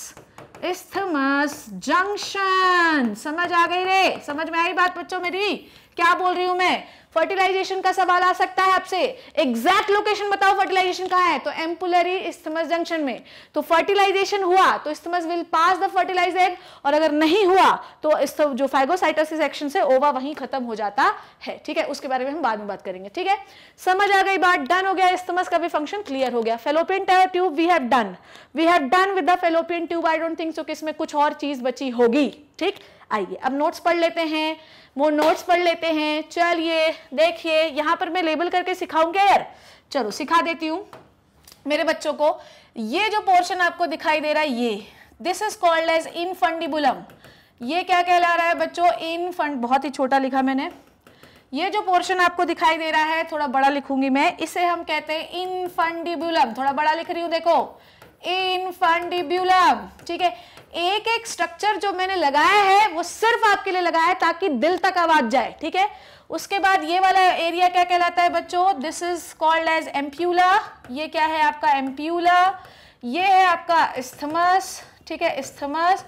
S1: isthmus junction समझ आ गई रे समझ में आई बात बच्चों मेरी क्या बोल रही हूं मैं फर्टिलाइजेशन का सवाल आ सकता है आपसे एग्जैक्ट लोकेशन बताओ फर्टिलाइजेशन कहा है तो एम्पुलरी इस्थमस जंक्शन में तो फर्टिलाइजेशन हुआ तो isthmus will pass the fertilize egg और अगर नहीं हुआ तो जो फाइगोसाइटोसिस एक्शन से ओवा वहीं खत्म हो जाता है ठीक है उसके बारे में हम बाद में बात करेंगे ठीक है समझ आ गई बात डन हो गया इस्थमस का भी फंक्शन क्लियर हो गया fallopian tube we have done we have done with the fallopian tube I don't think so कि इसमें कुछ और चीज बची होगी ठीक आइए अब नोट्स पढ़ लेते हैं वो नोट्स पढ़ लेते हैं चलिए देखिए यहां पर मैं लेबल करके सिखाऊंगी यार चलो सिखा देती हूँ मेरे बच्चों को ये जो पोर्शन आपको दिखाई दे रहा है ये this is called as infundibulum ये क्या कहला रहा है बच्चों इनफंड बहुत ही छोटा लिखा मैंने ये जो पोर्शन आपको दिखाई दे रहा है थोड़ा बड़ा लिखूंगी मैं इसे हम कहते हैं इनफंडिबुलम थोड़ा बड़ा लिख रही हूं देखो इनफंडिबुलम ठीक है एक एक स्ट्रक्चर जो मैंने लगाया है वो सिर्फ आपके लिए लगाया है ताकि दिल तक आवाज जाए ठीक है उसके बाद ये वाला एरिया क्या कहलाता है बच्चों this is called as ampulla ये क्या है आपका एम्प्यूला ये है आपका इस्थमस ठीक है इस्थमस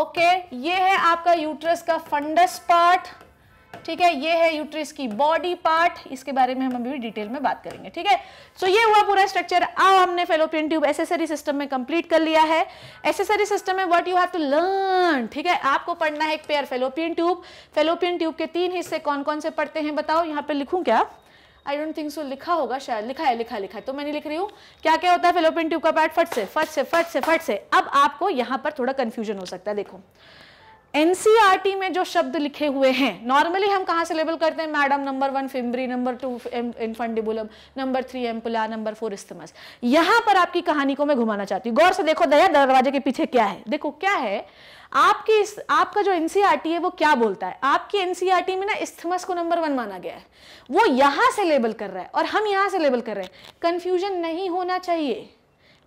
S1: ओके ये है आपका यूट्रस का फंडस पार्ट ठीक है ये है यूट्रिस की बॉडी पार्ट इसके बारे में हम अभी डिटेल में बात करेंगे ठीक है सो ये हुआ पूरा स्ट्रक्चर अब हमने फेलोपियन ट्यूब एसेसरी सिस्टम में कंप्लीट कर लिया है एसेसरी सिस्टम में what you have to learn ठीक है आपको पढ़ना है एक pair fallopian tube fallopian tube के तीन हिस्से कौन कौन से पढ़ते हैं बताओ यहाँ पे लिखूँ क्या आई डोंट थिंक सो लिखा होगा शायद लिखा है लिखा लिखा है तो मैं नहीं लिख रही हूँ क्या क्या होता है फेलोपियन ट्यूब का पार्ट फट से फट से फट से फट से अब आपको यहाँ पर थोड़ा कन्फ्यूजन हो सकता है देखो एनसीईआरटी में जो शब्द लिखे हुए हैं नॉर्मली हम कहाँ से लेबल करते हैं madam number one fimbriae number two infundibulum number three ampulla number four isthmus यहाँ पर आपकी कहानी को मैं घुमाना चाहती हूँ गौर से देखो दया दरवाजे के पीछे क्या है देखो क्या है आपकी इस आपका जो एनसीईआरटी है वो क्या बोलता है आपकी एनसीईआरटी में ना इस्थमस को नंबर वन माना गया है वो यहां से लेबल कर रहा है और हम यहाँ से लेबल कर रहे हैं कंफ्यूजन नहीं होना चाहिए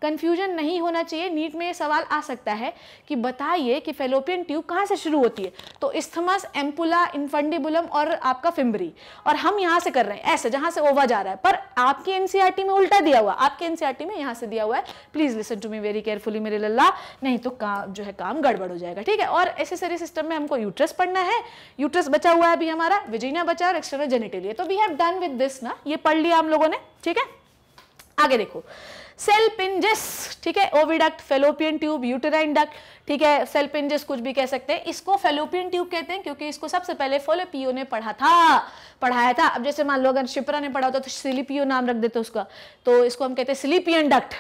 S1: कन्फ्यूजन नहीं होना चाहिए नीट में ये सवाल आ सकता है कि बताइए कि फेलोपियन ट्यूब कहाँ से शुरू होती है तो इस्थमस एम्पुला इन्फंडिबुलम और आपका फिम्बरी और हम यहाँ से कर रहे हैं ऐसे जहाँ से ओवा जा रहा है पर आपकी एन e में उल्टा दिया हुआ आपके एन e में यहाँ से दिया हुआ है please listen to me very carefully मेरे लल्ला नहीं तो काम जो है काम गड़बड़ हो जाएगा ठीक है और एसेसरी सिस्टम में हमको यूट्रस पढ़ना है यूट्रस बचा हुआ है अभी हमारा विजीना बचा और एक्सटर्नल जेनेटेलिया तो we have done with this ना ये पढ़ लिया हम लोगों ने ठीक है आगे देखो सेल पिंजेस ठीक है oviduct fallopian tube uterine duct ठीक है सेल पिंजेस कुछ भी कह सकते हैं इसको फेलोपियन ट्यूब कहते हैं क्योंकि इसको सबसे पहले फोलोपियो ने पढ़ा था पढ़ाया था अब जैसे मान लो अगर शिप्रा ने पढ़ा होता तो सिलिपियो नाम रख देते उसका तो इसको हम कहते हैं सिलिपियन डक्ट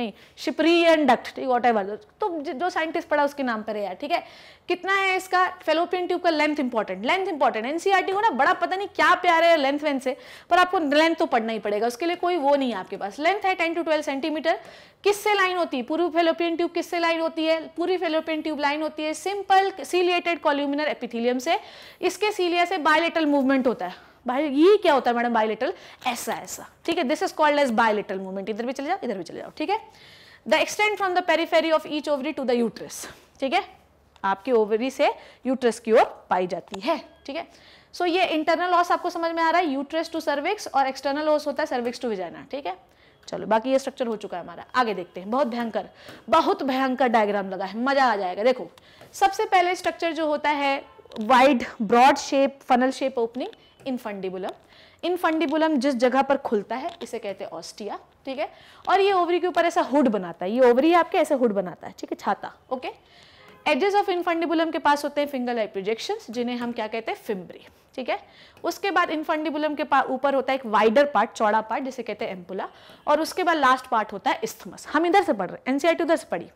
S1: नहीं शिपरियन डक्ट वॉट एवर तो जो साइंटिस्ट पढ़ा उसके नाम पर है यार ठीक है कितना है इसका फेलोपियन ट्यूब का length important length important NCERT हो ना बड़ा पता नहीं क्या प्यार है लेंथ वेंथ से पर आपको लेंथ तो पढ़ना ही पड़ेगा उसके लिए कोई वो नहीं है आपके पास लेंथ है टेन टू ट्वेल्व सेंटीमीटर किससे लाइन होती है पूर्व फेलोपियन ट्यूब किससे लाइन होती है पूरी फेलोपियन ट्यूब लाइन होती है सिंपल सीलिएटेड कॉल्यूमिनर एपिथिलियम से इसके सीलिया से बायोलेटल मूवमेंट होता है ये क्या होता है मैडम बायोलिटल ऐसा ऐसा ठीक है दिस इज कॉल्ड एज बायोलिटल मूवमेंट इधर भी चले जाओ इधर भी चले जाओ ठीक है the extend from the periphery of each ovary to the uterus ठीक है आपकी ओवरी से यूट्रस की ओर पाई जाती है ठीक है सो so, ये इंटरनल लॉस आपको समझ में आ रहा है यूट्रस टू सर्विक्स और एक्सटर्नल लॉस होता है सर्विक्स टू विजाइना ठीक है चलो बाकी ये स्ट्रक्चर हो चुका है हमारा आगे देखते हैं बहुत भयंकर बहुत भयंकर डायग्राम लगा है मजा आ जाएगा देखो सबसे पहले स्ट्रक्चर जो होता है wide broad shape funnel shape opening infundibulum infundibulum जिस जगह पर खुलता है इसे कहते हैं ऑस्टिया ठीक है और ये ओवरी के ऊपर ऐसा हुड बनाता है ये ओवरी आपके ऐसे हुड बनाता है ठीक है छाता ओके एजेस ऑफ इनफंडिबुलम के पास होते हैं फिंगर लाइक प्रोजेक्शन जिन्हें हम क्या कहते हैं फिम्ब्री ठीक है उसके बाद इनफंडिबुलम के पास ऊपर होता है एक वाइडर पार्ट चौड़ा पार्ट जिसे कहते हैं एम्पुला और उसके बाद लास्ट पार्ट होता है इस्थमस हम इधर से पढ़ रहे हैं एनसीआर उधर से पढ़ी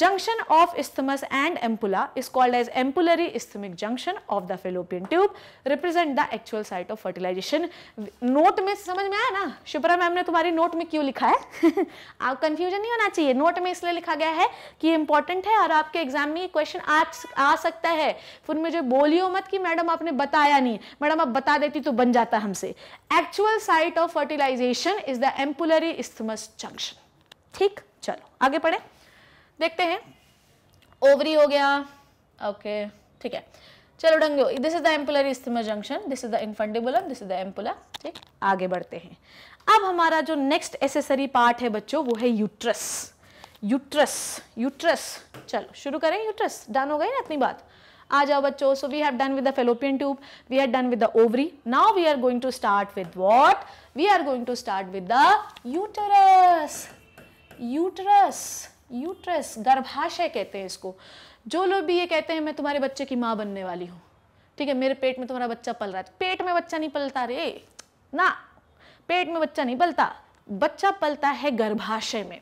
S1: junction of isthmus and ampulla is called as ampullary isthmic junction of the fallopian tube represent the actual site of fertilization note में समझ में आया ना शुभ्रा मैम ने तुम्हारी नोट में क्यों लिखा है आप कंफ्यूजन नहीं होना चाहिए नोट में इसलिए लिखा गया है कि इंपॉर्टेंट है और आपके एग्जाम में ये क्वेश्चन आ सकता है फिर मुझे बोलियो मत कि मैडम आपने बताया नहीं मैडम आप बता देती तो बन जाता हमसे actual site of fertilization is the ampullary isthmus junction ठीक चलो आगे पढ़े देखते हैं ओवरी हो गया ओके ठीक है चलो डंगो this is the ampullary isthmus junction this is the infundibulum this is the ampulla ठीक आगे बढ़ते हैं अब हमारा जो नेक्स्ट एसेसरी पार्ट है बच्चों वो है यूट्रस यूट्रस यूट्रस चलो शुरू करें यूट्रस डन हो गई ना इतनी बात आ जाओ बच्चों so we have done with the fallopian tube we have done with the ovary now we are going to start with what we are going to start with the uterus uterus uterus गर्भाशय कहते हैं इसको जो लोग भी ये कहते हैं मैं तुम्हारे बच्चे की माँ बनने वाली हूँ ठीक है मेरे पेट में तुम्हारा बच्चा पल रहा है पेट में बच्चा नहीं पलता रे ना पेट में बच्चा नहीं पलता बच्चा पलता है गर्भाशय में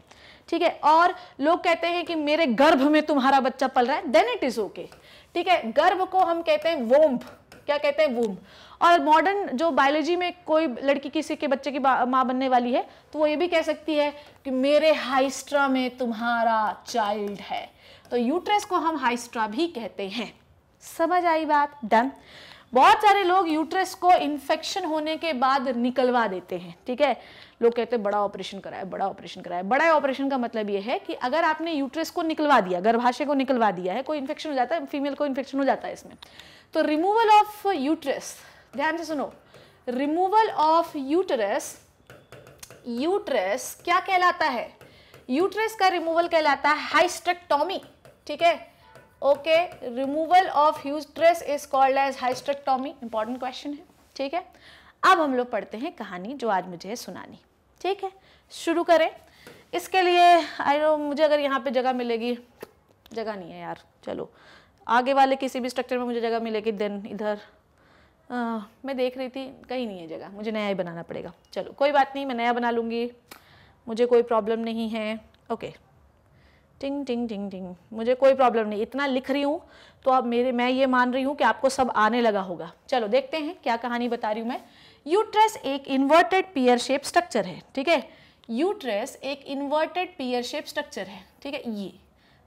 S1: ठीक है और लोग कहते हैं कि मेरे गर्भ में तुम्हारा बच्चा पल रहा है देन इट इज ओके ठीक है गर्भ को हम कहते हैं वोम्ब क्या कहते हैं वोम्ब और मॉडर्न जो बायोलॉजी में कोई लड़की किसी के बच्चे की माँ बनने वाली है तो वो ये भी कह सकती है कि मेरे हाइस्ट्रा में तुम्हारा चाइल्ड है तो यूट्रेस को हम हाइस्ट्रा भी कहते हैं समझ आई बात डन बहुत सारे लोग यूट्रस को इन्फेक्शन होने के बाद निकलवा देते हैं ठीक है लोग कहते हैं बड़ा ऑपरेशन कराया बड़ा ऑपरेशन कराया बड़ा ऑपरेशन का मतलब ये है कि अगर आपने यूट्रस को निकलवा दिया गर्भाशय को निकलवा दिया है कोई इन्फेक्शन हो जाता है फीमेल को इन्फेक्शन हो जाता है इसमें तो रिमूवल ऑफ यूट्रस ध्यान से सुनो रिमूवल ऑफ यूटरस यूट्रस क्या कहलाता है यूट्रस का रिमूवल कहलाता है हाइस्ट्रेक्टोमी ठीक है okay removal of uterus is called as hysterectomy important question है ठीक है अब हम लोग पढ़ते हैं कहानी जो आज मुझे सुनानी ठीक है शुरू करें इसके लिए आई नो मुझे अगर यहाँ पे जगह मिलेगी जगह नहीं है यार चलो आगे वाले किसी भी स्ट्रक्चर में मुझे जगह मिलेगी देन इधर आ, मैं देख रही थी कहीं नहीं है जगह मुझे नया ही बनाना पड़ेगा चलो कोई बात नहीं मैं नया बना लूँगी मुझे कोई प्रॉब्लम नहीं है ओके टिंग टिंग टिंग टिंग मुझे कोई प्रॉब्लम नहीं इतना लिख रही हूँ तो अब मेरे मैं ये मान रही हूँ कि आपको सब आने लगा होगा चलो देखते हैं क्या कहानी बता रही हूँ मैं यूट्रेस एक इन्वर्टेड पियर शेप स्ट्रक्चर है ठीक है यूट्रेस एक इन्वर्टेड पियर शेप स्ट्रक्चर है ठीक है ये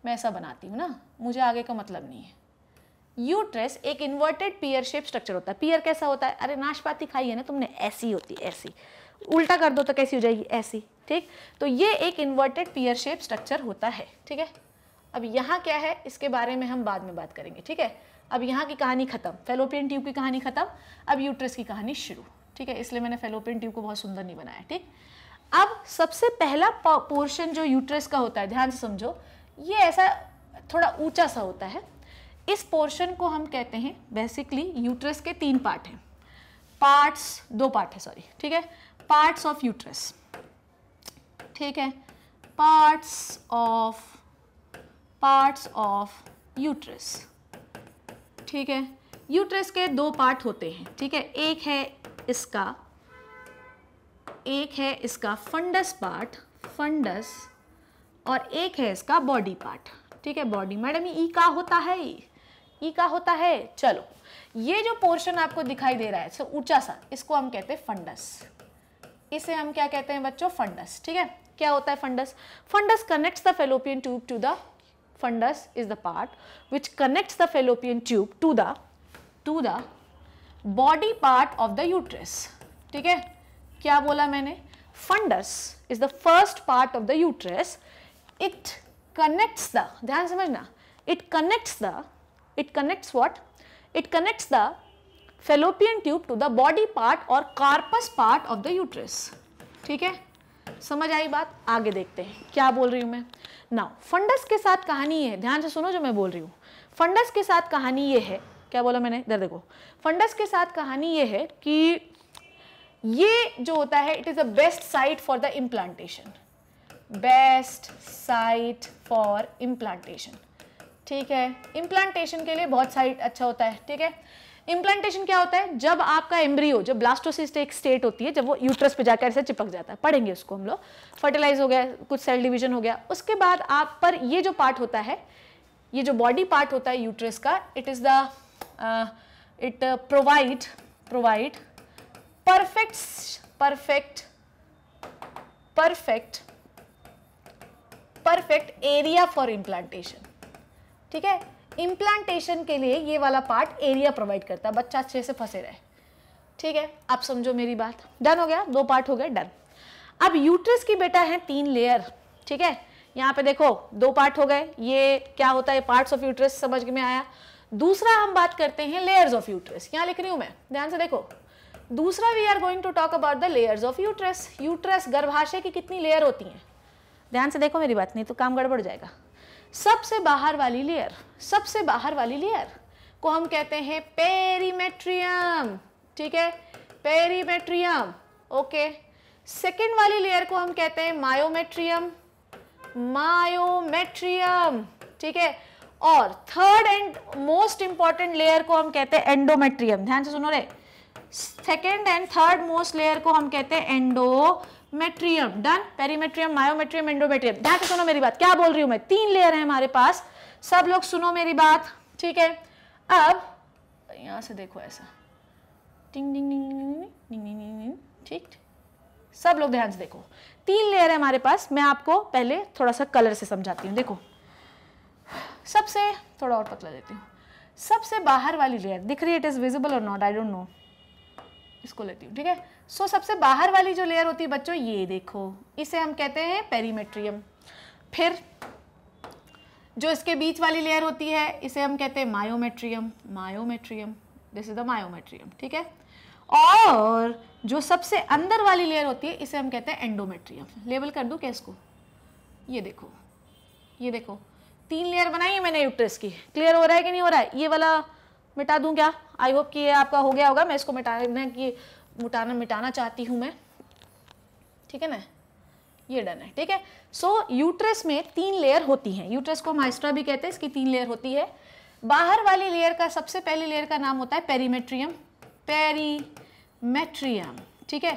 S1: मैं ऐसा बनाती हूँ ना मुझे आगे का मतलब नहीं है यूट्रेस एक इन्वर्टेड पियर शेप स्ट्रक्चर होता है पियर कैसा होता है अरे नाशपाती खाई है ना तुमने ऐसी होती है ऐसी उल्टा कर दो तो कैसी हो जाएगी ऐसी ठीक तो ये एक इन्वर्टेड पियर शेप स्ट्रक्चर होता है ठीक है अब यहाँ क्या है इसके बारे में हम बाद में बात करेंगे ठीक है अब यहाँ की कहानी खत्म फेलोपियन ट्यूब की कहानी खत्म अब यूट्रस की कहानी शुरू ठीक है इसलिए मैंने फेलोपियन ट्यूब को बहुत सुंदर नहीं बनाया ठीक अब सबसे पहला पोर्शन जो यूट्रस का होता है ध्यान से समझो ये ऐसा थोड़ा ऊंचा सा होता है इस पोर्शन को हम कहते हैं बेसिकली यूट्रस के तीन पार्ट हैं पार्ट्स दो पार्ट है सॉरी ठीक है पार्ट्स ऑफ यूट्रस ठीक है parts of parts of uterus ठीक है यूट्रस के दो पार्ट होते हैं ठीक है एक है इसका एक है इसका फंडस पार्ट फंडस और एक है इसका बॉडी पार्ट ठीक है बॉडी मैडम ई का होता है ई का होता है चलो ये जो पोर्शन आपको दिखाई दे रहा है ऊंचा सा इसको हम कहते हैं फंडस इसे हम क्या कहते हैं बच्चों फंडस ठीक है क्या होता है fundus fundus connects the fallopian tube to the fundus is the part which connects the fallopian tube to the to the body part of the uterus ठीक है क्या बोला मैंने fundus is the first part of the uterus it connects the ध्यान समझना it connects the it connects what it connects the fallopian tube to the body part और corpus part of the uterus ठीक है समझ आई बात आगे देखते हैं क्या बोल रही हूँ मैं ना फंडस के साथ कहानी ये है ध्यान से सुनो जो मैं बोल रही हूँ फंडस के साथ कहानी ये है क्या बोला मैंने इधर देखो फंडस के साथ कहानी ये है कि ये जो होता है it is the best site for the implantation best site for implantation ठीक है इम्प्लांटेशन के लिए बहुत साइट अच्छा होता है ठीक है इम्प्लांटेशन क्या होता है जब आपका एम्ब्रियो जो ब्लास्टोसिस्ट एक स्टेट होती है जब वो यूट्रस पे जाकर ऐसे चिपक जाता है पढ़ेंगे उसको हम लोग फर्टिलाइज हो गया कुछ सेल डिविजन हो गया उसके बाद आप पर ये जो पार्ट होता है ये जो बॉडी पार्ट होता है यूट्रस का it is the it provide provide perfect perfect perfect perfect area for implantation ठीक है इम्प्लांटेशन के लिए ये वाला पार्ट एरिया प्रोवाइड करता है बच्चा अच्छे से फंसे रहे ठीक है आप समझो मेरी बात डन हो गया दो पार्ट हो गए डन अब यूट्रस की बेटा है तीन लेयर ठीक है यहाँ पे देखो दो पार्ट हो गए ये क्या होता है पार्ट्स ऑफ यूट्रस समझ में आया दूसरा हम बात करते हैं लेयर्स ऑफ यूट्रस यहाँ लिख रही हूँ मैं ध्यान से देखो दूसरा we are going to talk about the layers of uterus uterus गर्भाशय की कितनी लेयर होती हैं ध्यान से देखो मेरी बात नहीं तो काम गड़बड़ जाएगा सबसे बाहर वाली लेयर सबसे बाहर वाली लेयर को हम कहते हैं पेरीमेट्रियम ठीक है पेरीमेट्रियम ओके सेकेंड वाली लेयर को हम कहते हैं मायोमेट्रियम मायोमेट्रियम ठीक है और third and most important layer को हम कहते हैं एंडोमेट्रियम ध्यान से सुनो रे second and third most layer को हम कहते हैं endometrium done perimetrium myometrium endometrium ध्यान से सुनो मेरी बात क्या बोल रही हूं मैं तीन लेयर है हमारे पास सब लोग सुनो मेरी बात ठीक है अब यहां से देखो ऐसा टिंग डिंग डिंग डिंग डिंग ठीक सब लोग ध्यान से देखो तीन लेयर है हमारे पास मैं आपको पहले थोड़ा सा कलर से समझाती हूँ देखो सबसे थोड़ा और पतला देती हूँ सबसे बाहर वाली लेयर दिख रही है इट इज़ विजिबल और नॉट आई डोंट नो इसको लेती हूँ ठीक है सो सबसे बाहर वाली जो लेयर होती है बच्चों ये देखो इसे हम कहते हैं पेरीमेट्रियम फिर जो इसके बीच वाली लेयर होती है इसे हम कहते हैं myometrium myometrium this is the myometrium ठीक है और जो सबसे अंदर वाली लेयर होती है इसे हम कहते हैं एंडोमेट्रियम लेबल कर दूँ क्या इसको ये देखो ये देखो तीन लेयर बनाई है मैंने यूट्रस की क्लियर हो रहा है कि नहीं हो रहा है ये वाला मिटा दूं क्या आई होप कि ये आपका हो गया होगा मैं इसको मिटाने की मिटाना मिटाना चाहती हूँ मैं ठीक है ना ये डन है ठीक है सो यूट्रस में तीन लेयर होती हैं यूट्रस को माइस्ट्रा भी कहते हैं इसकी तीन लेयर होती है बाहर वाली लेयर का सबसे पहली लेयर का नाम होता है पेरीमेट्रियम पेरीमेट्रियम ठीक है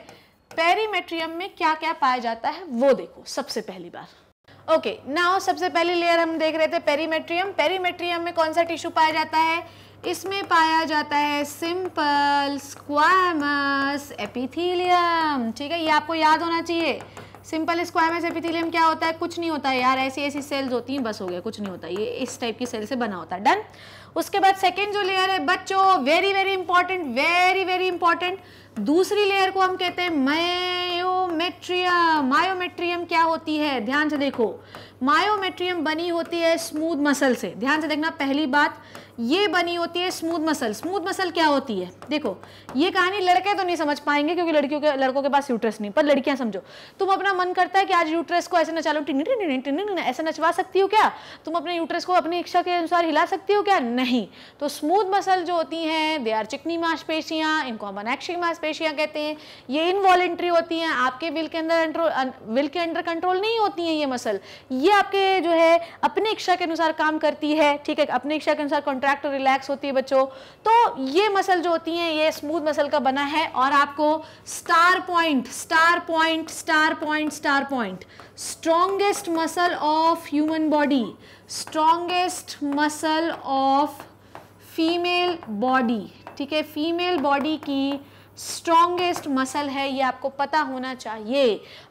S1: पेरीमेट्रियम में क्या क्या पाया जाता है वो देखो सबसे पहली बार ओके नाउ सबसे पहली लेयर हम देख रहे थे पेरीमेट्रियम पेरीमेट्रियम में कौन सा टिश्यू पाया जाता है इसमें पाया जाता है सिंपल स्क्वायमस एपिथीलियम ठीक है ये आपको याद होना चाहिए सिंपल स्क्वामस एपिथीलियम क्या होता है कुछ नहीं होता है यार ऐसी ऐसी सेल्स होती हैं बस हो गया कुछ नहीं होता ये इस टाइप की सेल से बना होता है डन उसके बाद सेकेंड जो लेयर है बच्चों very very important very very important दूसरी लेयर को हम कहते हैं मायोमेट्रियम मायोमेट्रियम क्या होती है ध्यान से देखो मायोमेट्रियम बनी होती है स्मूथ मसल से ध्यान से देखना पहली बात ये बनी होती है स्मूथ मसल स्मूथ मसल क्या होती है देखो ये कहानी लड़के तो नहीं समझ पाएंगे क्योंकि लड़कियों के लड़कों के पास यूट्रस नहीं पर लड़कियां समझो तुम अपना मन करता है कि आज यूट्रस को ऐसे नचालो ऐसा नचवा सकती हो क्या तुम अपने यूट्रस को अपनी इच्छा के अनुसार हिला सकती हो क्या नहीं तो स्मूथ मसल जो होती हैं दे आर चिकनी मांसपेशियां इनको हम अनैक्षिक मांसपेशियां कहते हैं ये इनवॉलेंट्री होती हैं आपके विल के अंदर विल के अंडर कंट्रोल नहीं होती हैं ये मसल ये आपके जो है अपनी इच्छा के अनुसार काम करती है ठीक है अपनी इच्छा के अनुसार कॉन्ट्रैक्ट कॉन्ट्रैक्ट और रिलैक्स होती है बच्चों तो ये मसल जो होती है ये स्मूथ मसल का बना है और आपको star point star point star point star point strongest muscle of human body strongest muscle of female body ठीक है फीमेल बॉडी की स्ट्रॉन्गेस्ट मसल है ये आपको पता होना चाहिए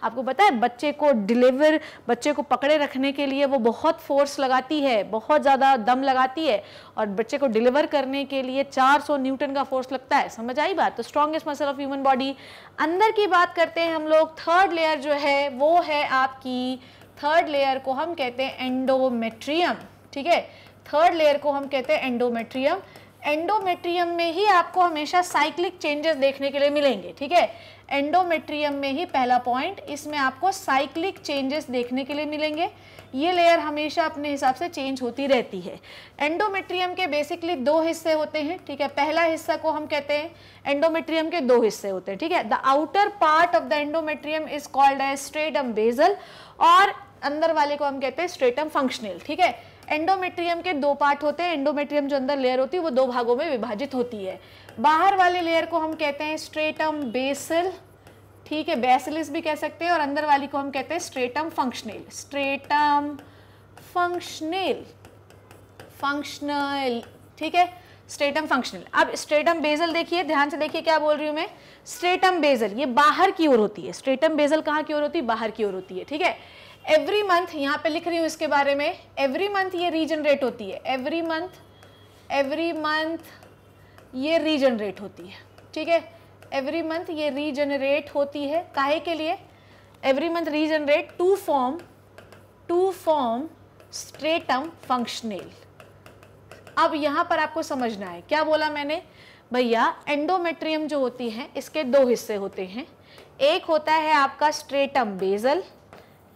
S1: आपको पता है बच्चे को डिलीवर बच्चे को पकड़े रखने के लिए वो बहुत फोर्स लगाती है बहुत ज़्यादा दम लगाती है और बच्चे को डिलीवर करने के लिए 400 न्यूटन का फोर्स लगता है समझ आई बात तो strongest muscle of human body अंदर की बात करते हैं हम लोग थर्ड लेयर जो है वो है आपकी थर्ड लेयर को हम कहते हैं एंडोमेट्रियम ठीक है थर्ड लेयर को हम कहते हैं एंडोमेट्रियम एंडोमेट्रियम में ही आपको हमेशा साइक्लिक चेंजेस देखने के लिए मिलेंगे ठीक है एंडोमेट्रियम में ही पहला पॉइंट इसमें आपको साइक्लिक चेंजेस देखने के लिए मिलेंगे ये लेयर हमेशा अपने हिसाब से चेंज होती रहती है एंडोमेट्रियम के बेसिकली दो हिस्से होते हैं ठीक है पहला हिस्सा को हम कहते हैं एंडोमेट्रियम के दो हिस्से होते हैं ठीक है the outer part of the endometrium is called a stratum basal और अंदर वाले को हम कहते हैं स्ट्रेटम फंक्शनल ठीक है एंडोमेट्रियम के दो पार्ट होते हैं एंडोमेट्रियम जो अंदर लेयर होती है वो दो भागों में विभाजित होती है बाहर वाले लेयर को हम कहते हैं स्ट्रेटम बेसल ठीक है बेसलिस भी कह सकते हैं और अंदर वाली को हम कहते हैं stratum functional stratum functional functional ठीक है स्ट्रेटम फंक्शनल अब स्ट्रेटम बेजल देखिए ध्यान से देखिए क्या बोल रही हूँ मैं स्ट्रेटम बेजल ये बाहर की ओर होती है स्ट्रेटम बेजल कहाँ की ओर होती है बाहर की ओर होती है ठीक है एवरी मंथ यहाँ पे लिख रही हूँ इसके बारे में एवरी मंथ ये रीजनरेट होती है एवरी मंथ एवरी मंथ ये रीजनरेट होती है ठीक है एवरी मंथ ये रीजनरेट होती है काहे के लिए every month regenerate to form to form stratum functional अब यहाँ पर आपको समझना है क्या बोला मैंने भैया एंडोमेट्रियम जो होती है इसके दो हिस्से होते हैं एक होता है आपका स्ट्रेटम बेजल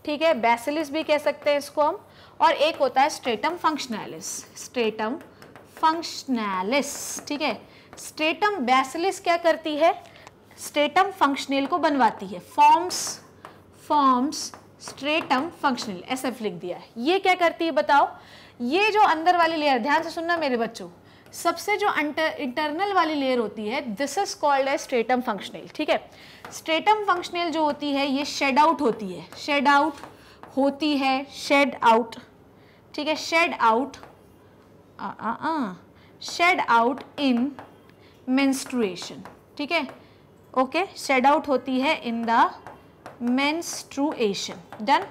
S1: ठीक है बेसिलिस भी कह सकते हैं इसको हम और एक होता है स्ट्रेटम फंक्शनैलिस स्ट्रेटम फंक्शनैलिस ठीक है स्ट्रेटम बेसिलिस क्या करती है स्ट्रेटम फंक्शनल को बनवाती है forms forms stratum functional S लिख दिया है ये क्या करती है बताओ ये जो अंदर वाली लेयर ध्यान से सुनना मेरे बच्चों सबसे जो इंटरनल वाली लेयर होती है this is called a stratum functional ठीक है स्ट्रेटम फंक्शनल जो होती है ये शेड आउट होती है शेड आउट होती है शेड आउट ठीक है shed out shed out in menstruation ठीक है ओके शेड आउट होती है इन द मेंस्ट्रुएशन डन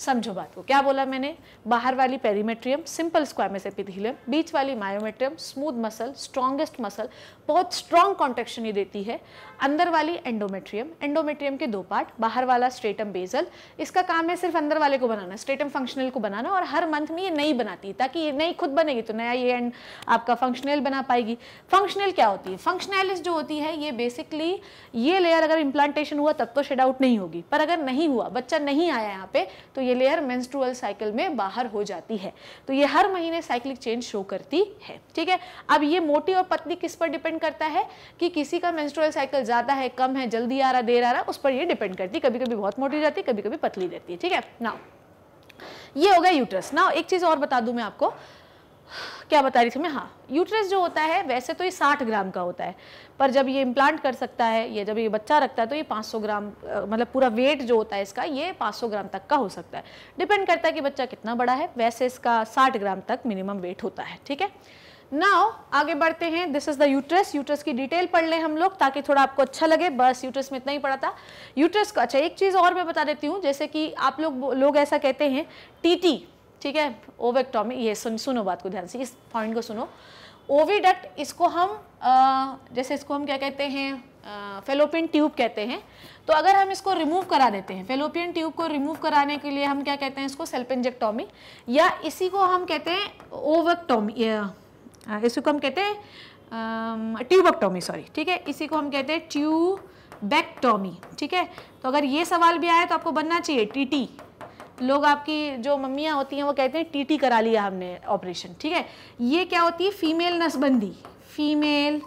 S1: समझो बात को क्या बोला मैंने बाहर वाली पेरीमेट्रियम सिंपल स्क्वायर से पिथिलियम बीच वाली myometrium smooth muscle strongest muscle बहुत स्ट्रॉन्ग कॉन्ट्रेक्शन ये देती है अंदर वाली एंडोमेट्रियम एंडोमेट्रियम के दो पार्ट बाहर वाला स्ट्रेटम बेजल इसका काम है सिर्फ अंदर वाले को बनाना स्ट्रेटम फंक्शनल को बनाना और हर मंथ में ये नई बनाती है ताकि ये नई खुद बनेगी तो नया ये एंड आपका फंक्शनल बना पाएगी फंक्शनल क्या होती है फंक्शनलिस्ट जो होती है ये बेसिकली ये लेयर अगर इम्प्लांटेशन हुआ तब तो शेड आउट नहीं होगी पर अगर नहीं हुआ बच्चा नहीं आया यहाँ पे तो ये लेयर मेंस्ट्रुअल साइकिल में बाहर हो जाती है तो ये हर महीने साइक्लिक चेंज शो करती है ठीक है अब ये मोटी और पतली किस पर डिपेंड करता है कि किसी का मेंस्ट्रुअल साइकिल ज़्यादा है कम है जल्दी आ रहा देर आ रहा उस पर ये डिपेंड करती है कभी कभी बहुत मोटी जाती है कभी कभी पतली रहती है ठीक है ना ये हो गया यूट्रस ना एक चीज़ और बता दू मैं आपको क्या बता रही थी मैं हाँ यूट्रस जो होता है वैसे तो ये 60 ग्राम का होता है पर जब ये इम्प्लांट कर सकता है या जब ये बच्चा रखता है तो ये 500 ग्राम मतलब पूरा वेट जो होता है इसका ये 500 ग्राम तक का हो सकता है डिपेंड करता है कि बच्चा कितना बड़ा है वैसे इसका 60 ग्राम तक मिनिमम वेट होता है ठीक है नाउ आगे बढ़ते हैं this is the uterus uterus की डिटेल पढ़ लें हम लोग ताकि थोड़ा आपको अच्छा लगे बस यूट्रस में इतना ही पढ़ा था यूट्रस का अच्छा एक चीज़ और मैं बता देती हूँ जैसे कि आप लोग लोग ऐसा कहते हैं टीटी ठीक है ओवेक्टॉमी ये सुन सुनो बात को ध्यान से इस पॉइंट को सुनो ओविडक्ट इसको हम आ, जैसे इसको हम क्या कहते हैं फेलोपियन ट्यूब कहते हैं तो अगर हम इसको रिमूव करा देते हैं फेलोपियन ट्यूब को रिमूव कराने के लिए हम क्या कहते हैं इसको सेल्पेंजेक्टॉमी या इसी को हम कहते हैं ओवेक्टॉमी इसी को हम कहते हैं ट्यूबेक्टोमी सॉरी ठीक है इसी को हम कहते हैं ट्यूबेक्टोमी ठीक है तो अगर ये सवाल भी आया तो आपको बनना चाहिए टीटी लोग आपकी जो मम्मियाँ होती हैं वो कहते हैं टीटी करा लिया हमने ऑपरेशन ठीक है ये क्या होती है फीमेल नसबंदी फीमेल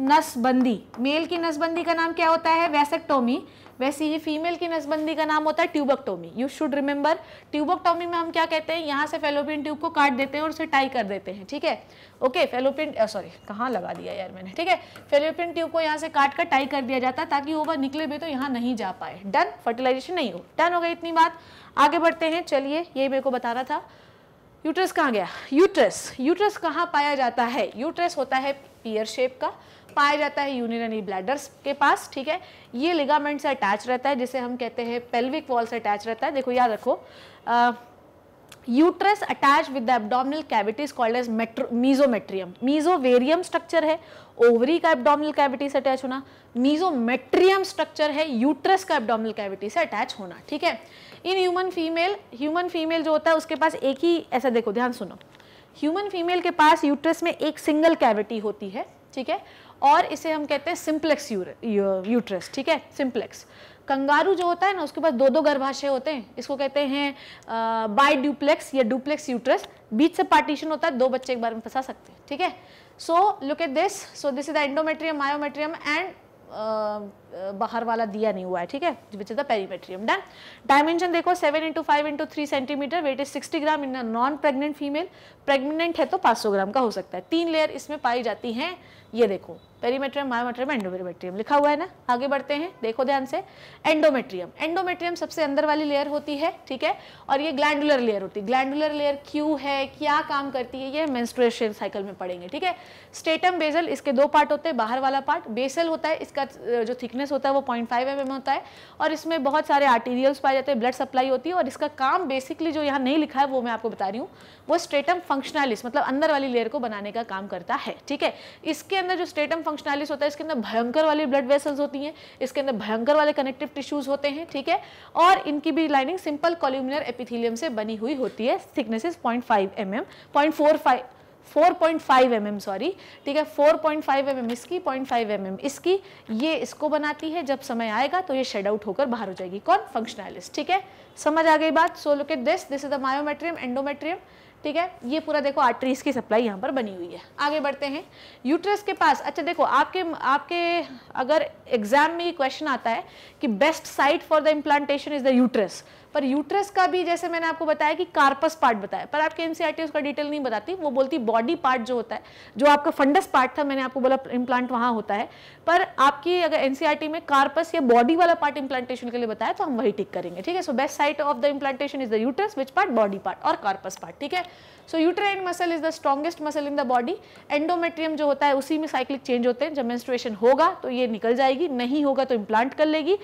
S1: नसबंदी मेल की नसबंदी का नाम क्या होता है वैसेक्टोमी वैसे ही फीमेल की नसबंदी का नाम होता है tubectomy you should remember tubectomy में हम क्या कहते हैं यहाँ से फेलोपियन ट्यूब को काट देते हैं और उसे टाई कर देते हैं ठीक है ओके फेलोपियन सॉरी कहाँ लगा दिया यार मैंने ठीक है फेलोपियन ट्यूब को यहाँ से काट कर टाई कर दिया जाता है ताकि ओवर निकले भी तो यहाँ नहीं जा पाए डन फर्टिलाइजेशन नहीं हो डन हो गई इतनी बात आगे बढ़ते हैं चलिए ये मेरे को बताना था यूट्रस कहाँ गया यूट्रस यूट्रस कहाँ पाया जाता है यूट्रस होता है पियर शेप का पाया जाता है यूनिरनी ब्लैडर्स के पास ठीक है ये लिगामेंट से अटैच रहता है जिसे हम कहते हैं पेल्विक वॉल से अटैच रहता है देखो याद रखो uterus attach with the abdominal cavities called as mesometrium mesovarium structure है ओवरी का एबडोमिनल कैविटी से अटैच होना मीजोमेट्रियम स्ट्रक्चर है यूट्रस का एबडोमिनल कैविटी से अटैच होना ठीक है in human female human female जो होता है उसके पास एक ही ऐसा देखो ध्यान सुनो ह्यूमन फीमेल के पास यूट्रस में एक सिंगल कैविटी होती है ठीक है और इसे हम कहते हैं सिंप्लेक्स यूट्रस ठीक है सिंप्लेक्स कंगारू जो होता है ना उसके पास दो दो गर्भाशय होते हैं इसको कहते हैं बाई ड्यूप्लेक्स या डुप्लेक्स यूट्रस बीच से पार्टीशन होता है दो बच्चे एक बार में फंसा सकते हैं ठीक है so look at this so this is the endometrium myometrium and बाहर वाला दिया नहीं हुआ है ठीक है which is the perimetrium done dimension देखो seven into five into three centimetre weight is sixty gram in non pregnant female pregnant है तो पाँच सौ ग्राम का हो सकता है तीन लेयर इसमें पाई जाती हैं ये देखो पेरीमेट्रियम मायोमेट्रियम एंडोमेट्रियम लिखा हुआ है ना आगे बढ़ते हैं देखो ध्यान से एंडोमेट्रियम एंडोमेट्रियम सबसे अंदर वाली लेयर होती है ठीक है और ये ग्लैंडुलर लेयर होती है ग्लैंडुलर लेयर क्यों है क्या काम करती है ये मेंस्ट्रुएशन साइकिल में पड़ेंगे ठीक है स्टेटम बेजल इसके दो पार्ट होते हैं बाहर वाला पार्ट बेसल होता है इसका जो थिकनेस होता है वो पॉइंट फाइव एम होता है और इसमें बहुत सारे आर्टीरियल्स पाए जाते हैं ब्लड सप्लाई होती है और इसका काम बेसिकली जो यहाँ नहीं लिखा है वो मैं आपको बता रही हूँ वो स्टेटम फंक्शनलिस मतलब अंदर वाली लेयर को बनाने का काम करता है ठीक है इसके अंदर जो स्टेटम फंक्शनैलिस होता है इसके अंदर भयंकर वाली ब्लड वेसल्स होती हैं इसके अंदर भयंकर वाले कनेक्टिव टिश्यूज होते हैं ठीक है और इनकी भी लाइनिंग सिंपल कॉल्यूमिनर एपिथीलियम से बनी हुई होती है thickness is point five M M point four five 4.5 mm sorry mm, ठीक है 4.5 mm इसकी 0.5 mm इसकी ये इसको बनाती है जब समय आएगा तो ये शेड आउट होकर बाहर हो जाएगी कौन फंक्शनैलिस ठीक है समझ आ गई बात so look at this this is the myometrium endometrium ठीक है ये पूरा देखो आर्टरीज की सप्लाई यहाँ पर बनी हुई है आगे बढ़ते हैं यूट्रस के पास अच्छा देखो आपके आपके अगर एग्जाम में ये क्वेश्चन आता है कि best site for the implantation is the uterus पर यूट्रस का भी जैसे मैंने आपको बताया कि कार्पस पार्ट बताया पर आपके एनसीआरटी उसका डिटेल नहीं बताती वो बोलती बॉडी पार्ट जो होता है जो आपका फंडस पार्ट था मैंने आपको बोला इम्प्लांट वहाँ होता है पर आपकी अगर एनसीआरटी में कार्पस या बॉडी वाला पार्ट इम्प्लांटेशन के लिए बताया तो हम वही टिक करेंगे ठीक है so best site of the implantation is the uterus which part body part और कार्पस पार्ट ठीक है so uterine muscle is the strongest muscle in the body endometrium जो होता है उसी में साइक्लिक चेंज होते हैं जब मेंस्ट्रुएशन होगा तो ये निकल जाएगी नहीं होगा तो इम्प्लांट कर लेगी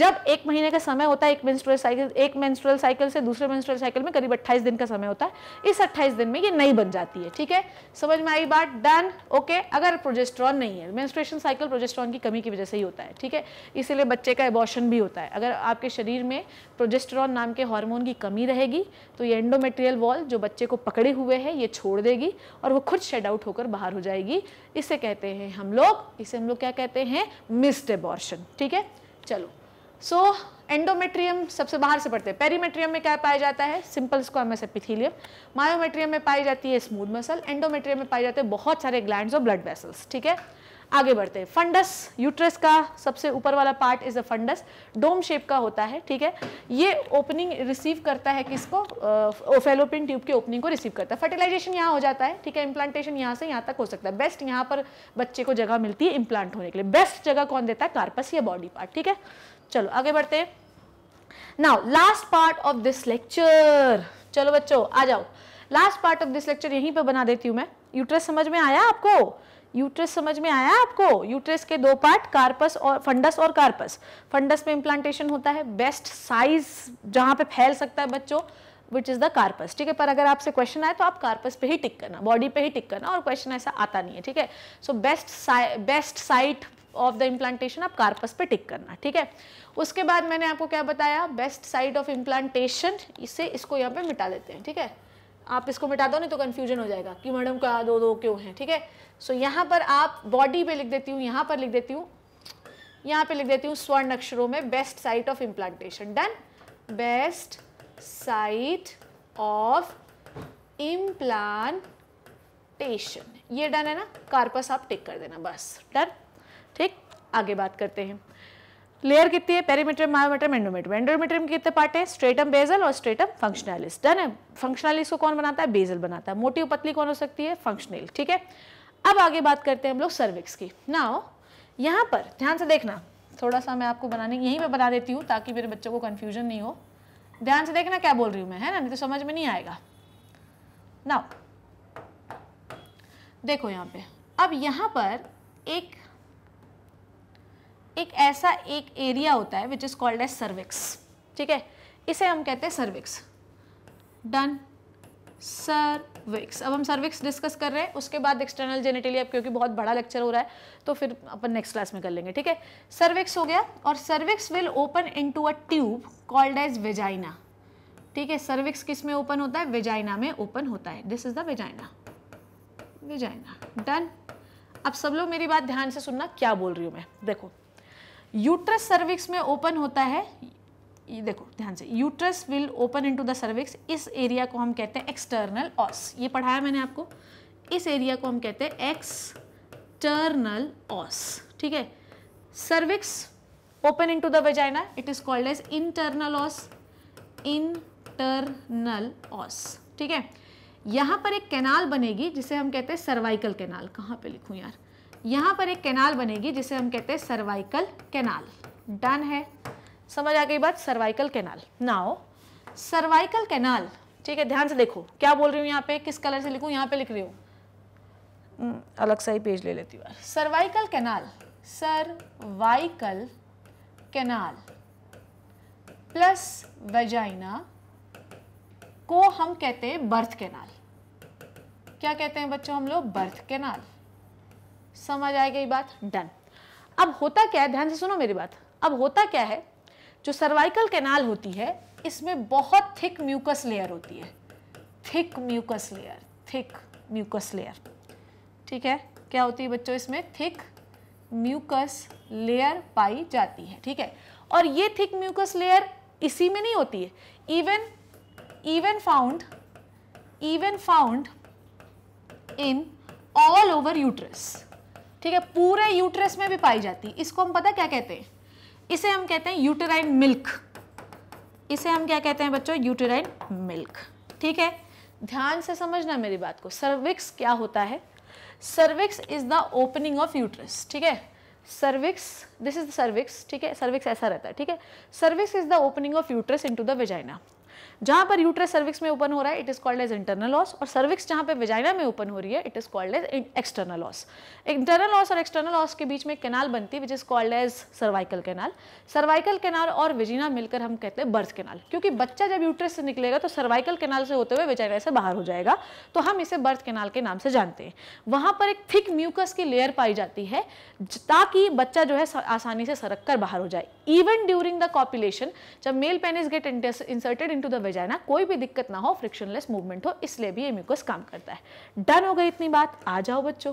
S1: जब एक महीने का समय होता है एक मेंस्ट्रुअल साइकिल एक मेंस्ट्रुअल साइकिल से दूसरे मेंस्ट्रुअल साइकिल में करीब 28 दिन का समय होता है इस 28 दिन में ये नहीं बन जाती है ठीक है समझ में आई बात डन ओके अगर प्रोजेस्ट्रॉन नहीं है मेंस्ट्रुएशन साइकिल प्रोजेस्ट्रॉन की कमी की वजह से ही होता है ठीक है इसीलिए बच्चे का एबॉर्शन भी होता है अगर आपके शरीर में प्रोजेस्ट्रॉन नाम के हॉर्मोन की कमी रहेगी तो ये एंडोमेट्रियल वॉल जो बच्चे को पकड़े हुए हैं ये छोड़ देगी और वो खुद शेड आउट होकर बाहर हो जाएगी इसे कहते हैं हम लोग इसे हम लोग क्या कहते हैं मिस्ड एबॉर्शन ठीक है चलो सो so, एंडोमेट्रियम सबसे बाहर से पढ़ते हैं पेरीमेट्रियम में क्या पाया जाता है सिंपल स्क्वामस एपिथीलियम मायोमेट्रियम में पाई जाती है स्मूथ मसल एंडोमेट्रियम में पाए जाते हैं बहुत सारे ग्लैंड्स और ब्लड वेसल्स ठीक है आगे बढ़ते हैं फंडस यूट्रस का सबसे ऊपर वाला part is a fundus dome shape का होता है ठीक है ये ओपनिंग रिसीव करता है किसको फेलोपिन ट्यूब के ओपनिंग को रिसीव करता है फर्टिलाइजेशन यहाँ हो जाता है ठीक है इम्प्लांटेशन यहाँ से यहाँ तक हो सकता है बेस्ट यहाँ पर बच्चे को जगह मिलती है इम्प्लांट होने के लिए बेस्ट जगह कौन देता है कार्पस या बॉडी पार्ट ठीक है चलो आगे बढ़ते हैं now last part of this lecture चलो बच्चों आ जाओ last part of this lecture यहीं पर बना देती हूँ मैं यूट्रस समझ में आया आपको यूट्रस समझ में आया आपको यूट्रस के दो पार्ट कार्पस और फंडस और कार्पस फंडस में इम्प्लांटेशन होता है बेस्ट साइज जहां पे फैल सकता है बच्चों विच इज़ द कार्पस ठीक है पर अगर आपसे क्वेश्चन आए तो आप कार्पस पे ही टिक करना बॉडी पे ही टिक करना और क्वेश्चन ऐसा आता नहीं है ठीक है so best best site of the implantation आप कार्पस पे टिक करना ठीक है उसके बाद मैंने आपको क्या बताया बेस्ट साइट ऑफ इम्प्लांटेशन इसे इसको यहाँ पे मिटा देते हैं ठीक है आप इसको मिटा दो नहीं तो कन्फ्यूजन हो जाएगा कि मैडम का दो दो क्यों हैं ठीक है सो यहाँ पर आप बॉडी पे लिख देती हूँ यहाँ पर लिख देती हूँ यहाँ पे लिख देती हूँ स्वर्ण अक्षरों में best site of implantation done best site of implantation ये डन है ना कार्पस आप टिक कर देना बस डन ठीक आगे बात करते हैं लेयर कितनी है पेरीमीटर मायोमीटर एंडोमीटर एंडोमीटर कितने पार्ट है स्ट्रेटम बेजल और स्ट्रेटम फंक्शनलिस डन है फंक्शनलिस को कौन बनाता है बेजल बनाता है मोटी पतली कौन हो सकती है फंक्शनल ठीक है अब आगे बात करते हैं हम लोग सर्विक्स की ना यहाँ पर ध्यान से देखना थोड़ा सा मैं आपको बनाने यहीं पर बना देती हूँ ताकि मेरे बच्चों को कन्फ्यूजन नहीं हो ध्यान से देखना क्या बोल रही हूँ मैं है ना नहीं तो समझ में नहीं आएगा ना देखो यहाँ पे अब यहाँ पर एक एक ऐसा एक एरिया होता है which is called as cervix ठीक है इसे हम कहते हैं सर्विक्स डन सर्विक्स अब हम सर्विक्स डिस्कस कर रहे हैं उसके बाद एक्सटर्नल जेनेटेलिया क्योंकि बहुत बड़ा लेक्चर हो रहा है तो फिर अपन नेक्स्ट क्लास में कर लेंगे ठीक है सर्विक्स हो गया और cervix will open into a tube called as vagina ठीक है सर्विक्स किस में ओपन होता है वेजाइना में ओपन होता है this is the vagina vagina done अब सब लोग मेरी बात ध्यान से सुनना क्या बोल रही हूँ मैं देखो यूट्रस सर्विक्स में ओपन होता है ये देखो ध्यान से uterus will open into the cervix इस एरिया को हम कहते हैं एक्सटर्नल ऑस ये पढ़ाया मैंने आपको इस एरिया को हम कहते हैं एक्सटर्नल ऑस ठीक है cervix open into the vagina it is called as internal os internal os ठीक है यहां पर एक कैनाल बनेगी जिसे हम कहते हैं सर्वाइकल कैनाल कहाँ पे लिखूं यार यहाँ पर एक कैनाल बनेगी जिसे हम कहते हैं सर्वाइकल कैनाल डन है समझ आ गई बात cervical canal now cervical canal ठीक है ध्यान से देखो क्या बोल रही हूँ यहाँ पे किस कलर से लिखूँ यहाँ पे लिख रही हूँ हम्म, अलग सा ही पेज ले लेती हूँ cervical canal cervical canal plus vagina को हम कहते हैं बर्थ कैनाल क्या कहते हैं बच्चों हम लोग बर्थ कैनाल समझ आएगा ये बात डन अब होता क्या है ध्यान से सुनो मेरी बात अब होता क्या है जो सर्वाइकल कैनाल होती है इसमें बहुत थिक म्यूकस लेयर होती है thick mucus layer thick mucus layer ठीक है क्या होती है बच्चों इसमें थिक म्यूकस लेयर पाई जाती है ठीक है और ये थिक म्यूकस लेयर इसी में नहीं होती है even even found even found in all over uterus ठीक है पूरे यूट्रस में भी पाई जाती है इसको हम पता क्या कहते हैं इसे हम कहते हैं यूटेराइन मिल्क इसे हम क्या कहते हैं बच्चों यूटेराइन मिल्क ठीक है ध्यान से समझना मेरी बात को सर्विक्स क्या होता है cervix is the opening of uterus ठीक है सर्विक्स दिस इज सर्विक्स ठीक है सर्विक्स ऐसा रहता है ठीक है cervix is the opening of uterus into the vagina जहां पर यूट्रस सर्विक्स में ओपन हो रहा है it is called as internal os और सर्विक्स जहां पे वेजाइना में ओपन हो रही है it is called as external os internal os और एक्सटर्नल लॉस के बीच में कैनाल बनती है which is called as cervical canal cervical canal और वेजीना मिलकर हम कहते हैं बर्थ कैनाल क्योंकि बच्चा जब यूट्रस से निकलेगा तो सर्वाइकल कैनाल से होते हुए वेजाइना से बाहर हो जाएगा तो हम इसे बर्थ कैनाल के नाम से जानते हैं वहां पर एक थिक म्यूकस की लेयर पाई जाती है ताकि बच्चा जो है आसानी से सरक कर बाहर हो जाए इवन ड्यूरिंग द कॉपुलेशन जब male penis get inserted into the जाए ना कोई भी दिक्कत ना हो फ्रिक्शनलेस मूवमेंट हो इसलिए भी ये म्यूकस काम करता है डन हो गई इतनी बात आ जाओ बच्चों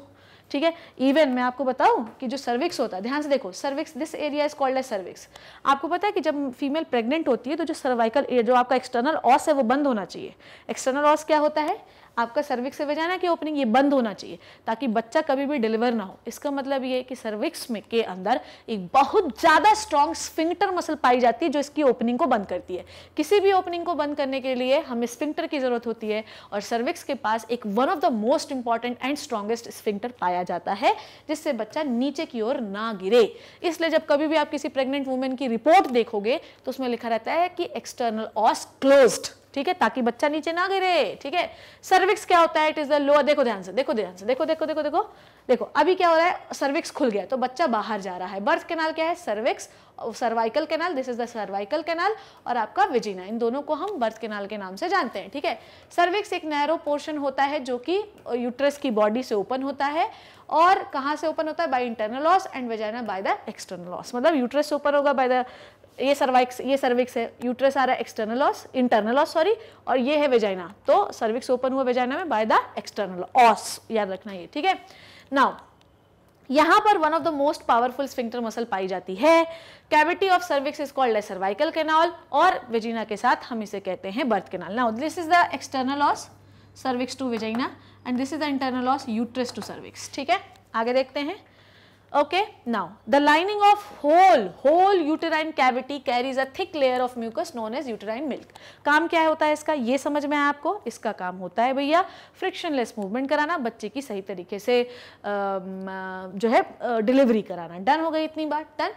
S1: ठीक है इवन मैं आपको बताऊं कि जो सर्विक्स होता है ध्यान से देखो cervix this area is called a cervix आपको पता है कि जब फीमेल प्रेग्नेंट होती है तो जो सर्वाइकल जो आपका एक्सटर्नल ऑस है वो बंद होना चाहिए एक्सटर्नल ऑस क्या होता है आपका सर्विक्स वेजाना की ओपनिंग ये बंद होना चाहिए ताकि बच्चा कभी भी डिलीवर ना हो इसका मतलब ये है कि सर्विक्स में के अंदर एक बहुत ज़्यादा स्ट्रॉन्ग स्फिंक्टर मसल पाई जाती है जो इसकी ओपनिंग को बंद करती है किसी भी ओपनिंग को बंद करने के लिए हमें स्फिंक्टर की ज़रूरत होती है और सर्विक्स के पास एक one of the most important and strongest sphincter पाया जाता है जिससे बच्चा नीचे की ओर ना गिरे इसलिए जब कभी भी आप किसी प्रेग्नेंट वुमेन की रिपोर्ट देखोगे तो उसमें लिखा रहता है कि एक्सटर्नल ऑस क्लोज्ड ठीक है ताकि बच्चा नीचे ना गिरे ठीक है सर्विक्स क्या होता है इट इज द लोअर देखो ध्यान से देखो ध्यान से देखो देखो देखो देखो देखो अभी क्या हो रहा है सर्विक्स खुल गया तो बच्चा बाहर जा रहा है बर्थ कैनाल क्या है cervix cervical canal this is the cervical canal और आपका विजिना इन दोनों को हम बर्थ कैनाल के नाम से जानते हैं ठीक है सर्विक्स एक नैरो पोर्शन होता है जो कि यूट्रस की बॉडी से ओपन होता है और कहाँ से ओपन होता है by internal os and vagina by the external os मतलब यूट्रस से ओपन होगा बाय द ये सर्वाइक्स ये सर्विक्स है यूट्रस आ रहा है external os internal os sorry और ये है वेजाइना तो सर्विक्स ओपन हुआ वेजाइना में बाय द एक्सटर्नल ऑस याद रखना ये ठीक है नाउ यहां पर one of the most powerful sphincter muscle पाई जाती है cavity of cervix is called a cervical canal और वेजिना के साथ हम इसे कहते हैं birth canal now this is the external os cervix to vagina and this is the internal os uterus to cervix ठीक है आगे देखते हैं Okay, now the lining of whole, whole uterine cavity carries a thick layer of mucus known as uterine milk. काम क्या होता है इसका ये समझ में आया आपको इसका काम होता है भैया फ्रिक्शनलेस मूवमेंट कराना बच्चे की सही तरीके से जो है डिलीवरी कराना डन हो गई इतनी बार डन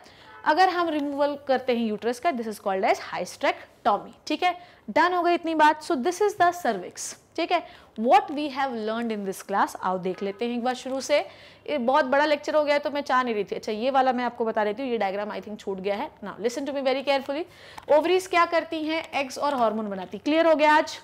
S1: अगर हम रिमूवल करते हैं यूट्रस का this is called as hysterectomy ठीक है डन हो गई इतनी बात so this is the cervix ठीक है what we have learn in this class आओ देख लेते हैं एक बार शुरू से ये बहुत बड़ा लेक्चर हो गया है तो मैं चाह नहीं रही थी अच्छा ये वाला मैं आपको बता देती हूँ ये डायग्राम आई थिंक छूट गया है ना listen to me very carefully ovaries क्या करती हैं एग्स और हार्मोन बनाती क्लियर हो गया आज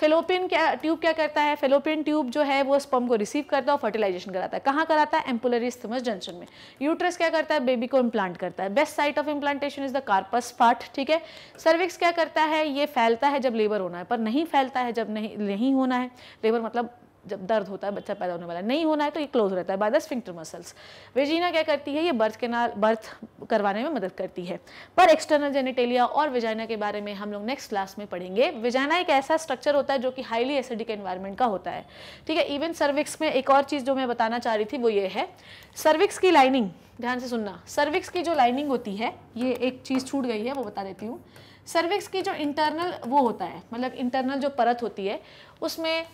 S1: फेलोपियन क्या ट्यूब क्या करता है फेलोपियन ट्यूब जो है वो स्पम को रिसीव करता है और फर्टिलाइजेशन कराता है कहाँ कराता है एम्पुलरी स्थमस जंक्शन में यूट्रस क्या करता है बेबी को इम्प्लांट करता है best site of implantation is the corpus part ठीक है सर्विक्स क्या करता है ये फैलता है जब लेबर होना है पर नहीं फैलता है जब नहीं नहीं होना है लेबर मतलब जब दर्द होता है बच्चा पैदा होने वाला नहीं होना है तो ये क्लोज रहता है by the sphincter muscles vagina क्या करती है ये बर्थ केनाल बर्थ करवाने में मदद करती है पर एक्सटर्नल जेनिटेलिया और वेजाइना के बारे में हम लोग नेक्स्ट क्लास में पढ़ेंगे वेजाइना एक ऐसा स्ट्रक्चर होता है जो कि हाईली एसिडिक एनवायरमेंट का होता है ठीक है इवन सर्विक्स में एक और चीज़ जो मैं बताना चाह रही थी वो ये है सर्विक्स की लाइनिंग ध्यान से सुनना सर्विक्स की जो लाइनिंग होती है ये एक चीज़ छूट गई है वो बता देती हूँ सर्विक्स की जो इंटरनल वो होता है मतलब इंटरनल जो परत होती है उसमें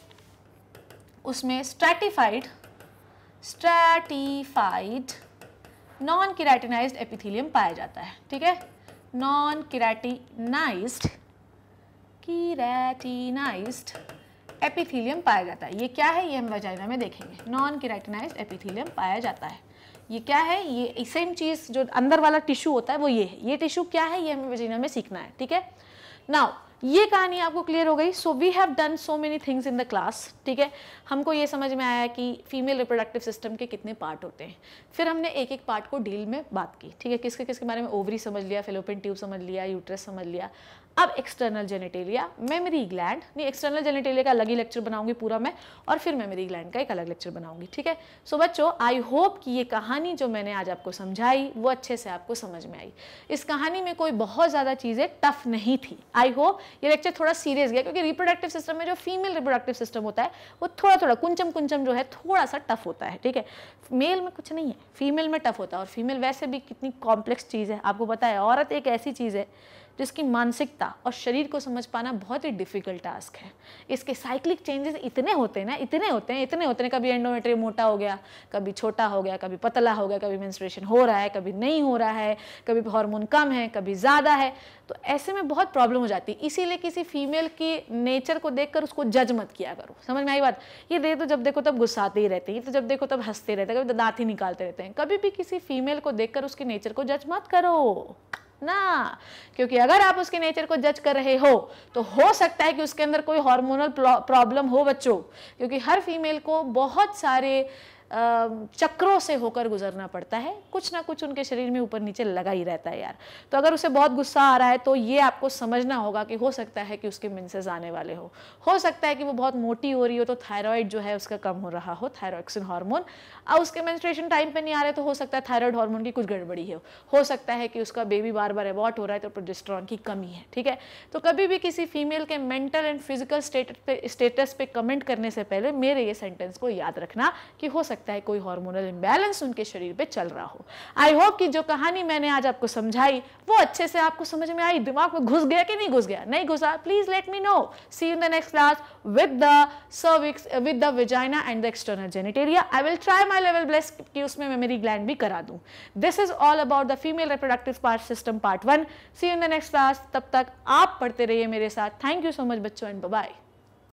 S1: उसमें stratified stratified non keratinised epithelium पाया जाता है ठीक है नॉन किराटिनाइज किराटिनाइज एपिथीलियम पाया जाता है ये क्या है ये हम वजाइना में देखेंगे नॉन किराटिनाइज एपिथीलियम पाया जाता है ये क्या है ये सेम चीज़ जो अंदर वाला टिश्यू होता है वो ये है ये टिश्यू क्या है ये हमें वजीना में सीखना है ठीक है नाउ ये कहानी आपको क्लियर हो गई so we have done so many things in the class ठीक है हमको ये समझ में आया कि फीमेल रिप्रोडक्टिव सिस्टम के कितने पार्ट होते हैं फिर हमने एक एक पार्ट को डील में बात की ठीक है किसके किसके बारे में ओवरी समझ लिया फिलोपिन ट्यूब समझ लिया यूट्रस समझ लिया अब एक्सटर्नल जेनेटेलिया मेमरी ग्लैंड नहीं एक्सटर्नल जेनेटेलिया का अलग ही लेक्चर बनाऊंगी पूरा मैं और फिर मेमरी ग्लैंड का एक अलग लेक्चर बनाऊंगी ठीक है सो बच्चों आई होप कि ये कहानी जो मैंने आज आपको समझाई वो अच्छे से आपको समझ में आई इस कहानी में कोई बहुत ज़्यादा चीज़ें टफ नहीं थी आई होप ये लेक्चर थोड़ा सीरियस गया क्योंकि रिप्रोडक्टिव सिस्टम में जो फीमेल रिप्रोडक्टिव सिस्टम होता है वो थोड़ा थोड़ा कुंचम कुंचम जो है थोड़ा सा टफ होता है ठीक है मेल में कुछ नहीं है फीमेल में टफ होता है और फीमेल वैसे भी कितनी कॉम्प्लेक्स चीज़ है आपको पता है औरत एक ऐसी चीज़ है जिसकी तो मानसिकता और शरीर को समझ पाना बहुत ही डिफ़िकल्ट टास्क है इसके साइक्लिक चेंजेस इतने होते हैं ना इतने होते हैं इतने होते हैं कभी एंडोमेट्री मोटा हो गया कभी छोटा हो गया कभी पतला हो गया कभी मेंस्ट्रुएशन हो रहा है कभी नहीं हो रहा है कभी हार्मोन कम है कभी ज़्यादा है तो ऐसे में बहुत प्रॉब्लम हो जाती है इसीलिए किसी फीमेल की नेचर को कर उसको जज मत किया करो समझ में आई बात ये देखो तो जब देखो तब गुस्साते ही रहते हैं तो जब देखो तब हंसते रहते हैं कभी दाँत ही निकालते रहते हैं कभी भी किसी फीमेल को देखकर उसकी नेचर को जज मत करो ना क्योंकि अगर आप उसके नेचर को जज कर रहे हो तो हो सकता है कि उसके अंदर कोई हार्मोनल प्रॉब्लम हो बच्चों क्योंकि हर फीमेल को बहुत सारे चक्रों से होकर गुजरना पड़ता है कुछ ना कुछ उनके शरीर में ऊपर नीचे लगा ही रहता है यार तो अगर उसे बहुत गुस्सा आ रहा है तो ये आपको समझना होगा कि हो सकता है कि उसके मिनसेज आने वाले हो हो सकता है कि वो बहुत मोटी हो रही हो तो थायराइड जो है उसका कम हो रहा हो थायरॉक्सिन हार्मोन और उसके मेंस्ट्रुएशन टाइम पर नहीं आ रहे तो हो सकता है थायरॉयड हार्मोन की कुछ गड़बड़ी हो हो सकता है कि उसका बेबी बार बार एबॉट हो रहा है तो प्रोजेस्ट्रॉन की कमी है ठीक है तो कभी भी किसी फीमेल के मेंटल एंड फिजिकल स्टेटस पे स्टेटस पे कमेंट करने से पहले मेरे ये सेंटेंस को याद रखना कि हो सकता सकता है कोई हार्मोनल इम्बैलेंस उनके शरीर पे चल रहा हो आई होप कि जो कहानी मैंने आज आपको समझाई वो अच्छे से आपको समझ में आई दिमाग में घुस गया कि नहीं घुस गया नहीं घुसा please let me know see in the next class with the cervix with the vagina and the external genitalia I will try my level ब्लेस कि उसमें मैं मेरी ग्लैंड भी करा दूँ this is all about the female reproductive part system part one see in the next class तब तक आप पढ़ते रहिए मेरे साथ थैंक यू सो मच बच्चों एंड बाय